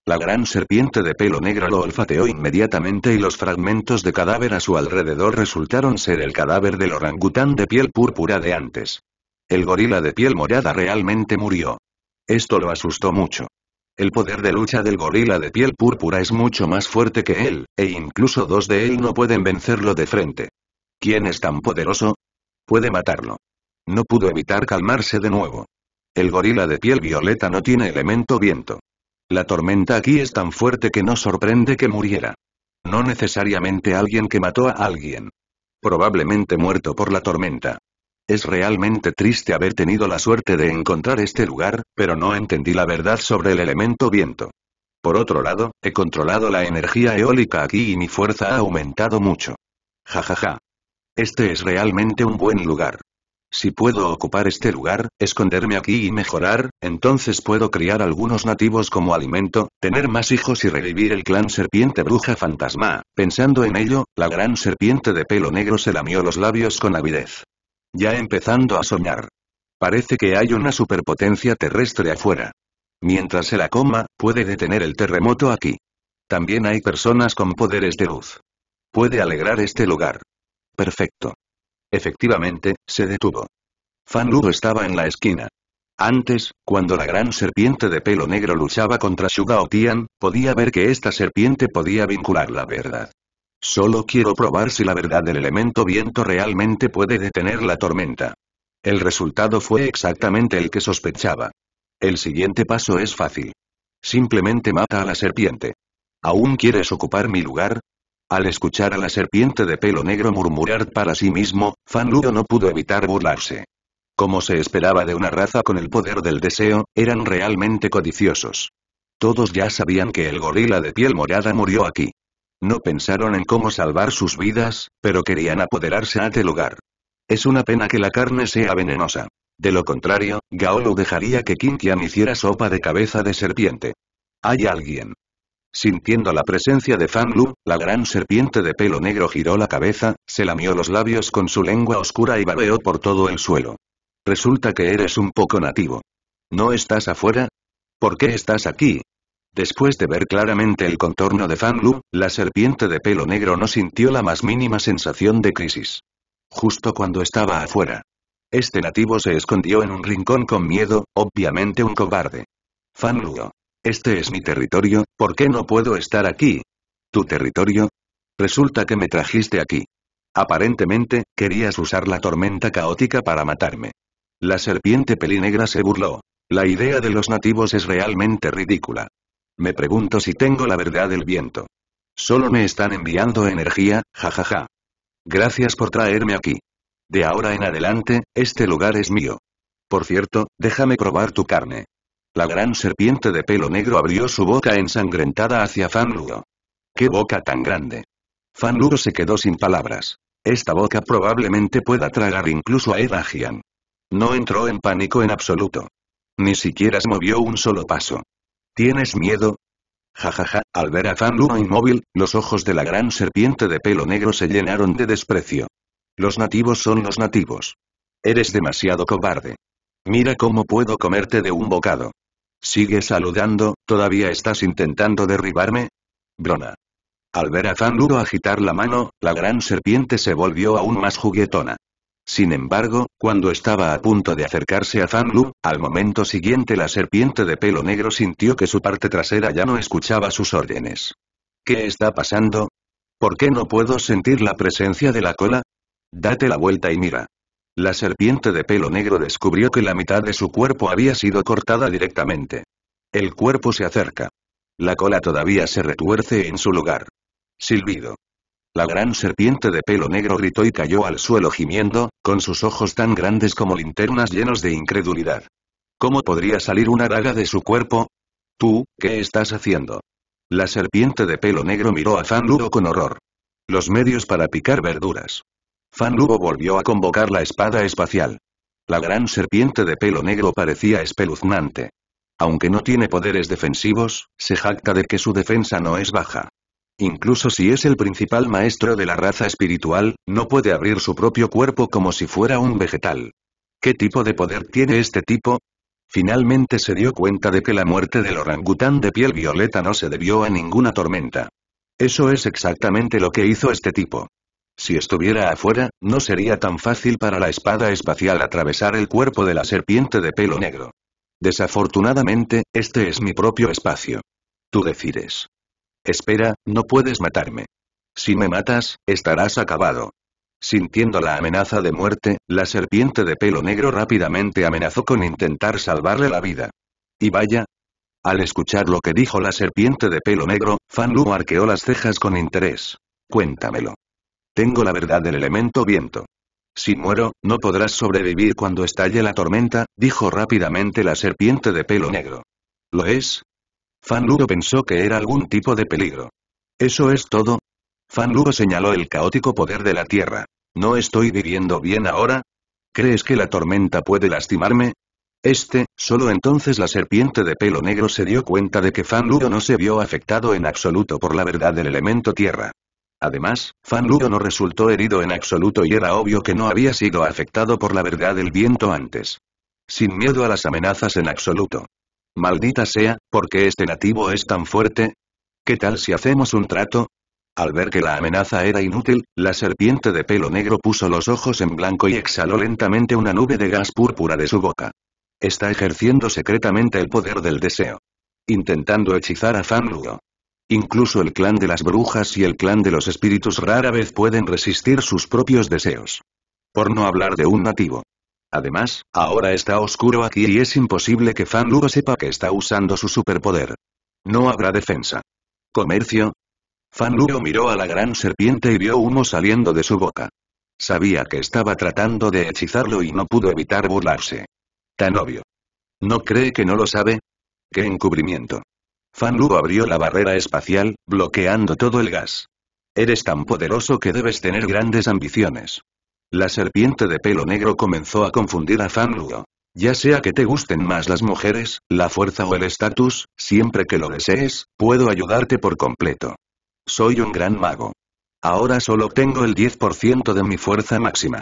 La gran serpiente de pelo negro lo olfateó inmediatamente y los fragmentos de cadáver a su alrededor resultaron ser el cadáver del orangután de piel púrpura de antes. El gorila de piel morada realmente murió. Esto lo asustó mucho. El poder de lucha del gorila de piel púrpura es mucho más fuerte que él, e incluso dos de él no pueden vencerlo de frente. ¿Quién es tan poderoso? Puede matarlo. No pudo evitar calmarse de nuevo. El gorila de piel violeta no tiene elemento viento. La tormenta aquí es tan fuerte que no sorprende que muriera. No necesariamente alguien que mató a alguien. Probablemente muerto por la tormenta. Es realmente triste haber tenido la suerte de encontrar este lugar, pero no entendí la verdad sobre el elemento viento. Por otro lado, he controlado la energía eólica aquí y mi fuerza ha aumentado mucho. Jajaja. Ja, ja. Este es realmente un buen lugar. Si puedo ocupar este lugar, esconderme aquí y mejorar, entonces puedo criar algunos nativos como alimento, tener más hijos y revivir el clan serpiente bruja fantasma. Pensando en ello, la gran serpiente de pelo negro se lamió los labios con avidez. Ya empezando a soñar. Parece que hay una superpotencia terrestre afuera. Mientras se la coma, puede detener el terremoto aquí. También hay personas con poderes de luz. Puede alegrar este lugar. Perfecto. Efectivamente, se detuvo. Fan Lu estaba en la esquina. Antes, cuando la gran serpiente de pelo negro luchaba contra Shugao Tian, podía ver que esta serpiente podía vincular la verdad. Solo quiero probar si la verdad del elemento viento realmente puede detener la tormenta. El resultado fue exactamente el que sospechaba. El siguiente paso es fácil. Simplemente mata a la serpiente. ¿Aún quieres ocupar mi lugar? Al escuchar a la serpiente de pelo negro murmurar para sí mismo, Fan no pudo evitar burlarse. Como se esperaba de una raza con el poder del deseo, eran realmente codiciosos. Todos ya sabían que el gorila de piel morada murió aquí. No pensaron en cómo salvar sus vidas, pero querían apoderarse a este lugar. Es una pena que la carne sea venenosa. De lo contrario, Gaolu dejaría que Kinkian hiciera sopa de cabeza de serpiente. Hay alguien. Sintiendo la presencia de Fan Lu, la gran serpiente de pelo negro giró la cabeza, se lamió los labios con su lengua oscura y babeó por todo el suelo. Resulta que eres un poco nativo. ¿No estás afuera? ¿Por qué estás aquí? Después de ver claramente el contorno de Fan Lu, la serpiente de pelo negro no sintió la más mínima sensación de crisis. Justo cuando estaba afuera. Este nativo se escondió en un rincón con miedo, obviamente un cobarde. Fan Lu. Este es mi territorio, ¿por qué no puedo estar aquí? ¿Tu territorio? Resulta que me trajiste aquí. Aparentemente, querías usar la tormenta caótica para matarme. La serpiente pelinegra se burló. La idea de los nativos es realmente ridícula. Me pregunto si tengo la verdad del viento. Solo me están enviando energía, jajaja. Ja, ja. Gracias por traerme aquí. De ahora en adelante, este lugar es mío. Por cierto, déjame probar tu carne. La gran serpiente de pelo negro abrió su boca ensangrentada hacia Fan ¡Qué boca tan grande! Fan se quedó sin palabras. Esta boca probablemente pueda tragar incluso a Edagian. No entró en pánico en absoluto. Ni siquiera se movió un solo paso. ¿Tienes miedo? Jajaja, ja, ja. al ver a Fan inmóvil, los ojos de la gran serpiente de pelo negro se llenaron de desprecio. Los nativos son los nativos. Eres demasiado cobarde. Mira cómo puedo comerte de un bocado. Sigue saludando, ¿todavía estás intentando derribarme? Brona. Al ver a Fanluro agitar la mano, la gran serpiente se volvió aún más juguetona. Sin embargo, cuando estaba a punto de acercarse a Fanlu, al momento siguiente la serpiente de pelo negro sintió que su parte trasera ya no escuchaba sus órdenes. ¿Qué está pasando? ¿Por qué no puedo sentir la presencia de la cola? Date la vuelta y mira. La serpiente de pelo negro descubrió que la mitad de su cuerpo había sido cortada directamente. El cuerpo se acerca. La cola todavía se retuerce en su lugar. Silbido. La gran serpiente de pelo negro gritó y cayó al suelo gimiendo, con sus ojos tan grandes como linternas llenos de incredulidad. ¿Cómo podría salir una daga de su cuerpo? Tú, ¿qué estás haciendo? La serpiente de pelo negro miró a Zanluo con horror. Los medios para picar verduras. Fan volvió a convocar la espada espacial. La gran serpiente de pelo negro parecía espeluznante. Aunque no tiene poderes defensivos, se jacta de que su defensa no es baja. Incluso si es el principal maestro de la raza espiritual, no puede abrir su propio cuerpo como si fuera un vegetal. ¿Qué tipo de poder tiene este tipo? Finalmente se dio cuenta de que la muerte del orangután de piel violeta no se debió a ninguna tormenta. Eso es exactamente lo que hizo este tipo. Si estuviera afuera, no sería tan fácil para la espada espacial atravesar el cuerpo de la serpiente de pelo negro. Desafortunadamente, este es mi propio espacio. Tú decides. Espera, no puedes matarme. Si me matas, estarás acabado. Sintiendo la amenaza de muerte, la serpiente de pelo negro rápidamente amenazó con intentar salvarle la vida. Y vaya. Al escuchar lo que dijo la serpiente de pelo negro, Fan Lu arqueó las cejas con interés. Cuéntamelo. Tengo la verdad del elemento viento. Si muero, no podrás sobrevivir cuando estalle la tormenta, dijo rápidamente la serpiente de pelo negro. ¿Lo es? Fan Luo pensó que era algún tipo de peligro. ¿Eso es todo? Fan Luo señaló el caótico poder de la Tierra. ¿No estoy viviendo bien ahora? ¿Crees que la tormenta puede lastimarme? Este, solo entonces la serpiente de pelo negro se dio cuenta de que Fan Luo no se vio afectado en absoluto por la verdad del elemento tierra. Además, Fan Luo no resultó herido en absoluto y era obvio que no había sido afectado por la verdad del viento antes. Sin miedo a las amenazas en absoluto. Maldita sea, ¿por qué este nativo es tan fuerte? ¿Qué tal si hacemos un trato? Al ver que la amenaza era inútil, la serpiente de pelo negro puso los ojos en blanco y exhaló lentamente una nube de gas púrpura de su boca. Está ejerciendo secretamente el poder del deseo. Intentando hechizar a Fan Luo. Incluso el clan de las brujas y el clan de los espíritus rara vez pueden resistir sus propios deseos. Por no hablar de un nativo. Además, ahora está oscuro aquí y es imposible que Fan sepa que está usando su superpoder. No habrá defensa. ¿Comercio? Fan miró a la gran serpiente y vio humo saliendo de su boca. Sabía que estaba tratando de hechizarlo y no pudo evitar burlarse. Tan obvio. ¿No cree que no lo sabe? ¡Qué encubrimiento! Fan Luo abrió la barrera espacial, bloqueando todo el gas. Eres tan poderoso que debes tener grandes ambiciones. La serpiente de pelo negro comenzó a confundir a Fan Luo. Ya sea que te gusten más las mujeres, la fuerza o el estatus, siempre que lo desees, puedo ayudarte por completo. Soy un gran mago. Ahora solo tengo el 10% de mi fuerza máxima.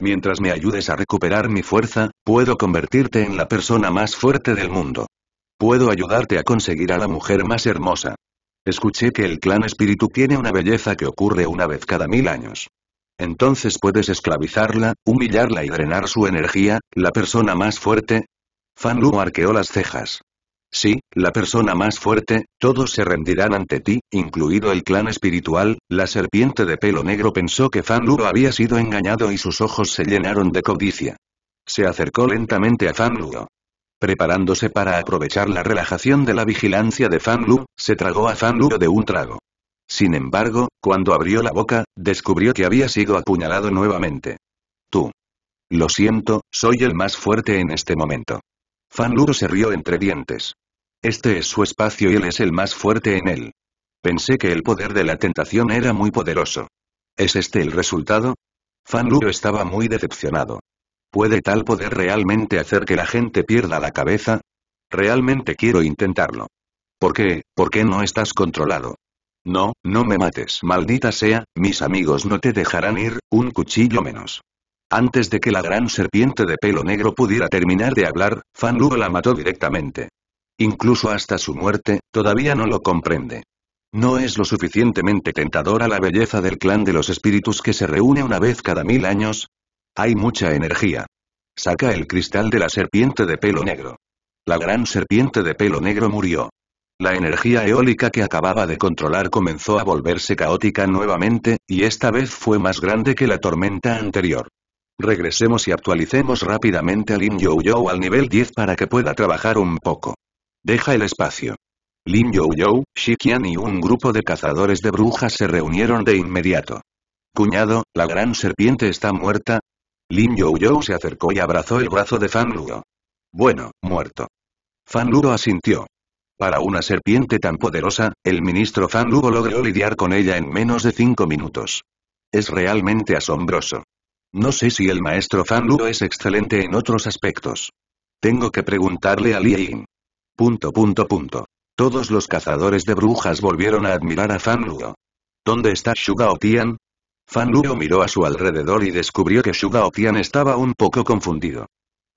Mientras me ayudes a recuperar mi fuerza, puedo convertirte en la persona más fuerte del mundo. Puedo ayudarte a conseguir a la mujer más hermosa. Escuché que el clan espíritu tiene una belleza que ocurre una vez cada mil años. Entonces puedes esclavizarla, humillarla y drenar su energía, la persona más fuerte. Fan Lu arqueó las cejas. Sí, la persona más fuerte, todos se rendirán ante ti, incluido el clan espiritual, la serpiente de pelo negro pensó que Fan Lu había sido engañado y sus ojos se llenaron de codicia. Se acercó lentamente a Fan Luo. Preparándose para aprovechar la relajación de la vigilancia de Fan Lu, se tragó a Fan Lu de un trago. Sin embargo, cuando abrió la boca, descubrió que había sido apuñalado nuevamente. Tú. Lo siento, soy el más fuerte en este momento. Fan Lu se rió entre dientes. Este es su espacio y él es el más fuerte en él. Pensé que el poder de la tentación era muy poderoso. ¿Es este el resultado? Fan Lu estaba muy decepcionado. ¿Puede tal poder realmente hacer que la gente pierda la cabeza? Realmente quiero intentarlo. ¿Por qué? ¿Por qué no estás controlado? No, no me mates, maldita sea, mis amigos no te dejarán ir, un cuchillo menos. Antes de que la gran serpiente de pelo negro pudiera terminar de hablar, Fan Luo la mató directamente. Incluso hasta su muerte, todavía no lo comprende. No es lo suficientemente tentadora la belleza del clan de los espíritus que se reúne una vez cada mil años, hay mucha energía. Saca el cristal de la serpiente de pelo negro. La gran serpiente de pelo negro murió. La energía eólica que acababa de controlar comenzó a volverse caótica nuevamente, y esta vez fue más grande que la tormenta anterior. Regresemos y actualicemos rápidamente a Lin Yo al nivel 10 para que pueda trabajar un poco. Deja el espacio. Lin Yo Yo, Shikian y un grupo de cazadores de brujas se reunieron de inmediato. Cuñado, la gran serpiente está muerta, Lin Youyou se acercó y abrazó el brazo de Fan Luo. Bueno, muerto. Fan Luo asintió. Para una serpiente tan poderosa, el ministro Fan Luo logró lidiar con ella en menos de cinco minutos. Es realmente asombroso. No sé si el maestro Fan Luo es excelente en otros aspectos. Tengo que preguntarle a Li Ying. Punto punto punto. Todos los cazadores de brujas volvieron a admirar a Fan Luo. ¿Dónde está Shugao Tian? Fan Luo miró a su alrededor y descubrió que Shu estaba un poco confundido.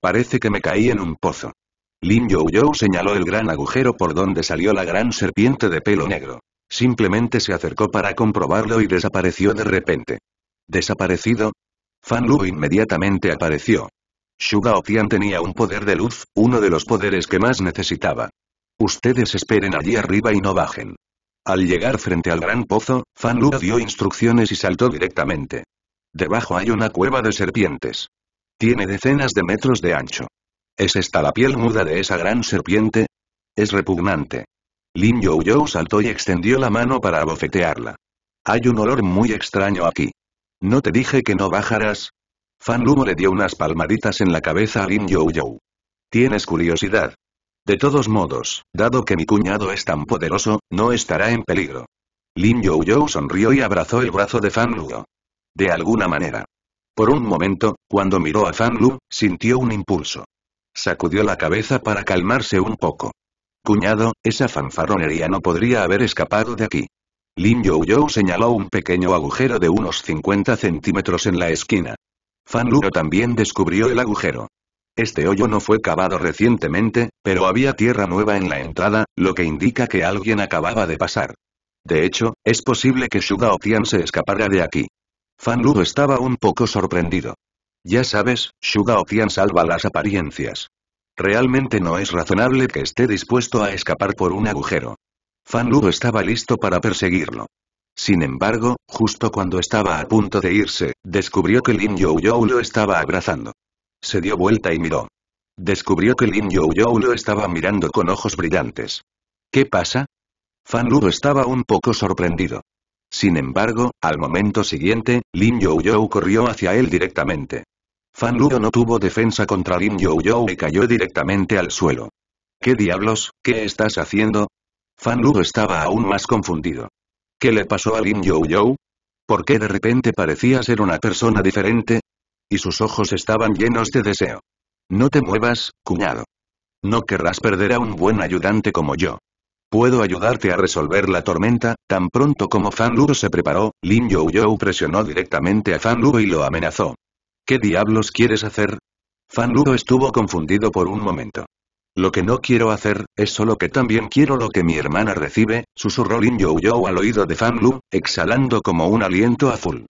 Parece que me caí en un pozo. Lin Youyou señaló el gran agujero por donde salió la gran serpiente de pelo negro. Simplemente se acercó para comprobarlo y desapareció de repente. ¿Desaparecido? Fan Luo inmediatamente apareció. Shu tenía un poder de luz, uno de los poderes que más necesitaba. Ustedes esperen allí arriba y no bajen. Al llegar frente al gran pozo, Fan Lu dio instrucciones y saltó directamente. Debajo hay una cueva de serpientes. Tiene decenas de metros de ancho. ¿Es esta la piel muda de esa gran serpiente? Es repugnante. Lin Yo saltó y extendió la mano para abofetearla. Hay un olor muy extraño aquí. ¿No te dije que no bajaras? Fan Lu le dio unas palmaditas en la cabeza a Lin Yo Tienes curiosidad. De todos modos, dado que mi cuñado es tan poderoso, no estará en peligro. Lin Youyou sonrió y abrazó el brazo de Fan Luo. De alguna manera. Por un momento, cuando miró a Fan Lu, sintió un impulso. Sacudió la cabeza para calmarse un poco. Cuñado, esa fanfarronería no podría haber escapado de aquí. Lin Youyou señaló un pequeño agujero de unos 50 centímetros en la esquina. Fan Lu también descubrió el agujero. Este hoyo no fue cavado recientemente, pero había tierra nueva en la entrada, lo que indica que alguien acababa de pasar. De hecho, es posible que Shuga Tian se escapara de aquí. Fan Lu estaba un poco sorprendido. Ya sabes, Shuga Tian salva las apariencias. Realmente no es razonable que esté dispuesto a escapar por un agujero. Fan Lu estaba listo para perseguirlo. Sin embargo, justo cuando estaba a punto de irse, descubrió que Lin Youyou lo estaba abrazando. Se dio vuelta y miró. Descubrió que Lin Youyou lo estaba mirando con ojos brillantes. ¿Qué pasa? Fan Ludo estaba un poco sorprendido. Sin embargo, al momento siguiente, Lin Youyou corrió hacia él directamente. Fan Luo no tuvo defensa contra Lin Youyou y cayó directamente al suelo. ¿Qué diablos, qué estás haciendo? Fan Ludo estaba aún más confundido. ¿Qué le pasó a Lin Youyou? ¿Por qué de repente parecía ser una persona diferente? Y sus ojos estaban llenos de deseo. No te muevas, cuñado. No querrás perder a un buen ayudante como yo. Puedo ayudarte a resolver la tormenta, tan pronto como Fan Luo se preparó, Lin Yo presionó directamente a Fan y lo amenazó. ¿Qué diablos quieres hacer? Fan Luo estuvo confundido por un momento. Lo que no quiero hacer, es solo que también quiero lo que mi hermana recibe, susurró Lin Yo al oído de Fan Lu, exhalando como un aliento azul.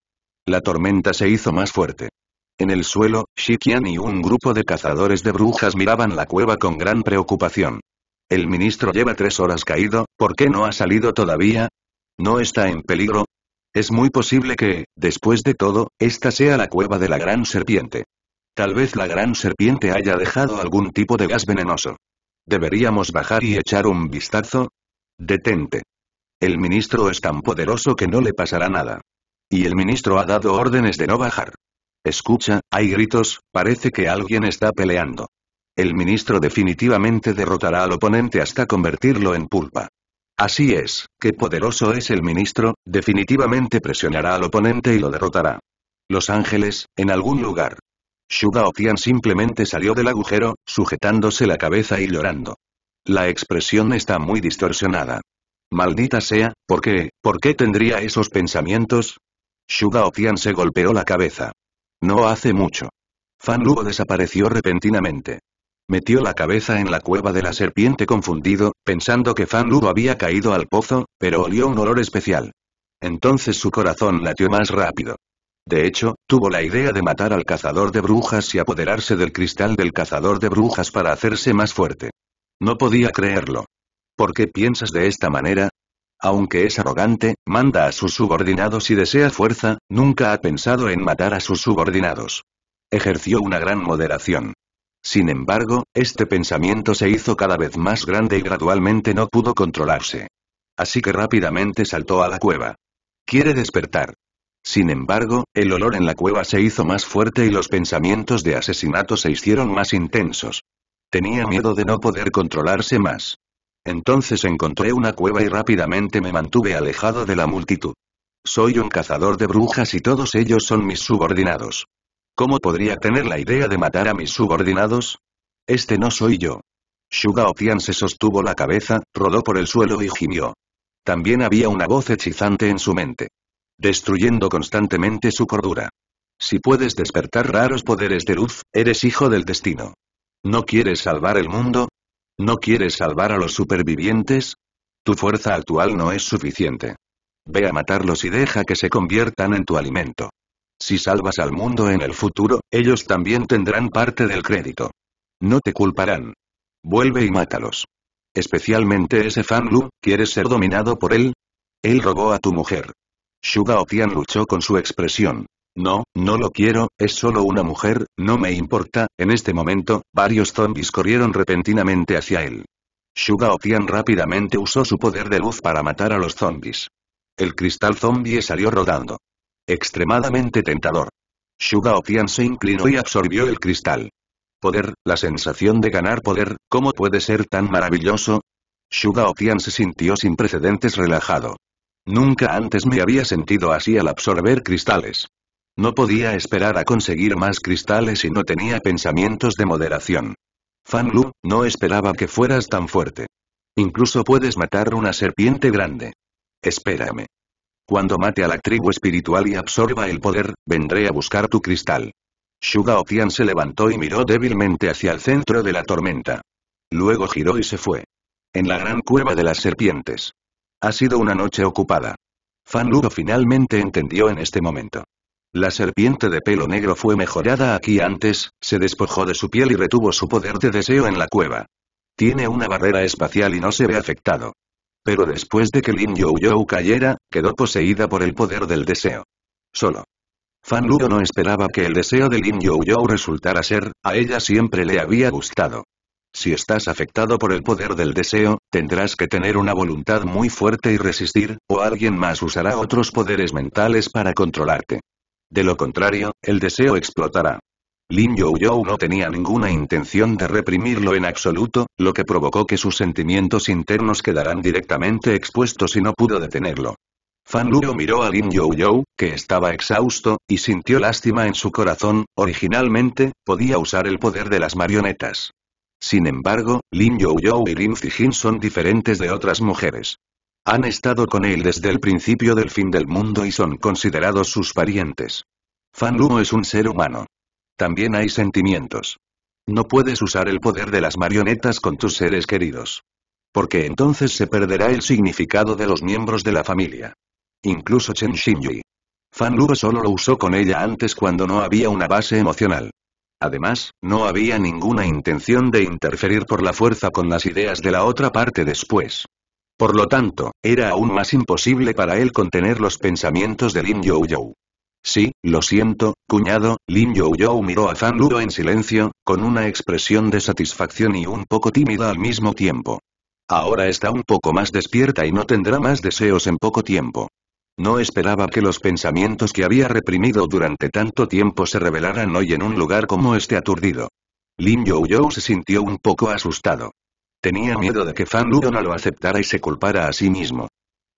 La tormenta se hizo más fuerte. En el suelo, Shikian y un grupo de cazadores de brujas miraban la cueva con gran preocupación. El ministro lleva tres horas caído, ¿por qué no ha salido todavía? ¿No está en peligro? Es muy posible que, después de todo, esta sea la cueva de la gran serpiente. Tal vez la gran serpiente haya dejado algún tipo de gas venenoso. ¿Deberíamos bajar y echar un vistazo? Detente. El ministro es tan poderoso que no le pasará nada. Y el ministro ha dado órdenes de no bajar. Escucha, hay gritos, parece que alguien está peleando. El ministro definitivamente derrotará al oponente hasta convertirlo en pulpa. Así es, qué poderoso es el ministro, definitivamente presionará al oponente y lo derrotará. Los Ángeles, en algún lugar. Shugao Tian simplemente salió del agujero, sujetándose la cabeza y llorando. La expresión está muy distorsionada. Maldita sea, ¿por qué, por qué tendría esos pensamientos? Shugao Tian se golpeó la cabeza. No hace mucho. Fan Luo desapareció repentinamente. Metió la cabeza en la cueva de la serpiente confundido, pensando que Fan Luo había caído al pozo, pero olió un olor especial. Entonces su corazón latió más rápido. De hecho, tuvo la idea de matar al cazador de brujas y apoderarse del cristal del cazador de brujas para hacerse más fuerte. No podía creerlo. ¿Por qué piensas de esta manera? Aunque es arrogante, manda a sus subordinados y desea fuerza, nunca ha pensado en matar a sus subordinados. Ejerció una gran moderación. Sin embargo, este pensamiento se hizo cada vez más grande y gradualmente no pudo controlarse. Así que rápidamente saltó a la cueva. Quiere despertar. Sin embargo, el olor en la cueva se hizo más fuerte y los pensamientos de asesinato se hicieron más intensos. Tenía miedo de no poder controlarse más. Entonces encontré una cueva y rápidamente me mantuve alejado de la multitud. Soy un cazador de brujas y todos ellos son mis subordinados. ¿Cómo podría tener la idea de matar a mis subordinados? Este no soy yo. Shugao se sostuvo la cabeza, rodó por el suelo y gimió. También había una voz hechizante en su mente. Destruyendo constantemente su cordura. Si puedes despertar raros poderes de luz, eres hijo del destino. ¿No quieres salvar el mundo? ¿No quieres salvar a los supervivientes? Tu fuerza actual no es suficiente. Ve a matarlos y deja que se conviertan en tu alimento. Si salvas al mundo en el futuro, ellos también tendrán parte del crédito. No te culparán. Vuelve y mátalos. Especialmente ese fanlu. ¿quieres ser dominado por él? Él robó a tu mujer. Shuga Otian luchó con su expresión. No, no lo quiero, es solo una mujer, no me importa. En este momento, varios zombies corrieron repentinamente hacia él. Shuga rápidamente usó su poder de luz para matar a los zombies. El cristal zombie salió rodando. Extremadamente tentador. Shuga se inclinó y absorbió el cristal. Poder, la sensación de ganar poder, ¿cómo puede ser tan maravilloso? Shuga Otian se sintió sin precedentes relajado. Nunca antes me había sentido así al absorber cristales. No podía esperar a conseguir más cristales y no tenía pensamientos de moderación. Fan Lu, no esperaba que fueras tan fuerte. Incluso puedes matar una serpiente grande. Espérame. Cuando mate a la tribu espiritual y absorba el poder, vendré a buscar tu cristal. Shugaopian se levantó y miró débilmente hacia el centro de la tormenta. Luego giró y se fue. En la gran cueva de las serpientes. Ha sido una noche ocupada. Fan Lu finalmente entendió en este momento. La serpiente de pelo negro fue mejorada aquí antes, se despojó de su piel y retuvo su poder de deseo en la cueva. Tiene una barrera espacial y no se ve afectado. Pero después de que Lin Youyou cayera, quedó poseída por el poder del deseo. Solo. Fan Luo no esperaba que el deseo de Lin Youyou resultara ser, a ella siempre le había gustado. Si estás afectado por el poder del deseo, tendrás que tener una voluntad muy fuerte y resistir, o alguien más usará otros poderes mentales para controlarte. De lo contrario, el deseo explotará. Lin Youyou no tenía ninguna intención de reprimirlo en absoluto, lo que provocó que sus sentimientos internos quedaran directamente expuestos y no pudo detenerlo. Fan Luo miró a Lin Youyou, que estaba exhausto, y sintió lástima en su corazón, originalmente, podía usar el poder de las marionetas. Sin embargo, Lin Youyou y Lin Fijin son diferentes de otras mujeres. Han estado con él desde el principio del fin del mundo y son considerados sus parientes. Fan Luo es un ser humano. También hay sentimientos. No puedes usar el poder de las marionetas con tus seres queridos. Porque entonces se perderá el significado de los miembros de la familia. Incluso Chen Xinyi. Fan Luo solo lo usó con ella antes cuando no había una base emocional. Además, no había ninguna intención de interferir por la fuerza con las ideas de la otra parte después. Por lo tanto, era aún más imposible para él contener los pensamientos de Lin Youyou. Sí, lo siento, cuñado, Lin Youyou miró a Fan Luo en silencio, con una expresión de satisfacción y un poco tímida al mismo tiempo. Ahora está un poco más despierta y no tendrá más deseos en poco tiempo. No esperaba que los pensamientos que había reprimido durante tanto tiempo se revelaran hoy en un lugar como este aturdido. Lin Youyou se sintió un poco asustado. Tenía miedo de que Fan Luo no lo aceptara y se culpara a sí mismo.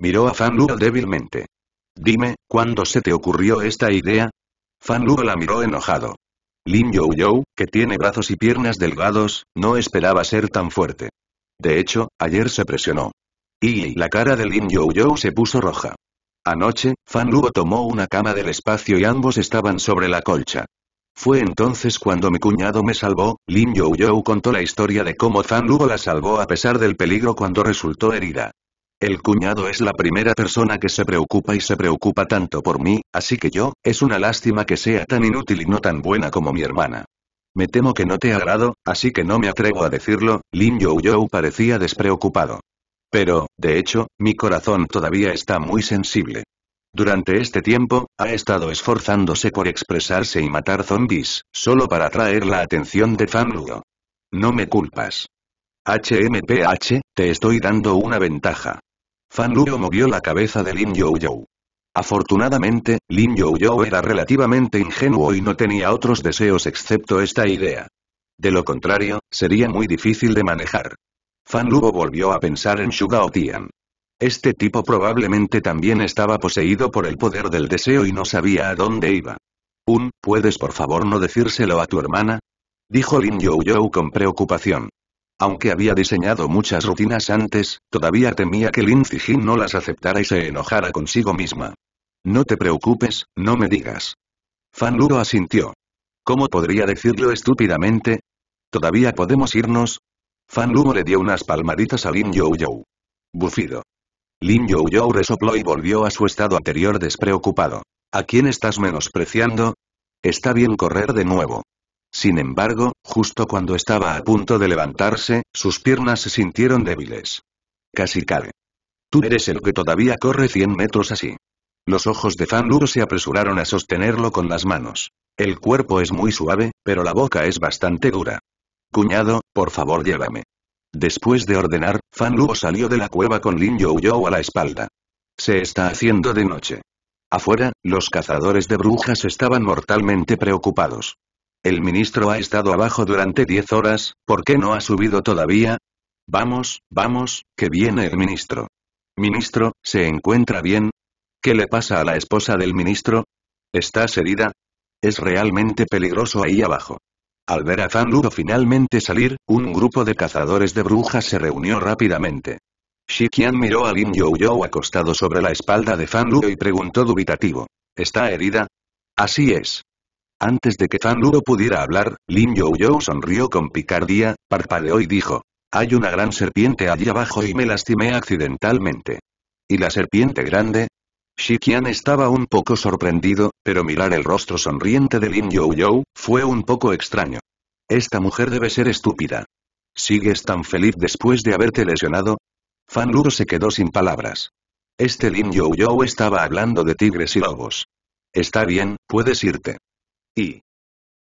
Miró a Fan Luo débilmente. Dime, ¿cuándo se te ocurrió esta idea? Fan Luo la miró enojado. Lin Youyou, que tiene brazos y piernas delgados, no esperaba ser tan fuerte. De hecho, ayer se presionó. Y la cara de Lin Youyou se puso roja. Anoche, Fan Luo tomó una cama del espacio y ambos estaban sobre la colcha. Fue entonces cuando mi cuñado me salvó, Lin Youyou contó la historia de cómo Fan Lugo la salvó a pesar del peligro cuando resultó herida. El cuñado es la primera persona que se preocupa y se preocupa tanto por mí, así que yo, es una lástima que sea tan inútil y no tan buena como mi hermana. Me temo que no te agrado, así que no me atrevo a decirlo, Lin Youyou parecía despreocupado. Pero, de hecho, mi corazón todavía está muy sensible. Durante este tiempo, ha estado esforzándose por expresarse y matar zombies, solo para atraer la atención de Fan Luo. No me culpas. HMPH, te estoy dando una ventaja. Fan Luo movió la cabeza de Lin Youyou. Afortunadamente, Lin Youyou era relativamente ingenuo y no tenía otros deseos excepto esta idea. De lo contrario, sería muy difícil de manejar. Fan Luo volvió a pensar en Shugao Tian. Este tipo probablemente también estaba poseído por el poder del deseo y no sabía a dónde iba. Un, ¿puedes por favor no decírselo a tu hermana? Dijo Lin Youyou con preocupación. Aunque había diseñado muchas rutinas antes, todavía temía que Lin Zijin no las aceptara y se enojara consigo misma. No te preocupes, no me digas. Fan Luro asintió. ¿Cómo podría decirlo estúpidamente? ¿Todavía podemos irnos? Fan Luo le dio unas palmaditas a Lin Youyou. Bufido. Lin Youyou resopló y volvió a su estado anterior despreocupado. ¿A quién estás menospreciando? Está bien correr de nuevo. Sin embargo, justo cuando estaba a punto de levantarse, sus piernas se sintieron débiles. Casi cae. Tú eres el que todavía corre 100 metros así. Los ojos de Fan Lur se apresuraron a sostenerlo con las manos. El cuerpo es muy suave, pero la boca es bastante dura. Cuñado, por favor llévame. Después de ordenar, Fan Luo salió de la cueva con Lin Yo Yo a la espalda. Se está haciendo de noche. Afuera, los cazadores de brujas estaban mortalmente preocupados. El ministro ha estado abajo durante diez horas, ¿por qué no ha subido todavía? Vamos, vamos, que viene el ministro. Ministro, ¿se encuentra bien? ¿Qué le pasa a la esposa del ministro? ¿Estás herida? Es realmente peligroso ahí abajo. Al ver a Fan finalmente salir, un grupo de cazadores de brujas se reunió rápidamente. Shikian miró a Lin Youyou acostado sobre la espalda de Fan y preguntó dubitativo. ¿Está herida? Así es. Antes de que Fan pudiera hablar, Lin Youyou sonrió con picardía, parpadeó y dijo. Hay una gran serpiente allí abajo y me lastimé accidentalmente. Y la serpiente grande, Shikian estaba un poco sorprendido, pero mirar el rostro sonriente de Lin Youyou, fue un poco extraño. Esta mujer debe ser estúpida. ¿Sigues tan feliz después de haberte lesionado? Fan Luo se quedó sin palabras. Este Lin Youyou estaba hablando de tigres y lobos. Está bien, puedes irte. Y,